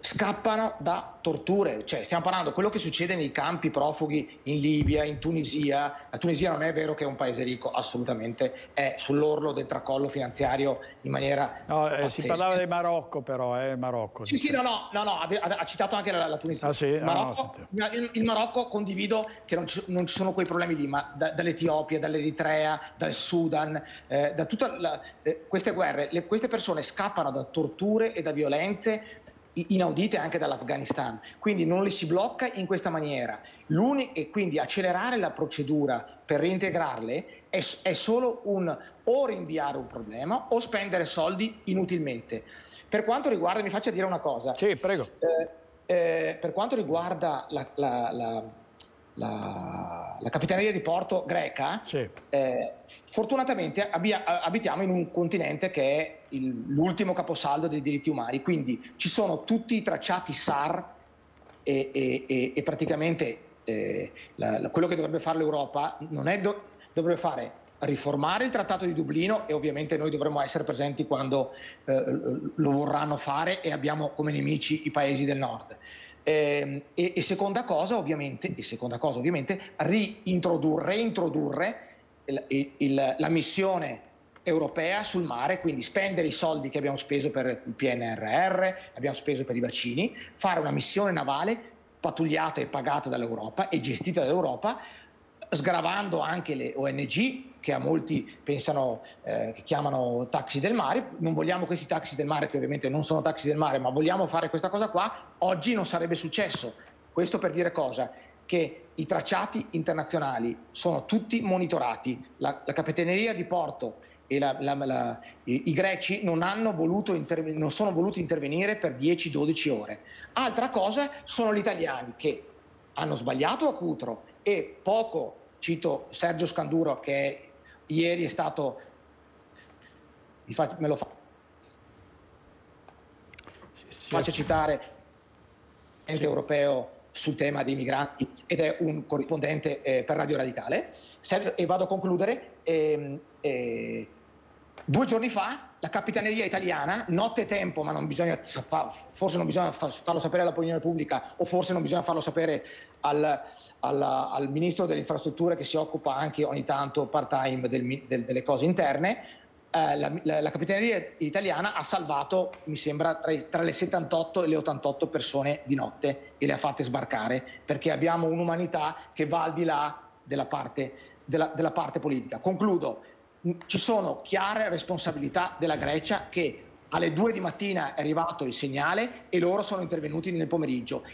scappano da torture, cioè stiamo parlando di quello che succede nei campi profughi in Libia, in Tunisia, la Tunisia non è vero che è un paese ricco, assolutamente, è sull'orlo del tracollo finanziario in maniera... No, eh, si parlava del Marocco però, eh, Marocco. Sì, sì, no, no, no, no ha, ha, citato anche la, la Tunisia. Ah, sì? il, Marocco, ah, no, il, il, Marocco condivido che non ci, non ci, sono quei problemi lì, ma da, dall'Etiopia, dall'Eritrea, dal Sudan, eh, da tutte eh, queste guerre, le, queste persone scappano da torture e da violenze inaudite anche dall'Afghanistan. Quindi non le si blocca in questa maniera. L'uni- e quindi accelerare la procedura per reintegrarle è, è solo un o rinviare un problema o spendere soldi inutilmente. Per quanto riguarda, mi faccia dire una cosa. Sì, prego. Eh, eh, per quanto riguarda la, la, la, la la capitaneria di porto greca, sì. eh, fortunatamente abbia, abitiamo in un continente che è il, l'ultimo caposaldo dei diritti umani, quindi ci sono tutti i tracciati SAR e, e, e, e praticamente eh, la, la, quello che dovrebbe fare l'Europa non è do, dovrebbe fare riformare il trattato di Dublino e ovviamente noi dovremo essere presenti quando eh, lo vorranno fare e abbiamo come nemici i paesi del nord. Ehm, e, e, seconda cosa, ovviamente, e seconda cosa, ovviamente reintrodurre il, il, il, la missione europea sul mare, quindi spendere i soldi che abbiamo speso per il PNRR, abbiamo speso per i vaccini, fare una missione navale pattugliata e pagata dall'Europa e gestita dall'Europa, sgravando anche le ONG che a molti pensano, eh, che chiamano taxi del mare, non vogliamo questi taxi del mare che ovviamente non sono taxi del mare, ma vogliamo fare questa cosa qua, oggi non sarebbe successo. Questo per dire cosa? Che i tracciati internazionali sono tutti monitorati, la, la capitaneria di porto e la, la, i, i, greci non, interven- non sono voluti intervenire per 10-12 ore. Altra cosa sono gli italiani che hanno sbagliato a Cutro e poco, cito Sergio Scanduro che è ieri è stato, infatti me lo fa, faccio citare, ente europeo sul tema dei migranti ed è un corrispondente eh, per Radio Radicale. Sergio, e vado a concludere. Ehm, eh, eh, Due giorni fa la Capitaneria italiana, notte e tempo, ma non bisogna, forse non bisogna farlo sapere all'opinione pubblica o forse non bisogna farlo sapere al, al, al Ministro delle Infrastrutture che si occupa anche ogni tanto part-time del, del, delle cose interne, eh, la, la, la, Capitaneria italiana ha salvato, mi sembra, tra, tra, le 78 e le 88 persone di notte e le ha fatte sbarcare perché abbiamo un'umanità che va al di là della parte, della, della parte politica. Concludo ci sono chiare responsabilità della Grecia che alle 2 di mattina è arrivato il segnale e loro sono intervenuti nel pomeriggio.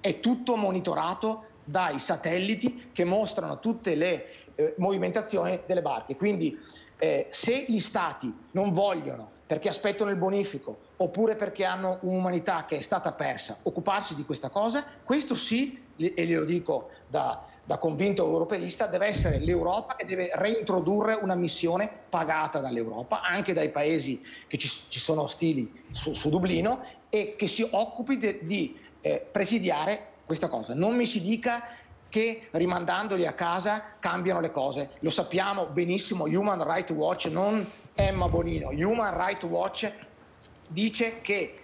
È tutto monitorato dai satelliti che mostrano tutte le eh, movimentazioni delle barche. Quindi eh, se gli stati non vogliono, perché aspettano il bonifico, oppure perché hanno un'umanità che è stata persa, occuparsi di questa cosa, questo sì, e glielo dico da da convinto europeista, deve essere l'Europa che deve reintrodurre una missione pagata dall'Europa, anche dai paesi che ci, ci sono ostili su, su, Dublino, e che si occupi de, di eh, presidiare questa cosa. Non mi si dica che rimandandoli a casa cambiano le cose. Lo sappiamo benissimo, Human Rights Watch, non Emma Bonino, Human Rights Watch dice che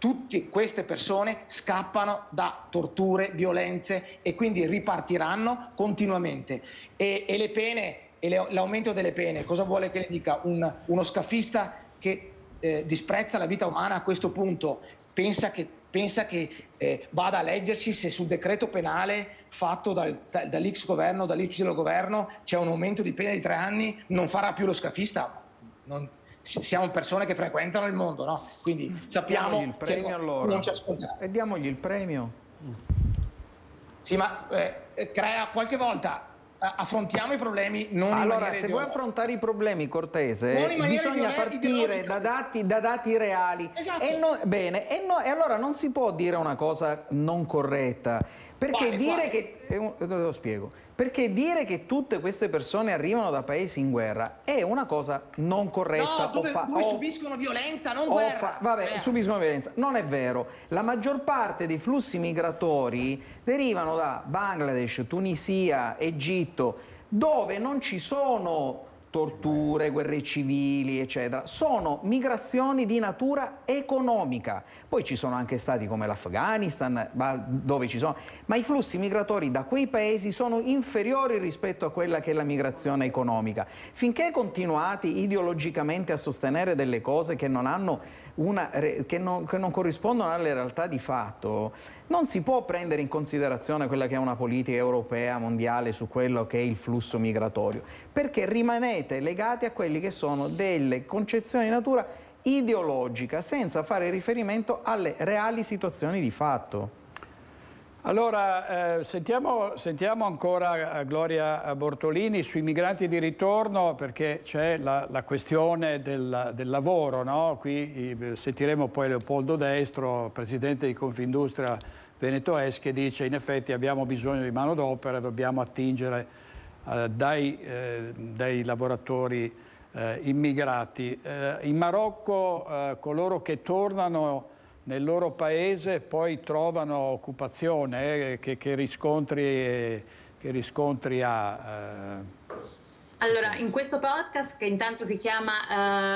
tutte queste persone scappano da torture, violenze e quindi ripartiranno continuamente. E, e le pene, e le, l'aumento delle pene, cosa vuole che le dica Un, uno scafista che eh, disprezza la vita umana a questo punto? Pensa che pensa che eh, vada a leggersi se sul decreto penale fatto dal, da, dall'X governo, dall'Y governo, c'è un aumento di pena di tre anni, non farà più lo scafista. Non, siamo persone che frequentano il mondo, no? quindi mm. sappiamo premio, che allora. non ci ascolterà. E diamogli il premio. Sì, ma eh, crea qualche volta eh, affrontiamo i problemi non allora se vuoi affrontare i problemi Cortese bisogna partire da dati, da dati, reali esatto. e, no, bene, e, no, e allora non si può dire una cosa non corretta perché quale, dire quale? che... lo spiego. Perché dire che tutte queste persone arrivano da paesi in guerra è una cosa non corretta. No, dove, fa, dove o, subiscono violenza, non guerra. Fa, vabbè, eh. subiscono violenza. Non è vero. La maggior parte dei flussi migratori derivano da Bangladesh, Tunisia, Egitto, dove non ci sono torture, guerre civili, eccetera, sono migrazioni di natura economica. Poi ci sono anche stati come l'Afghanistan, dove ci sono, ma i flussi migratori da quei paesi sono inferiori rispetto a quella che è la migrazione economica. Finché continuate ideologicamente a sostenere delle cose che non hanno una, che, non, che non corrispondono alle realtà di fatto, non si può prendere in considerazione quella che è una politica europea, mondiale, su quello che è il flusso migratorio, perché rimanete legati a quelli che sono delle concezioni di natura ideologica, senza fare riferimento alle reali situazioni di fatto. Allora, eh, sentiamo, sentiamo, ancora eh, Gloria Bortolini sui migranti di ritorno perché c'è la, la, questione del, del lavoro, no? qui eh, sentiremo poi Leopoldo Destro, presidente di Confindustria Veneto Es, che dice in effetti abbiamo bisogno di manodopera, dobbiamo attingere eh, dai, eh, dai, lavoratori eh, immigrati. in Marocco coloro che tornano nel loro paese poi trovano occupazione eh, che, che, riscontri, che riscontri ha. Eh. Allora, in questo podcast che intanto si chiama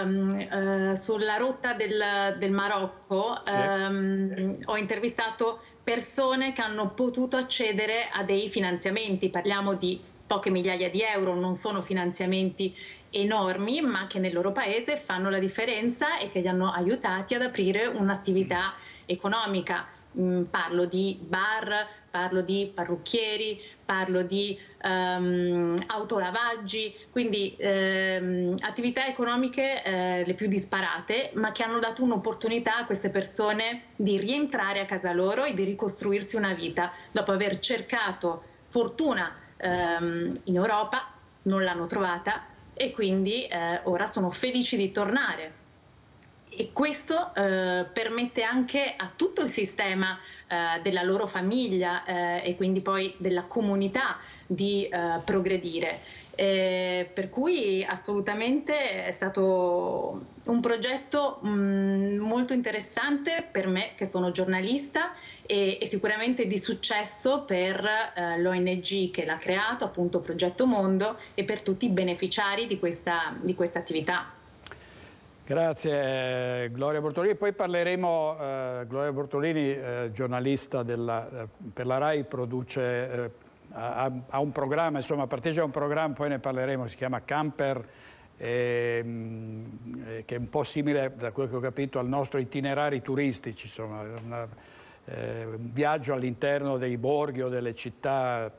um, uh, Sulla rotta del, del Marocco, sì. Um, sì. ho intervistato persone che hanno potuto accedere a dei finanziamenti, parliamo di poche migliaia di euro, non sono finanziamenti enormi ma che nel loro paese fanno la differenza e che li hanno aiutati ad aprire un'attività economica. Mm, parlo di bar, parlo di parrucchieri, parlo di um, autolavaggi, quindi um, attività economiche eh, le più disparate, ma che hanno dato un'opportunità a queste persone di rientrare a casa loro e di ricostruirsi una vita dopo aver cercato fortuna um, in Europa, non l'hanno trovata e quindi eh, ora sono felici di tornare. E questo eh, permette anche a tutto il sistema eh, della loro famiglia eh, e quindi poi della comunità di eh, progredire. Eh, per cui assolutamente è stato un progetto mh, mm, molto interessante per me che sono giornalista e, e sicuramente di successo per eh, l'ONG che l'ha creato, appunto Progetto Mondo, e per tutti i beneficiari di questa, di questa attività. Grazie eh, Gloria Bortolini, poi parleremo, eh, Gloria Bortolini, eh, giornalista della, eh, per la RAI, produce ha, ha un programma, insomma partecipa a un programma, poi ne parleremo, si chiama Camper, ehm, eh, che è un po' simile, da quello che ho capito, al nostro itinerari turistici, insomma, una, eh, un viaggio all'interno dei borghi o delle città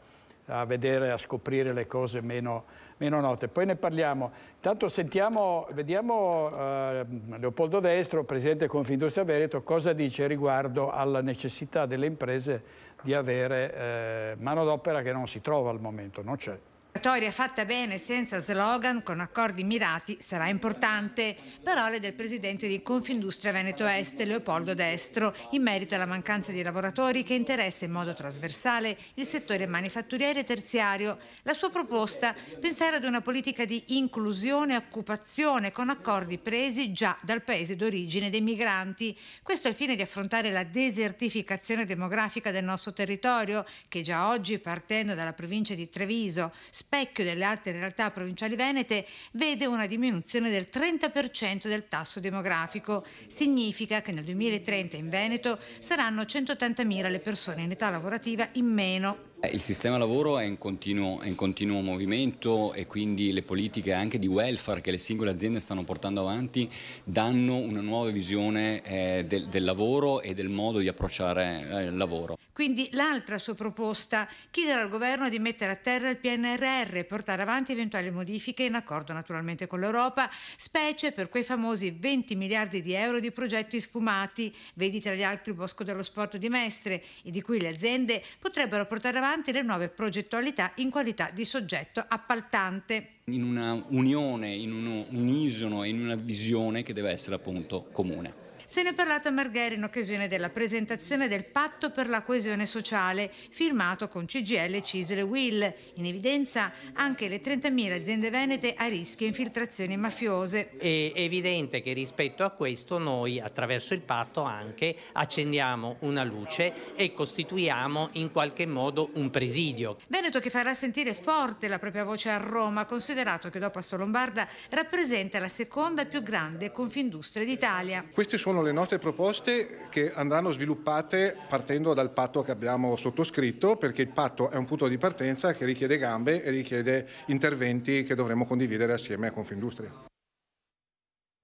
a vedere, a scoprire le cose meno meno note. Poi ne parliamo. Intanto sentiamo, vediamo eh, Leopoldo Destro, Presidente Confindustria Veneto, cosa dice riguardo alla necessità delle imprese di avere eh, manodopera che non si trova al momento, non c'è. Storia fatta bene senza slogan, con accordi mirati, sarà importante. Parole del presidente di Confindustria Veneto Est, Leopoldo Destro, in merito alla mancanza di lavoratori che interessa in modo trasversale il settore manifatturiero e terziario. La sua proposta, pensare ad una politica di inclusione e occupazione con accordi presi già dal paese d'origine dei migranti. Questo al fine di affrontare la desertificazione demografica del nostro territorio, che già oggi, partendo dalla provincia di Treviso, specchio delle altre realtà provinciali venete, vede una diminuzione del 30% del tasso demografico. Significa che nel 2030 in Veneto saranno 180.000 le persone in età lavorativa in meno. Eh, il sistema lavoro è in, continuo, è in, continuo, movimento e quindi le politiche anche di welfare che le singole aziende stanno portando avanti danno una nuova visione eh, del, del, lavoro e del modo di approcciare eh, il lavoro. Quindi l'altra sua proposta chiedere al governo di mettere a terra il PNRR e portare avanti eventuali modifiche in accordo naturalmente con l'Europa, specie per quei famosi 20 miliardi di euro di progetti sfumati, vedi tra gli altri il Bosco dello Sport di Mestre, e di cui le aziende potrebbero portare avanti le nuove progettualità in qualità di soggetto appaltante in una unione, in un unisono, e in una visione che deve essere appunto comune. Se ne è parlato a Margheri in occasione della presentazione del patto per la coesione sociale firmato con CGL, Cisle e Will, in evidenza anche le 30.000 aziende venete a rischio infiltrazioni mafiose. È evidente che rispetto a questo noi attraverso il patto anche accendiamo una luce e costituiamo in qualche modo un presidio. Veneto che farà sentire forte la propria voce a Roma, considerato che dopo Assolombarda rappresenta la seconda più grande confindustria d'Italia. Queste sono le nostre proposte che andranno sviluppate partendo dal patto che abbiamo sottoscritto, perché il patto è un punto di partenza che richiede gambe e richiede interventi che dovremo condividere assieme a Confindustria.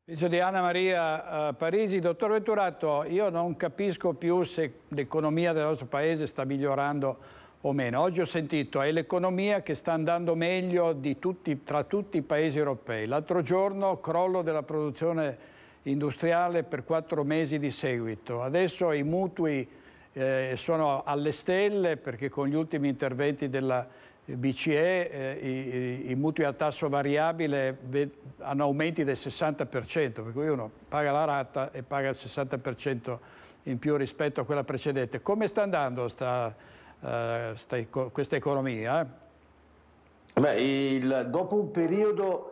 Vizio di Anna Maria eh, Parisi, dottor Vetturato, io non capisco più se l'economia del nostro paese sta migliorando o meno. Oggi ho sentito è l'economia che sta andando meglio tutti, tra tutti i paesi europei. L'altro giorno crollo della produzione industriale per quattro mesi di seguito. Adesso i mutui eh, sono alle stelle perché con gli ultimi interventi della BCE eh, i, i, mutui a tasso variabile hanno aumenti del 60%, per cui uno paga la rata e paga il 60% in più rispetto a quella precedente. Come sta andando sta, eh, sta, questa economia? Beh, il, dopo un periodo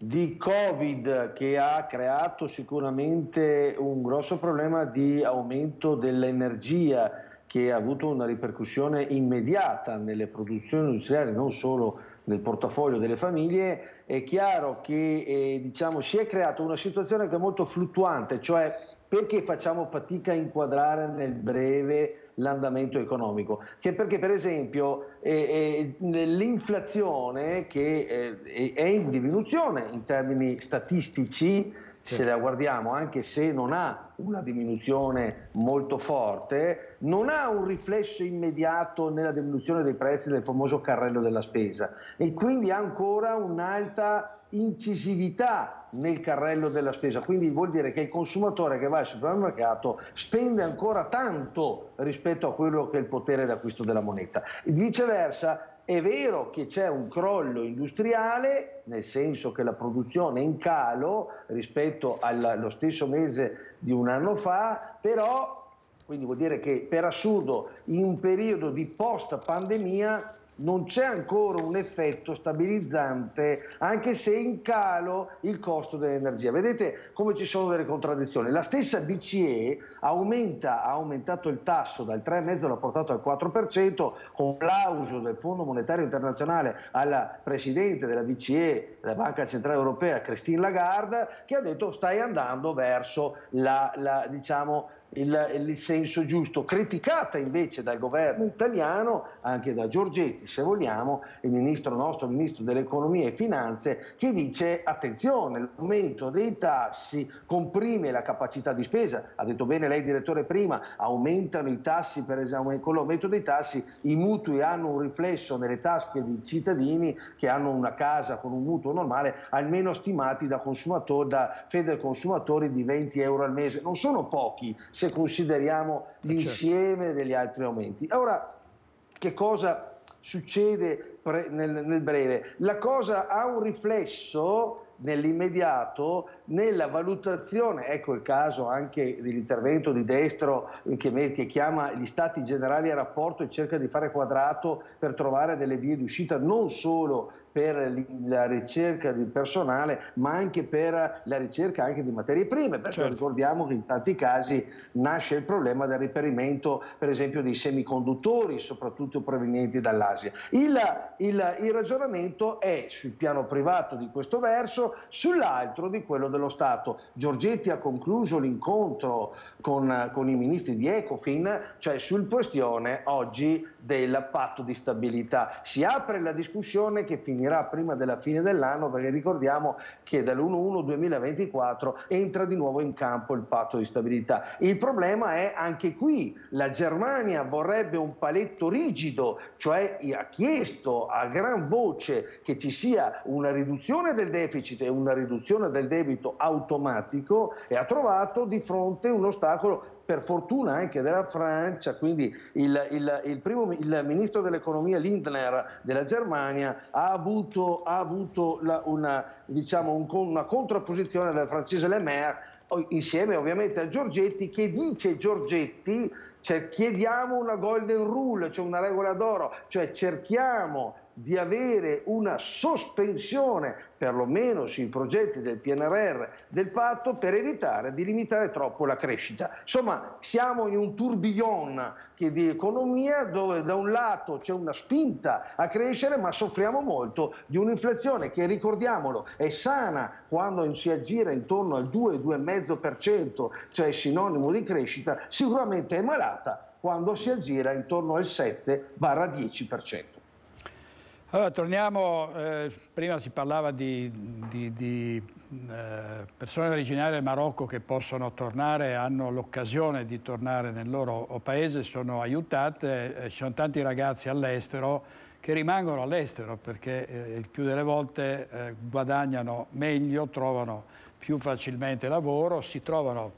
di Covid che ha creato sicuramente un grosso problema di aumento dell'energia che ha avuto una ripercussione immediata nelle produzioni industriali, non solo nel portafoglio delle famiglie, è chiaro che eh, diciamo, si è creata una situazione che è molto fluttuante, cioè perché facciamo fatica a inquadrare nel breve l'andamento economico. Che perché per esempio eh, eh, l'inflazione che eh, è in diminuzione in termini statistici, se la guardiamo, anche se non ha una diminuzione molto forte, non ha un riflesso immediato nella diminuzione dei prezzi del famoso carrello della spesa e quindi ha ancora un'alta incisività nel carrello della spesa, quindi vuol dire che il consumatore che va al supermercato spende ancora tanto rispetto a quello che è il potere d'acquisto della moneta. Viceversa, è vero che c'è un crollo industriale, nel senso che la produzione è in calo rispetto allo stesso mese di un anno fa, però, quindi vuol dire che per assurdo, in un periodo di post-pandemia non c'è ancora un effetto stabilizzante, anche se in calo il costo dell'energia. Vedete come ci sono delle contraddizioni. La stessa BCE aumenta, ha aumentato il tasso dal 3,5% l'ha portato al 4%, con l'auso del Fondo Monetario Internazionale alla Presidente della BCE, la Banca Centrale Europea, Christine Lagarde, che ha detto stai andando verso la, la, diciamo, il, il, senso giusto, criticata invece dal governo italiano, anche da Giorgetti se vogliamo, il ministro nostro, il ministro dell'economia e finanze, che dice attenzione, l'aumento dei tassi comprime la capacità di spesa, ha detto bene lei direttore prima, aumentano i tassi per esempio, con l'aumento dei tassi i mutui hanno un riflesso nelle tasche dei cittadini che hanno una casa con un mutuo normale, almeno stimati da, da Federconsumatori di 20 euro al mese, non sono pochi se consideriamo eh, certo. l'insieme certo. degli altri aumenti. Ora, che cosa succede pre- nel, nel breve? La cosa ha un riflesso nell'immediato nella valutazione, ecco il caso anche dell'intervento di destro che, che, chiama gli stati generali a rapporto e cerca di fare quadrato per trovare delle vie di uscita non solo per la ricerca di personale, ma anche per la ricerca anche di materie prime, perché certo. ricordiamo che in tanti casi nasce il problema del riperimento, per esempio, dei semiconduttori, soprattutto provenienti dall'Asia. Il, il, il ragionamento è sul piano privato di questo verso, sull'altro di quello dello Stato. Giorgetti ha concluso l'incontro con, con i ministri di Ecofin, cioè sul questione oggi del patto di stabilità. Si apre la discussione che finirà finirà prima della fine dell'anno perché ricordiamo che dall'1-1 2024 entra di nuovo in campo il patto di stabilità. Il problema è anche qui, la Germania vorrebbe un paletto rigido, cioè ha chiesto a gran voce che ci sia una riduzione del deficit e una riduzione del debito automatico e ha trovato di fronte un ostacolo per fortuna anche della Francia, quindi il, il, il, primo, il ministro dell'economia Lindner della Germania ha avuto, ha avuto la, una, diciamo, un, una contrapposizione del francese Le Maire insieme ovviamente a Giorgetti che dice Giorgetti cioè, chiediamo una golden rule, cioè una regola d'oro, cioè cerchiamo di avere una sospensione, perlomeno sui progetti del PNRR, del patto, per evitare di limitare troppo la crescita. Insomma, siamo in un tourbillon di economia dove da un lato c'è una spinta a crescere, ma soffriamo molto di un'inflazione che, ricordiamolo, è sana quando si aggira intorno al 2-2,5%, cioè sinonimo di crescita, sicuramente è malata quando si aggira intorno al 7-10%. Allora, torniamo, eh, prima si parlava di, di, di eh, persone originarie del Marocco che possono tornare, hanno l'occasione di tornare nel loro paese, sono aiutate, eh, ci sono tanti ragazzi all'estero che rimangono all'estero perché eh, il più delle volte eh, guadagnano meglio, trovano più facilmente lavoro, si trovano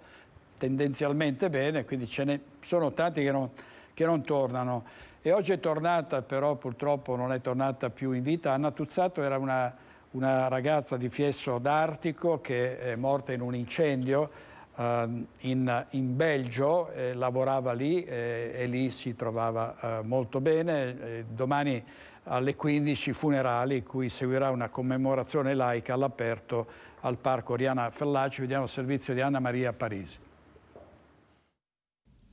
tendenzialmente bene, quindi ce ne sono tanti che non, che non tornano. E oggi è tornata, però purtroppo non è tornata più in vita. Anna Tuzzato era una, una ragazza di Fiesso d'Artico che è morta in un incendio uh, in, in, Belgio, eh, lavorava lì eh, e lì si trovava uh, molto bene. Eh, domani alle 15 funerali, cui seguirà una commemorazione laica all'aperto al Parco Oriana Fellaci. Vediamo il servizio di Anna Maria Parisi.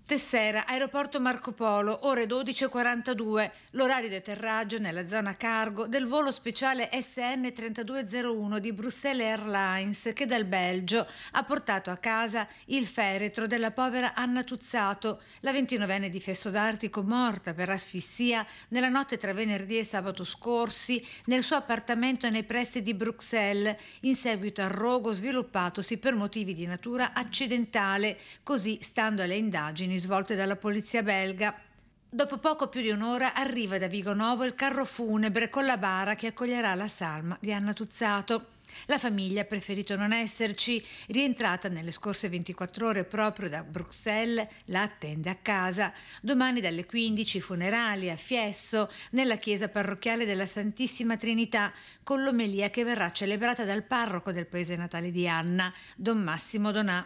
Tessera, aeroporto Marco Polo, ore 12.42, l'orario di atterraggio nella zona cargo del volo speciale SN3201 di Bruxelles Airlines che dal Belgio ha portato a casa il feretro della povera Anna Tuzzato, la 29enne di Fesso d'Artico morta per asfissia nella notte tra venerdì e sabato scorsi nel suo appartamento nei pressi di Bruxelles in seguito al rogo sviluppatosi per motivi di natura accidentale, così stando alle indagini svolte dalla polizia belga. Dopo poco più di un'ora arriva da Vigo Novo il carro funebre con la bara che accoglierà la salma di Anna Tuzzato. La famiglia ha preferito non esserci, rientrata nelle scorse 24 ore proprio da Bruxelles, la attende a casa. Domani dalle 15 funerali a Fiesso, nella chiesa parrocchiale della Santissima Trinità, con l'omelia che verrà celebrata dal parroco del paese natale di Anna, Don Massimo Donà.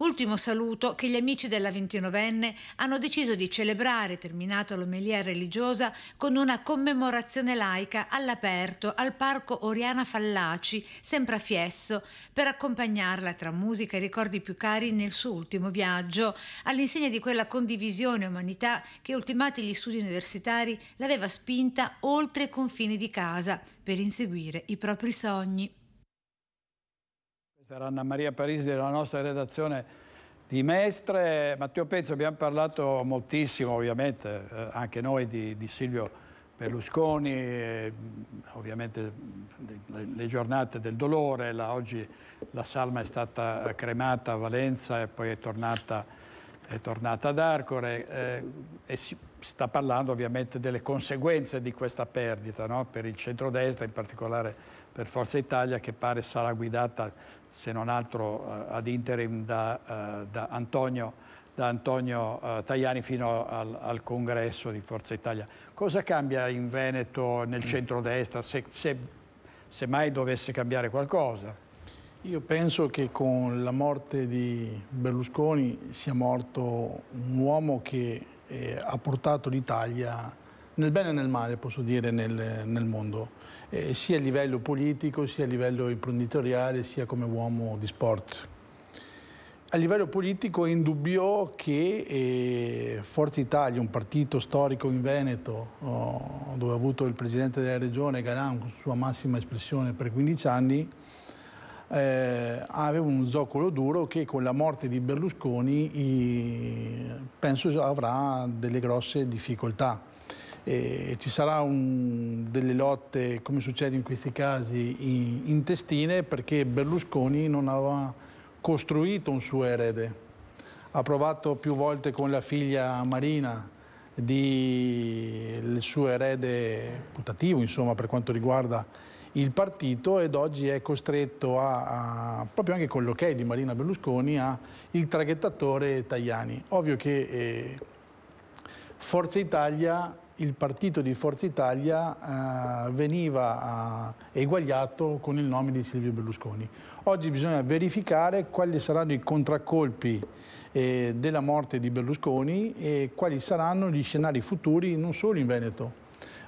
Ultimo saluto che gli amici della ventinovenne hanno deciso di celebrare, terminata l'omelia religiosa, con una commemorazione laica all'aperto al Parco Oriana Fallaci, sempre a Fiesso, per accompagnarla tra musica e ricordi più cari nel suo ultimo viaggio, all'insegna di quella condivisione e umanità che, ultimati gli studi universitari, l'aveva spinta oltre i confini di casa per inseguire i propri sogni. C'era Anna Maria Parisi della nostra redazione di Mestre. Matteo Pezzo abbiamo parlato moltissimo, ovviamente, eh, anche noi di, di Silvio Berlusconi, eh, ovviamente le, le, giornate del dolore. La, oggi la salma è stata cremata a Valenza e poi è tornata, è tornata ad Arcore. Eh, e si sta parlando ovviamente delle conseguenze di questa perdita no? per il centrodestra, in particolare per Forza Italia, che pare sarà guidata se non altro eh, ad interim da, eh, da Antonio, da Antonio eh, Tajani fino al, al, congresso di Forza Italia. Cosa cambia in Veneto, nel centrodestra, se, se, se mai dovesse cambiare qualcosa? Io penso che con la morte di Berlusconi sia morto un uomo che eh, ha portato l'Italia nel bene e nel male, posso dire, nel, nel mondo eh, sia a livello politico, sia a livello imprenditoriale, sia come uomo di sport. A livello politico è indubbio che eh, Forza Italia, un partito storico in Veneto, oh, dove ha avuto il presidente della regione Galan, sua massima espressione per 15 anni, eh, aveva un zoccolo duro che con la morte di Berlusconi i, penso avrà delle grosse difficoltà eh, ci saranno delle lotte, come succede in questi casi, intestine perché Berlusconi non aveva costruito un suo erede. Ha provato più volte con la figlia Marina di il suo erede putativo, insomma, per quanto riguarda il partito ed oggi è costretto a, a proprio anche con l'ok di Marina Berlusconi, al traghettatore Tajani. Ovvio che eh, Forza Italia il partito di Forza Italia eh, veniva eh, eguagliato con il nome di Silvio Berlusconi. Oggi bisogna verificare quali saranno i contraccolpi eh, della morte di Berlusconi e quali saranno gli scenari futuri non solo in Veneto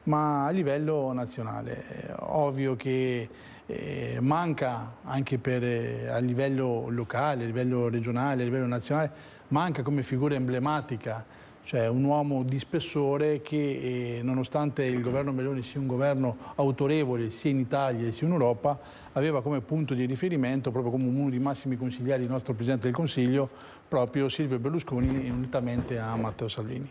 ma a livello nazionale. ovvio che eh, manca anche per, eh, a livello locale, a livello regionale, a livello nazionale, manca come figura emblematica cioè un uomo di spessore che eh, nonostante il governo Meloni sia un governo autorevole sia in Italia sia in Europa, aveva come punto di riferimento, proprio come uno dei massimi consiglieri del nostro Presidente del Consiglio, proprio Silvio Berlusconi unitamente a Matteo Salvini.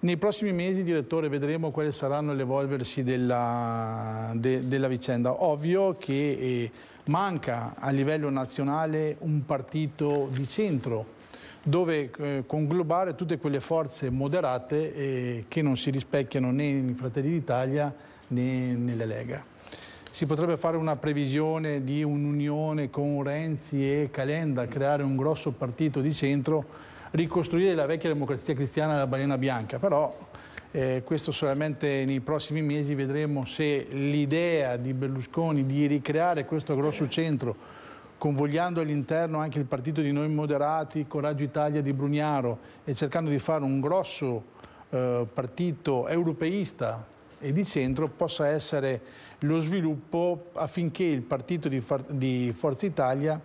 Nei prossimi mesi, direttore, vedremo quali saranno l'evolversi della, de, della, vicenda. Ovvio che eh, manca a livello nazionale un partito di centro dove eh, conglobare tutte quelle forze moderate eh, che non si rispecchiano né in Fratelli d'Italia né nelle Lega. Si potrebbe fare una previsione di un'unione con Renzi e Calenda, creare un grosso partito di centro, ricostruire la vecchia democrazia cristiana della balena bianca, però eh, questo solamente nei prossimi mesi vedremo se l'idea di Berlusconi di ricreare questo grosso centro convogliando all'interno anche il partito di Noi Moderati, Coraggio Italia di Brugnaro e cercando di fare un grosso eh, partito europeista e di centro possa essere lo sviluppo affinché il partito di, di Forza Italia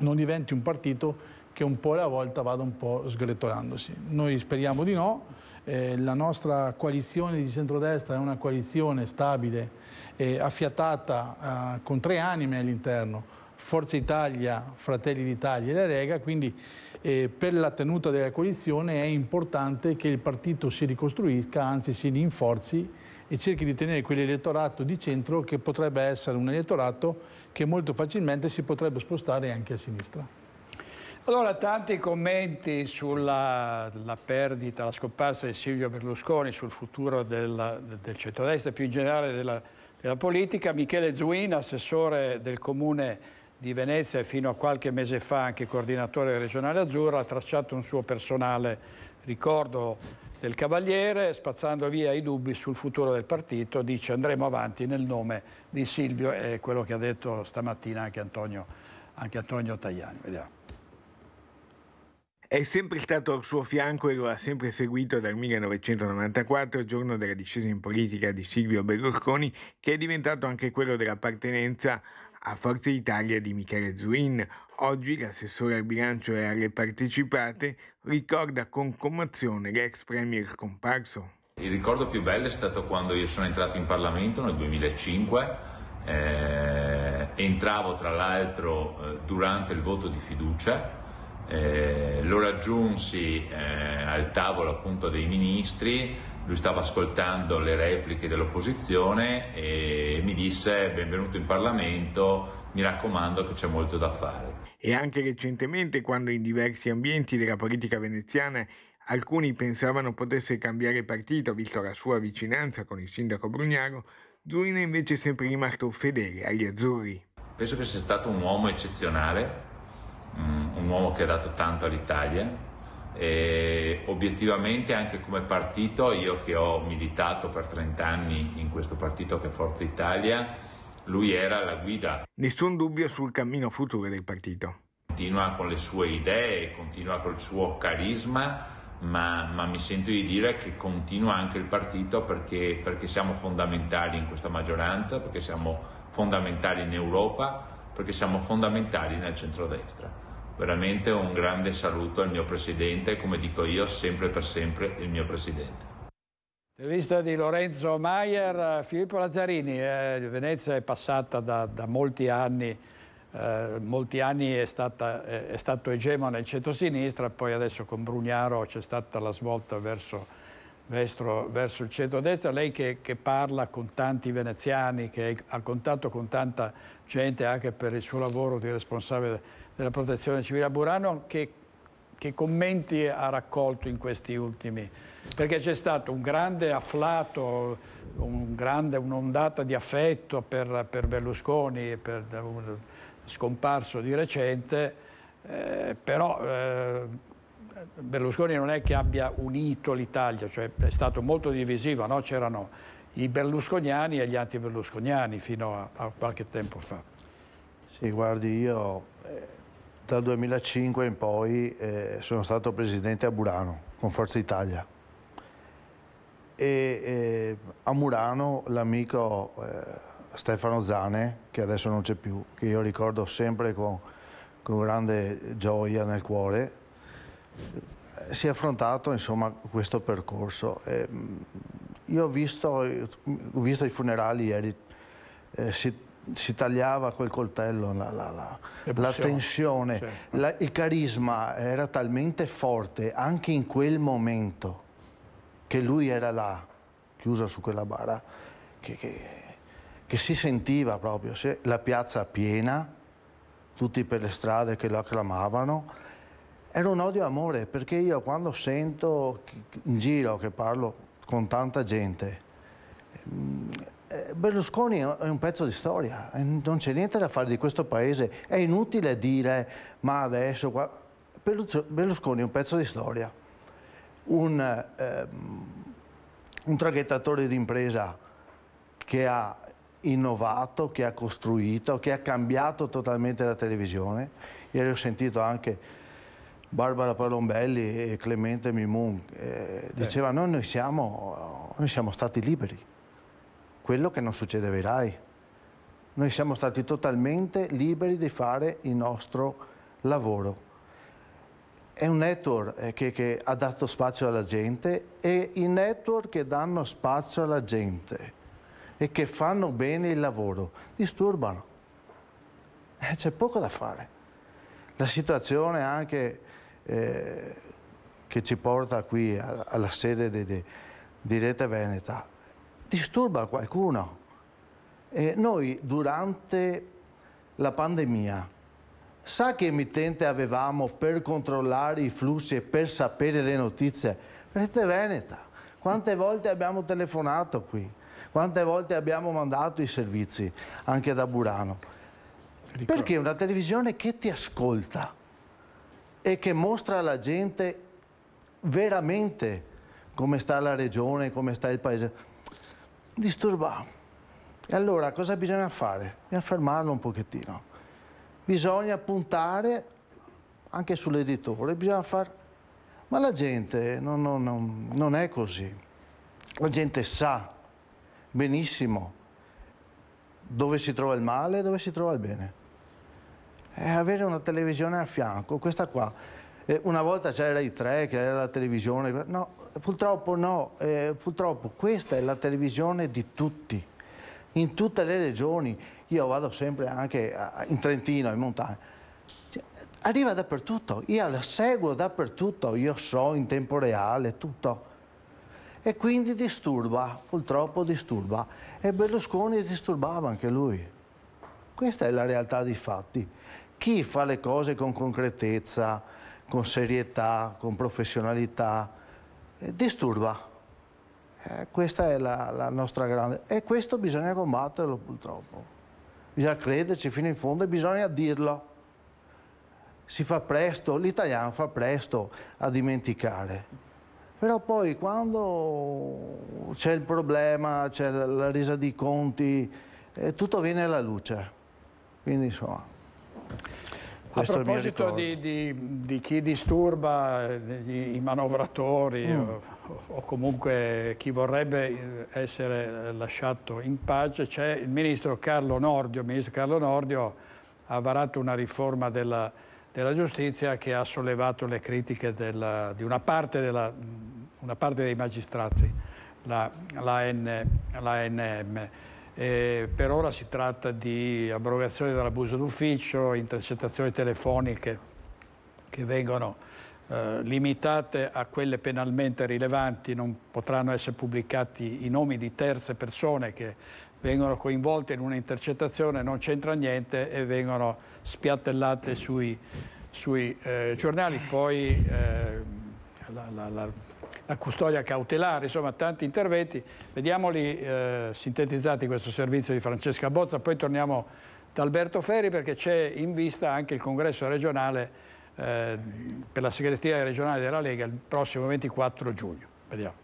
non diventi un partito che un po' alla volta vada un po' sgretolandosi. Noi speriamo di no, eh, la nostra coalizione di centrodestra è una coalizione stabile, eh, affiatata eh, con tre anime all'interno, Forza Italia, Fratelli d'Italia e la Lega, quindi eh, per la tenuta della coalizione è importante che il partito si ricostruisca, anzi si rinforzi e cerchi di tenere quell'elettorato di centro che potrebbe essere un elettorato che molto facilmente si potrebbe spostare anche a sinistra. Allora, tanti commenti sulla la perdita, la scomparsa di Silvio Berlusconi, sul futuro della, del centro-destra e più in generale della, della politica. Michele Zuin, assessore del comune di Venezia e fino a qualche mese fa anche coordinatore regionale azzurro, ha tracciato un suo personale ricordo del Cavaliere, spazzando via i dubbi sul futuro del partito, dice andremo avanti nel nome di Silvio è quello che ha detto stamattina anche Antonio, anche Antonio Tajani. Vediamo. È sempre stato al suo fianco e lo ha sempre seguito dal 1994, giorno della discesa in politica di Silvio Berlusconi, che è diventato anche quello dell'appartenenza a a Forza Italia di Michele Zuin, oggi l'assessore al bilancio e alle partecipate ricorda con commozione l'ex premier comparso. Il ricordo più bello è stato quando io sono entrato in Parlamento nel 2005, eh, entravo tra l'altro eh, durante il voto di fiducia, eh, lo raggiunsi eh, al tavolo appunto dei ministri, lui stava ascoltando le repliche dell'opposizione e mi disse benvenuto in Parlamento, mi raccomando che c'è molto da fare. E anche recentemente, quando in diversi ambienti della politica veneziana alcuni pensavano potesse cambiare partito, visto la sua vicinanza con il sindaco Brugnaro, Zurina invece è sempre rimasto fedele agli azzurri. Penso che sia stato un uomo eccezionale, mm, un uomo che ha dato tanto all'Italia, e obiettivamente anche come partito, io che ho militato per 30 anni in questo partito che è Forza Italia, lui era la guida. Nessun dubbio sul cammino futuro del partito. Continua con le sue idee, continua col suo carisma, ma, ma mi sento di dire che continua anche il partito perché, perché siamo fondamentali in questa maggioranza, perché siamo fondamentali in Europa, perché siamo fondamentali nel centrodestra. Veramente un grande saluto al mio presidente, come dico io, sempre per sempre il mio presidente. Intervista di Lorenzo Maier, eh, Filippo Lazzarini, eh, Venezia è passata da, da molti anni, eh, molti anni è, stata, eh, è stato egemone nel centro-sinistra, poi adesso con Brugnaro c'è stata la svolta verso, verso, verso il centro-destra, lei che, che parla con tanti veneziani, che ha contatto con tanta gente anche per il suo lavoro di responsabile della protezione civile a Burano che, che commenti ha raccolto in questi ultimi? Perché c'è stato un grande afflato, un'ondata un di affetto per, per Berlusconi, per, scomparso di recente, eh, però eh, Berlusconi non è che abbia unito l'Italia, cioè è stato molto divisivo, no? c'erano i berlusconiani e gli anti-berlusconiani fino a, a, qualche tempo fa. Sì, guardi, io eh, dal 2005 in poi eh, sono stato presidente a Burano con Forza Italia e eh, a Murano l'amico eh, Stefano Zane che adesso non c'è più che io ricordo sempre con, con grande gioia nel cuore eh, si è affrontato insomma, questo percorso mm, io ho visto, ho visto, i funerali ieri eh, si, si tagliava quel coltello, la, la, la, la tensione, sì. il carisma era talmente forte anche in quel momento che lui era là, chiuso su quella bara, che, che, che si sentiva proprio, se, la piazza piena, tutti per le strade che lo acclamavano. Era un odio amore perché io quando sento in giro che parlo con tanta gente, mm, eh, Berlusconi è un pezzo di storia, non c'è niente da fare di questo paese, è inutile dire ma adesso qua... Berlusconi è un pezzo di storia, un, ehm, un traghettatore d'impresa che ha innovato, che ha costruito, che ha cambiato totalmente la televisione. Ieri ho sentito anche Barbara Palombelli e Clemente Mimun eh, eh. dicevano noi, noi siamo stati liberi quello che non succedeva ai RAI. Noi siamo stati totalmente liberi di fare il nostro lavoro. È un network eh, che, che ha dato spazio alla gente e i network che danno spazio alla gente e che fanno bene il lavoro disturbano. Eh, c'è poco da fare. La situazione anche eh, che ci porta qui alla sede di, di Rete Veneta disturba qualcuno. E noi durante la pandemia, sa che emittente avevamo per controllare i flussi e per sapere le notizie? Rete Veneta. Quante volte abbiamo telefonato qui? Quante volte abbiamo mandato i servizi anche da Burano? Ricordo. Perché una televisione che ti ascolta e che mostra alla gente veramente come sta la regione, come sta il paese disturbato. E allora cosa bisogna fare? Bisogna fermarlo un pochettino. Bisogna puntare anche sull'editore, bisogna far... Ma la gente non, non, non è così. La gente sa benissimo dove si trova il male e dove si trova il bene. E avere una televisione a fianco, questa qua, eh, una volta c'era i tre, che era la televisione, no, purtroppo no, eh, purtroppo questa è la televisione di tutti, in tutte le regioni, io vado sempre anche a, in Trentino, in montagna, cioè, arriva dappertutto, io la seguo dappertutto, io so in tempo reale tutto e quindi disturba, purtroppo disturba. E Berlusconi disturbava anche lui. Questa è la realtà dei fatti. Chi fa le cose con concretezza, con serietà, con professionalità, disturba. Eh, questa è la, la, nostra grande... E questo bisogna combatterlo purtroppo. Bisogna crederci fino in fondo e bisogna dirlo. Si fa presto, l'italiano fa presto a dimenticare. Però poi quando c'è il problema, c'è la, resa dei conti, eh, tutto viene alla luce. Quindi insomma... Questo a proposito di, di, di, chi disturba eh, i manovratori mm. o, o, comunque chi vorrebbe eh, essere eh, lasciato in pace, c'è il ministro Carlo Nordio. Il ministro Carlo Nordio ha varato una riforma della, della giustizia che ha sollevato le critiche della, di una parte, della, una parte, dei magistrati, la, la, N, la NM. Eh, per ora si tratta di abrogazione dell'abuso d'ufficio, intercettazioni telefoniche che vengono eh, limitate a quelle penalmente rilevanti, non potranno essere pubblicati i nomi di terze persone che vengono coinvolte in un'intercettazione, non c'entra niente e vengono spiattellate sui, sui eh, giornali. Poi eh, la, la, la la custodia cautelare, insomma tanti interventi. Vediamoli eh, sintetizzati questo servizio di Francesca Bozza, poi torniamo da Alberto Ferri perché c'è in vista anche il congresso regionale eh, per la segreteria regionale della Lega il prossimo 24 giugno. Vediamo.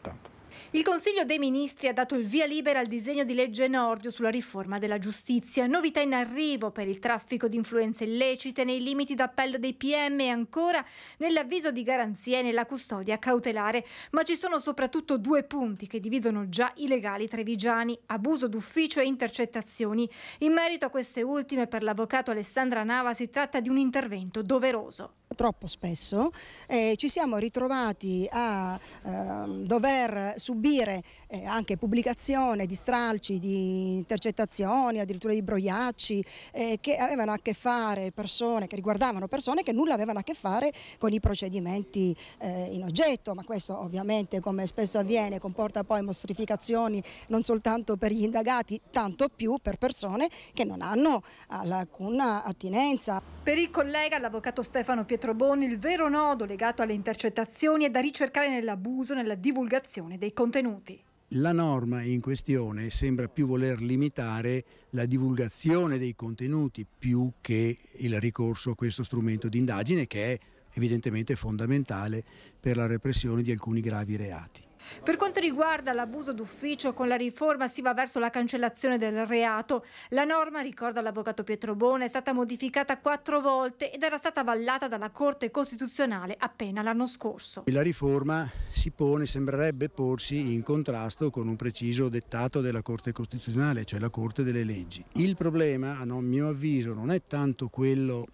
Tanto. Il Consiglio dei Ministri ha dato il via libera al disegno di legge Nordio sulla riforma della giustizia. Novità in arrivo per il traffico di influenze illecite nei limiti d'appello dei PM e ancora nell'avviso di garanzia e nella custodia cautelare. Ma ci sono soprattutto due punti che dividono già i legali trevigiani, abuso d'ufficio e intercettazioni. In merito a queste ultime, per l'avvocato Alessandra Nava si tratta di un intervento doveroso troppo spesso, eh, ci siamo ritrovati a eh, dover subire eh, anche pubblicazione di stralci, di intercettazioni, addirittura di broiacci eh, che avevano a che fare persone, che riguardavano persone che nulla avevano a che fare con i procedimenti eh, in oggetto, ma questo ovviamente come spesso avviene comporta poi mostrificazioni non soltanto per gli indagati, tanto più per persone che non hanno alcuna attinenza. Per il collega l'avvocato Stefano Pietro Pietro il vero nodo legato alle intercettazioni è da ricercare nell'abuso, nella divulgazione dei contenuti. La norma in questione sembra più voler limitare la divulgazione dei contenuti più che il ricorso a questo strumento di indagine che è evidentemente fondamentale per la repressione di alcuni gravi reati. Per quanto riguarda l'abuso d'ufficio, con la riforma si va verso la cancellazione del reato. La norma, ricorda l'avvocato Pietro Bona, è stata modificata quattro volte ed era stata avallata dalla Corte Costituzionale appena l'anno scorso. La riforma si pone, sembrerebbe porsi in contrasto con un preciso dettato della Corte Costituzionale, cioè la Corte delle leggi. Il problema, a mio avviso, non è tanto quello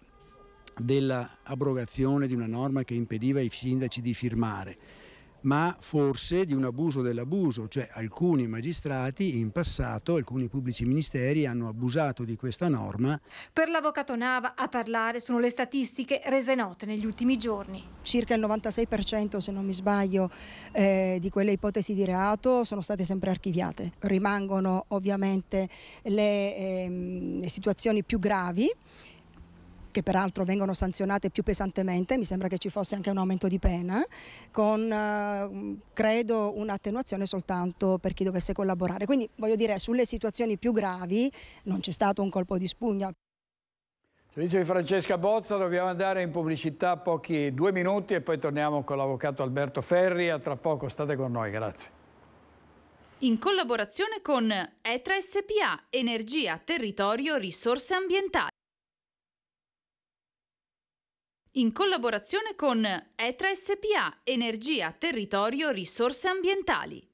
dell'abrogazione di una norma che impediva ai sindaci di firmare, ma forse di un abuso dell'abuso, cioè alcuni magistrati in passato, alcuni pubblici ministeri hanno abusato di questa norma. Per l'avvocato Nava a parlare sono le statistiche rese note negli ultimi giorni. Circa il 96% se non mi sbaglio eh, di quelle ipotesi di reato sono state sempre archiviate. Rimangono ovviamente le eh, situazioni più gravi che peraltro vengono sanzionate più pesantemente, mi sembra che ci fosse anche un aumento di pena, con eh, credo un'attenuazione soltanto per chi dovesse collaborare. Quindi voglio dire sulle situazioni più gravi non c'è stato un colpo di spugna. Servizio di Francesca Bozza, dobbiamo andare in pubblicità pochi due minuti e poi torniamo con l'avvocato Alberto Ferri, a tra poco state con noi, grazie in collaborazione con ETRA SPA, Energia, Territorio, Risorse Ambientali in collaborazione con ETRA SPA, Energia, Territorio, Risorse Ambientali.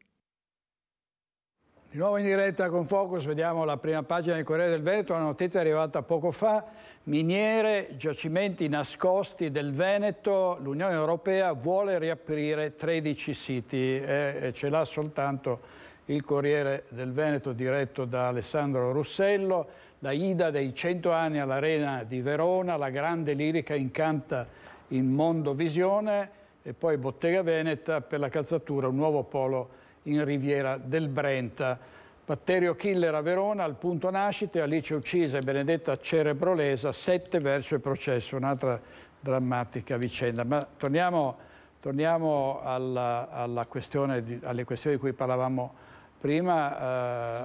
Di nuovo in diretta con Focus, vediamo la prima pagina del Corriere del Veneto, la notizia è arrivata poco fa, miniere, giacimenti nascosti del Veneto, l'Unione Europea vuole riaprire 13 siti e ce l'ha soltanto il Corriere del Veneto diretto da Alessandro Russello la Ida dei cento anni all'Arena di Verona, la grande lirica incanta in Mondo Visione e poi Bottega Veneta per la calzatura, un nuovo polo in Riviera del Brenta. Patterio Killer a Verona, al punto nascita, Alice uccisa e Benedetta Cerebrolesa, sette verso il processo, un'altra drammatica vicenda. Ma torniamo, torniamo alla, alla questione di, alle questioni di cui parlavamo Prima eh,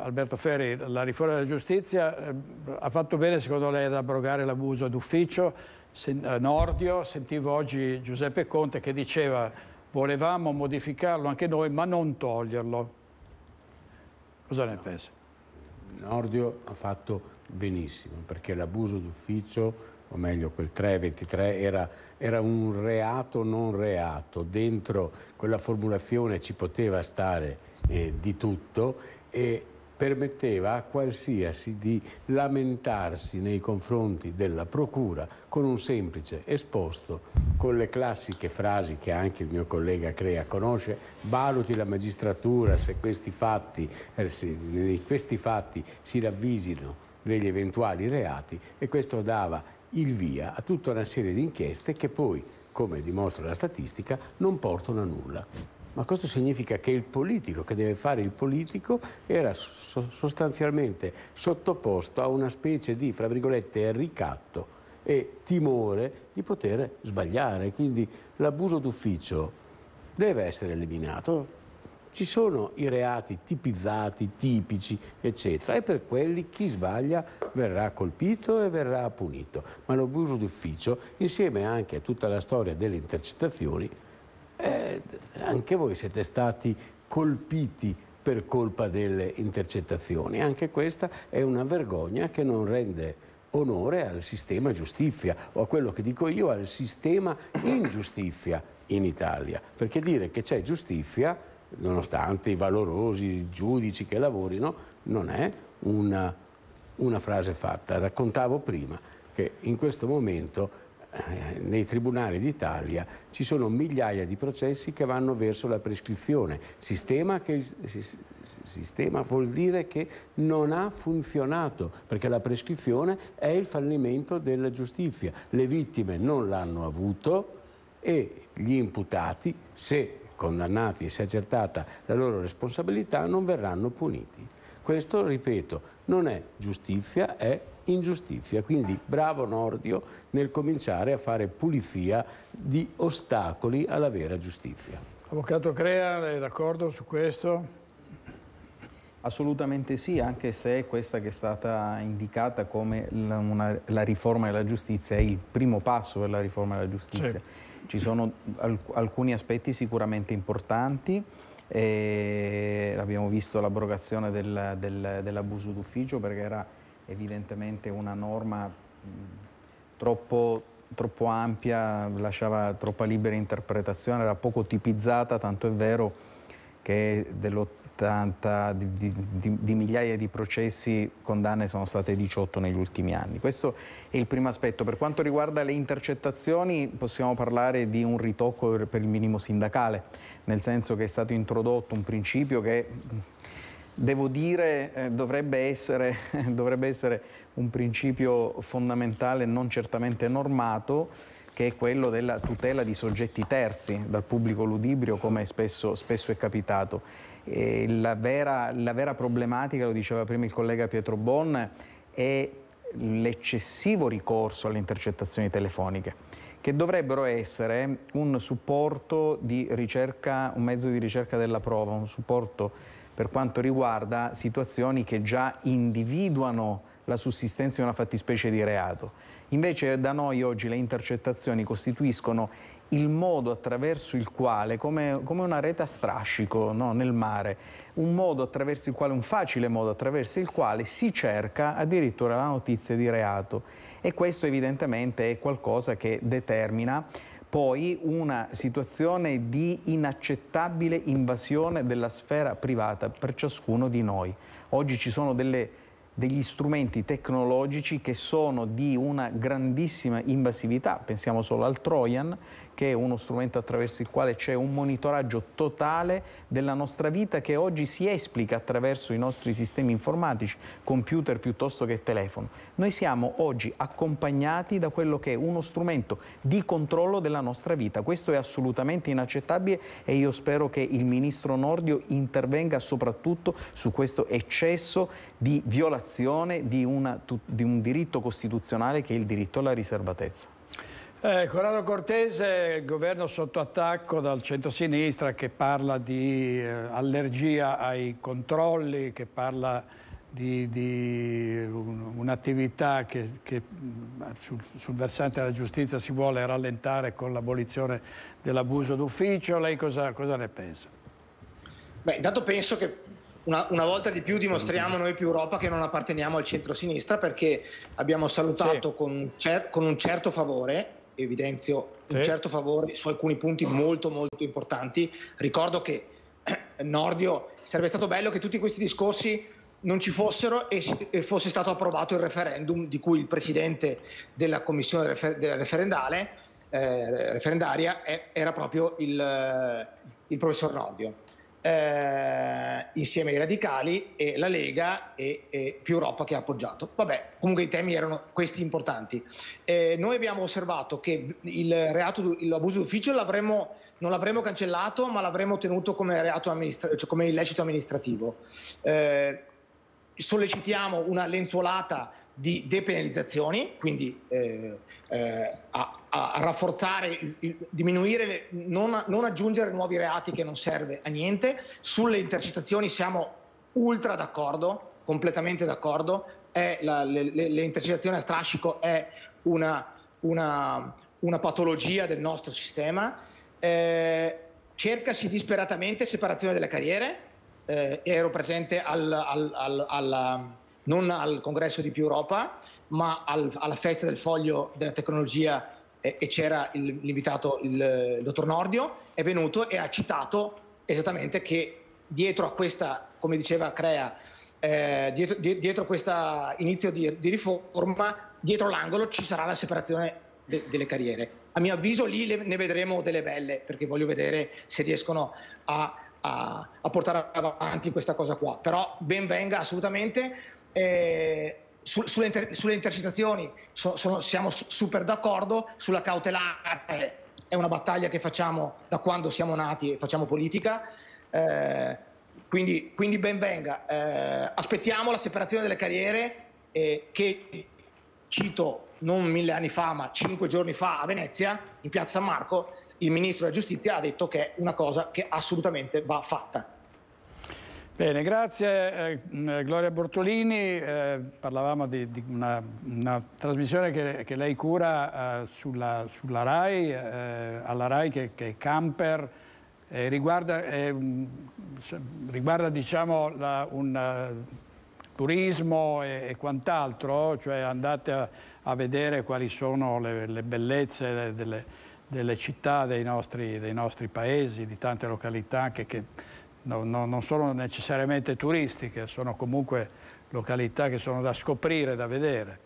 Alberto Ferri, la riforma della giustizia eh, ha fatto bene secondo lei ad abrogare l'abuso d'ufficio, sen, eh, Nordio, sentivo oggi Giuseppe Conte che diceva volevamo modificarlo anche noi ma non toglierlo. Cosa ne no. pensa? Nordio ha fatto benissimo perché l'abuso d'ufficio, o meglio quel 323, era, era un reato non reato, dentro quella formulazione ci poteva stare eh, di tutto e permetteva a qualsiasi di lamentarsi nei confronti della Procura con un semplice esposto, con le classiche frasi che anche il mio collega Crea conosce, valuti la magistratura se questi fatti, eh, se questi fatti si ravvisino degli eventuali reati e questo dava il via a tutta una serie di inchieste che poi, come dimostra la statistica, non portano a nulla. Ma questo significa che il politico che deve fare il politico era sostanzialmente sottoposto a una specie di, fra virgolette, ricatto e timore di poter sbagliare. Quindi l'abuso d'ufficio deve essere eliminato. Ci sono i reati tipizzati, tipici, eccetera, e per quelli chi sbaglia verrà colpito e verrà punito. Ma l'abuso d'ufficio, insieme anche a tutta la storia delle intercettazioni, eh, anche voi siete stati colpiti per colpa delle intercettazioni. Anche questa è una vergogna che non rende onore al sistema giustizia o a quello che dico io al sistema ingiustizia in Italia, perché dire che c'è giustizia, nonostante i valorosi giudici che lavorino, non è una, una frase fatta. Raccontavo prima che in questo momento eh, nei tribunali d'Italia ci sono migliaia di processi che vanno verso la prescrizione, sistema che sistema vuol dire che non ha funzionato, perché la prescrizione è il fallimento della giustizia. Le vittime non l'hanno avuto e gli imputati, se condannati e se accertata la loro responsabilità, non verranno puniti. Questo, ripeto, non è giustizia, è ingiustizia. Quindi bravo Nordio nel cominciare a fare pulizia di ostacoli alla vera giustizia. Avvocato Crea, è d'accordo su questo? Assolutamente sì, anche se questa che è stata indicata come la, una, la riforma della giustizia è il primo passo per la riforma della giustizia. Sì. Ci sono alc alcuni aspetti sicuramente importanti, eh, abbiamo visto l'abrogazione del, del, dell'abuso d'ufficio perché era evidentemente una norma troppo, troppo ampia, lasciava troppa libera interpretazione, era poco tipizzata, tanto è vero che dell'80 di, di, di, migliaia di processi condanne sono state 18 negli ultimi anni. Questo è il primo aspetto. Per quanto riguarda le intercettazioni possiamo parlare di un ritocco per il minimo sindacale, nel senso che è stato introdotto un principio che devo dire, eh, dovrebbe, essere, (laughs) dovrebbe essere un principio fondamentale, non certamente normato, che è quello della tutela di soggetti terzi dal pubblico ludibrio, come spesso, spesso è capitato. La vera, la, vera, problematica, lo diceva prima il collega Pietro Bon, è l'eccessivo ricorso alle intercettazioni telefoniche che dovrebbero essere un supporto di ricerca, un mezzo di ricerca della prova, un supporto per quanto riguarda situazioni che già individuano la sussistenza di una fattispecie di reato. Invece da noi oggi le intercettazioni costituiscono il modo attraverso il quale, come, come una rete a strascico no, nel mare, un modo attraverso il quale, un facile modo attraverso il quale si cerca addirittura la notizia di reato. E questo evidentemente è qualcosa che determina poi una situazione di inaccettabile invasione della sfera privata per ciascuno di noi. Oggi ci sono delle degli strumenti tecnologici che sono di una grandissima invasività, pensiamo solo al Trojan, che è uno strumento attraverso il quale c'è un monitoraggio totale della nostra vita che oggi si esplica attraverso i nostri sistemi informatici, computer piuttosto che telefono. Noi siamo oggi accompagnati da quello che è uno strumento di controllo della nostra vita, questo è assolutamente inaccettabile e io spero che il Ministro Nordio intervenga soprattutto su questo eccesso di violazione violazione di, una, di un diritto costituzionale che è il diritto alla riservatezza. Eh, Corrado Cortese, governo sotto attacco dal centro-sinistra che parla di eh, allergia ai controlli, che parla di, di un'attività che, che mm, sul, sul, versante della giustizia si vuole rallentare con l'abolizione dell'abuso d'ufficio. Lei cosa, cosa ne pensa? Beh, intanto penso che una, una, volta di più dimostriamo noi più Europa che non apparteniamo al centro-sinistra perché abbiamo salutato sì. con, cer- con, un certo favore, evidenzio sì. un certo favore su alcuni punti molto molto importanti. Ricordo che eh, Nordio sarebbe stato bello che tutti questi discorsi non ci fossero e, si, e fosse stato approvato il referendum di cui il presidente della commissione refer- della referendale eh, referendaria eh, era proprio il, eh, il professor Nordio eh, insieme ai radicali e la Lega e, e, più Europa che ha appoggiato. Vabbè, comunque i temi erano questi importanti. Eh, noi abbiamo osservato che il reato, l'abuso d'ufficio l'avremmo, non l'avremmo cancellato, ma l'avremmo tenuto come, reato amministra- cioè come illecito amministrativo. Eh, sollecitiamo una lenzuolata di depenalizzazioni, quindi eh, eh, a, a, rafforzare, il, diminuire, le, non, non aggiungere nuovi reati che non serve a niente. Sulle intercettazioni siamo ultra d'accordo, completamente d'accordo. La, le, le, le, intercettazioni a strascico è una, una, una patologia del nostro sistema. Eh, cercasi disperatamente separazione delle carriere. Eh, ero presente al, al, al, alla non al congresso di Più Europa, ma al, alla festa del foglio della tecnologia eh, e c'era il, l'invitato il, il dottor Nordio, è venuto e ha citato esattamente che dietro a questa, come diceva Crea, eh, dietro, di, dietro questo inizio di, di, riforma, dietro l'angolo ci sarà la separazione de, delle carriere. A mio avviso lì le, ne vedremo delle belle, perché voglio vedere se riescono a, a, a portare avanti questa cosa qua. Però ben venga assolutamente. Eh, su, sulle, inter, sulle, intercitazioni so, sono, siamo super d'accordo, sulla cautelare è una battaglia che facciamo da quando siamo nati e facciamo politica. Eh, quindi, quindi ben venga. Eh, aspettiamo la separazione delle carriere eh, che, cito non mille anni fa, ma cinque giorni fa a Venezia, in piazza San Marco, il ministro della giustizia ha detto che è una cosa che assolutamente va fatta. Bene, grazie eh, eh, Gloria Bortolini, eh, parlavamo di, di una, una, trasmissione che, che lei cura eh, sulla, sulla, RAI, eh, alla RAI che, che è Camper, riguarda, riguarda diciamo, la, un uh, turismo e, e quant'altro, cioè andate a, a, vedere quali sono le, le bellezze delle, delle, città, dei nostri, dei nostri, paesi, di tante località che, che no, no, non sono necessariamente turistiche, sono comunque località che sono da scoprire, da vedere.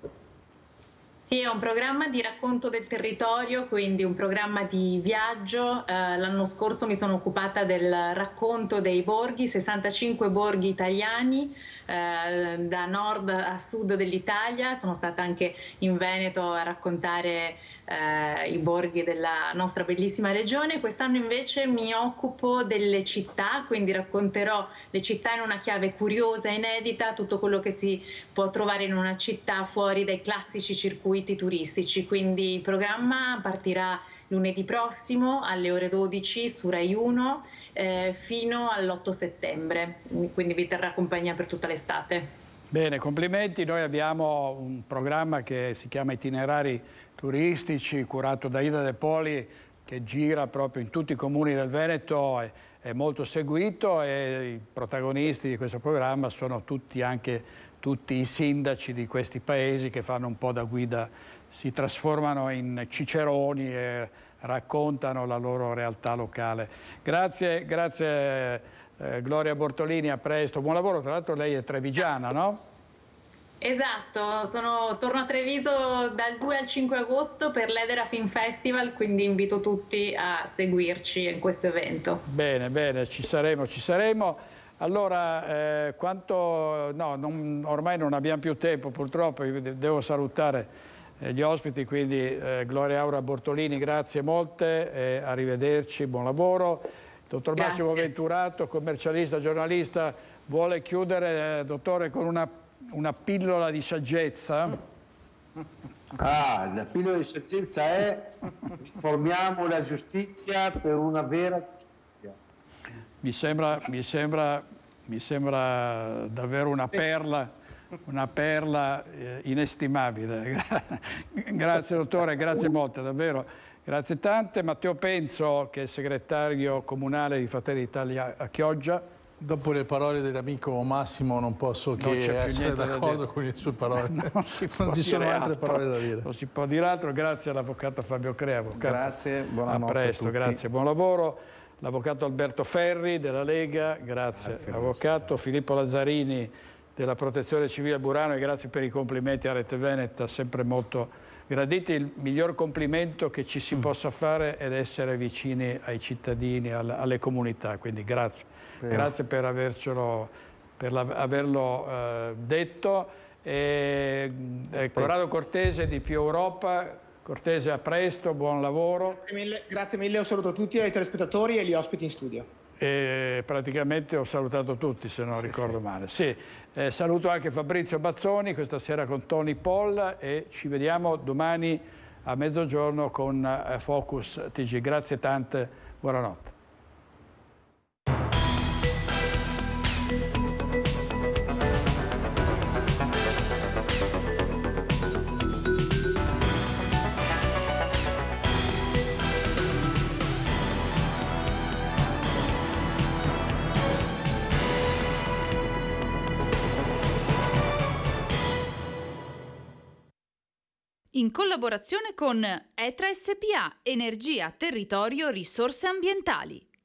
Sì, è un programma di racconto del territorio, quindi un programma di viaggio. Eh, l'anno scorso mi sono occupata del racconto dei borghi, 65 borghi italiani, eh, da nord a sud dell'Italia. Sono stata anche in Veneto a raccontare eh, i borghi della nostra bellissima regione. Quest'anno invece mi occupo delle città, quindi racconterò le città in una chiave curiosa, inedita, tutto quello che si può trovare in una città fuori dai classici circuiti circuiti turistici, quindi il programma partirà lunedì prossimo alle ore 12 su Rai 1 eh, fino all'8 settembre, quindi vi terrà compagnia per tutta l'estate. Bene, complimenti. Noi abbiamo un programma che si chiama Itinerari turistici, curato da Ida De Poli, che gira proprio in tutti i comuni del Veneto, è, è molto seguito e i protagonisti di questo programma sono tutti anche tutti i sindaci di questi paesi che fanno un po' da guida, si trasformano in ciceroni e raccontano la loro realtà locale. Grazie, grazie eh, Gloria Bortolini, a presto, buon lavoro, tra l'altro lei è trevigiana, no? Esatto, sono, torno a Treviso dal 2 al 5 agosto per l'Edera Film Festival, quindi invito tutti a seguirci in questo evento. Bene, bene, ci saremo, ci saremo. Allora, eh, quanto, no, non, ormai non abbiamo più tempo purtroppo, devo salutare eh, gli ospiti, quindi eh, Gloria Aura Bortolini, grazie molte, eh, arrivederci, buon lavoro. Dottor grazie. Massimo Venturato, commercialista, giornalista, vuole chiudere, eh, dottore, con una, una pillola di saggezza. Ah, la pillola di saggezza è formiamo la giustizia per una vera mi sembra, mi sembra, mi sembra davvero una perla, una perla eh, inestimabile. (laughs) grazie dottore, grazie molte, davvero. Grazie tante. Matteo Penzo, che è segretario comunale di Fratelli d'Italia a Chioggia. Dopo le parole dell'amico Massimo non posso non che essere d'accordo con le sue parole. (laughs) non, non ci sono altro. altre parole da dire. Non si può dire altro. Grazie all'avvocato Fabio Crea. Avvocato. Grazie, buonanotte a presto, a grazie, buon lavoro l'avvocato Alberto Ferri della Lega, grazie, l'avvocato Filippo Lazzarini della Protezione Civile Burano e grazie per i complimenti a Rete Veneta, sempre molto graditi. Il miglior complimento che ci si mm. possa fare è essere vicini ai cittadini, alle comunità, quindi grazie. Beh. Grazie per, avercelo, per averlo eh, detto. E, eh, Corrado Cortese di Più Europa, Cortese, a presto, buon lavoro. Grazie mille, grazie mille, ho salutato tutti ai telespettatori e agli ospiti in studio. E praticamente ho salutato tutti, se non sì, ricordo sì. male. Sì. Eh, saluto anche Fabrizio Bazzoni, questa sera con Tony Poll e ci vediamo domani a mezzogiorno con eh, Focus TG. Grazie tante, buonanotte. in collaborazione con Etra SPA Energia, Territorio, Risorse Ambientali.